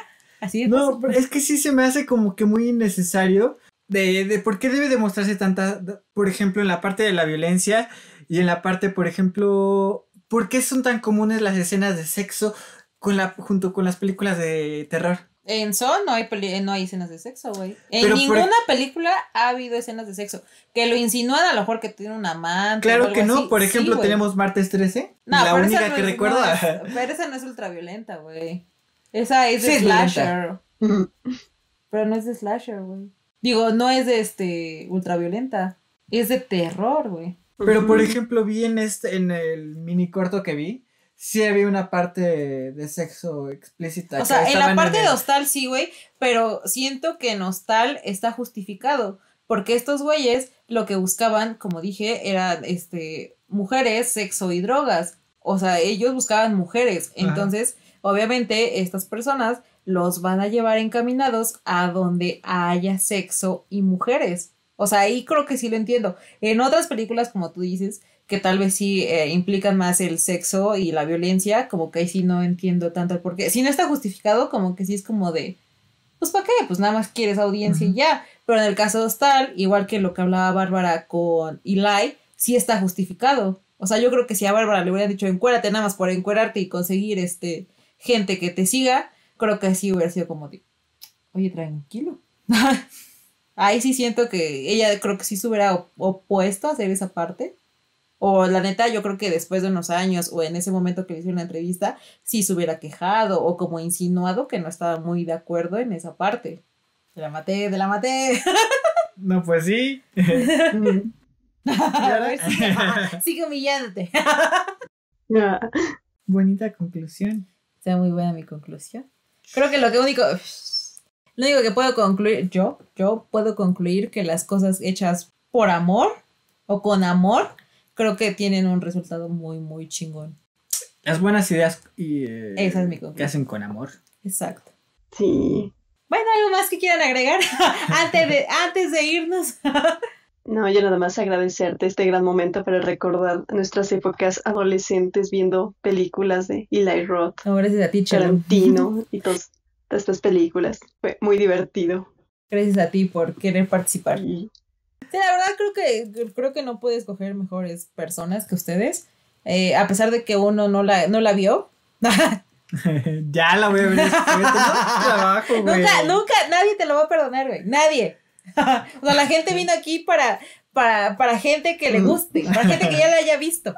[SPEAKER 2] Así es. No, pues. es que sí se me hace como que muy innecesario de, de por qué debe demostrarse tanta, por ejemplo, en la parte de la violencia y en la parte, por ejemplo, ¿por qué son tan comunes las escenas de sexo con la, junto con las películas de terror?
[SPEAKER 1] En Son no hay, no hay escenas de sexo, güey. En ninguna película ha habido escenas de sexo. Que lo insinúan a lo mejor que tiene una amante. Claro que no. Por ejemplo, tenemos
[SPEAKER 2] Martes 13. la única que recuerdo.
[SPEAKER 1] pero esa no es ultraviolenta, güey. Esa es de slasher. pero no es de slasher, güey. Digo, no es de este ultraviolenta. Es de terror, güey.
[SPEAKER 2] Pero por ejemplo, vi en, este, en el mini corto que vi sí había una parte de sexo explícita. O sea, en la parte de
[SPEAKER 1] Hostal sí, güey, pero siento que en Hostal está justificado, porque estos güeyes lo que buscaban, como dije, eran este, mujeres, sexo y drogas. O sea, ellos buscaban mujeres. Entonces, obviamente, estas personas los van a llevar encaminados a donde haya sexo y mujeres. O sea, ahí creo que sí lo entiendo. En otras películas, como tú dices, que tal vez sí eh, implican más el sexo y la violencia, como que ahí sí no entiendo tanto el porqué, Si no está justificado, como que sí es como de, pues ¿para qué? Pues nada más quieres audiencia y ya. Pero en el caso de Hostal, igual que lo que hablaba Bárbara con Eli, sí está justificado. O sea, yo creo que si a Bárbara le hubieran dicho encuérate nada más por encuerarte y conseguir este gente que te siga, creo que sí hubiera sido como de, oye, tranquilo. Ahí sí siento que ella creo que sí se hubiera opuesto a hacer esa parte. O la neta, yo creo que después de unos años o en ese momento que le hicieron la entrevista, sí se hubiera quejado o como insinuado que no estaba muy de acuerdo en esa parte. Te la maté, de la maté.
[SPEAKER 2] No, pues sí.
[SPEAKER 1] Pues sigue humillándote. Bonita conclusión. Está muy buena mi conclusión. Creo que lo único. Lo único que puedo concluir, yo, yo puedo concluir que las cosas hechas por amor o con amor creo que tienen un resultado muy, muy chingón.
[SPEAKER 2] Las buenas ideas y, eh, que hacen con amor. Exacto. Sí.
[SPEAKER 1] Bueno, ¿algo más que quieran agregar antes, de, antes de irnos?
[SPEAKER 3] no, yo nada más agradecerte este gran momento para recordar nuestras épocas adolescentes viendo películas de Eli Roth,
[SPEAKER 1] no, gracias a ti, Tarantino
[SPEAKER 3] y todas estas películas. Fue muy divertido. Gracias a ti por querer participar
[SPEAKER 1] la verdad creo que, creo que no pude escoger mejores personas que ustedes, eh, a pesar de que uno no la, no la vio.
[SPEAKER 2] ya la voy a ver este,
[SPEAKER 1] Nunca, nunca, nadie te lo va a perdonar, güey, nadie. o la gente vino aquí para, para, gente que le guste, para gente que ya la haya visto.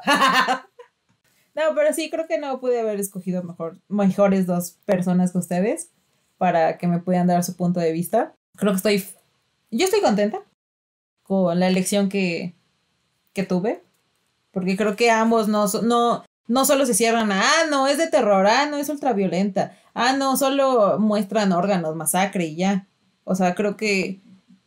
[SPEAKER 1] No, pero sí, creo que no pude haber escogido mejor, mejores dos personas que ustedes para que me pudieran dar su punto de vista. Creo que estoy. Yo estoy contenta con la elección que, tuve. Porque creo que ambos no, no, no solo se cierran ah, no, es de terror, ah, no, es ultraviolenta, ah, no, solo muestran órganos, masacre y ya. O sea, creo que,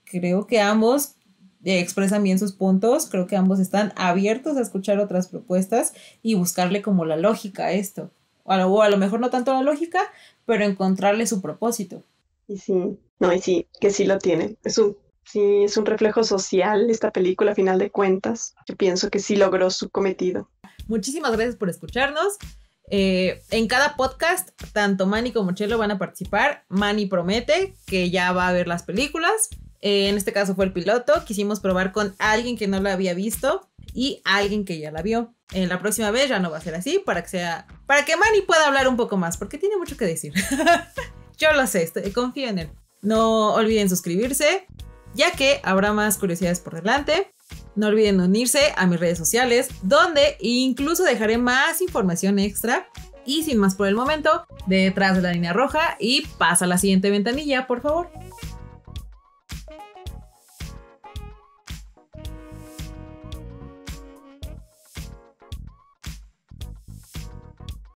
[SPEAKER 1] creo que ambos eh, expresan bien sus puntos, creo que ambos están abiertos a escuchar otras propuestas y buscarle como la lógica a esto. O a lo, mejor no tanto la lógica, pero encontrarle su propósito.
[SPEAKER 3] Y sí, no, y sí, que sí lo tienen Es un Sí, es un reflejo social esta película, a final de cuentas. Yo pienso que sí logró su cometido.
[SPEAKER 1] Muchísimas gracias por escucharnos. Eh, en cada podcast, tanto Manny como Chelo van a participar. Manny promete que ya va a ver las películas. Eh, en este caso fue el piloto. Quisimos probar con alguien que no la había visto y alguien que ya la vio. En eh, la próxima vez ya no va a ser así para que sea, para que Manny pueda hablar un poco más, porque tiene mucho que decir. Yo lo sé, estoy, confío en él. No olviden suscribirse, ya que habrá más curiosidades por delante. No olviden unirse a mis redes sociales, donde incluso dejaré más información extra. Y sin más por el momento, detrás de la línea roja y pasa a la siguiente ventanilla, por favor.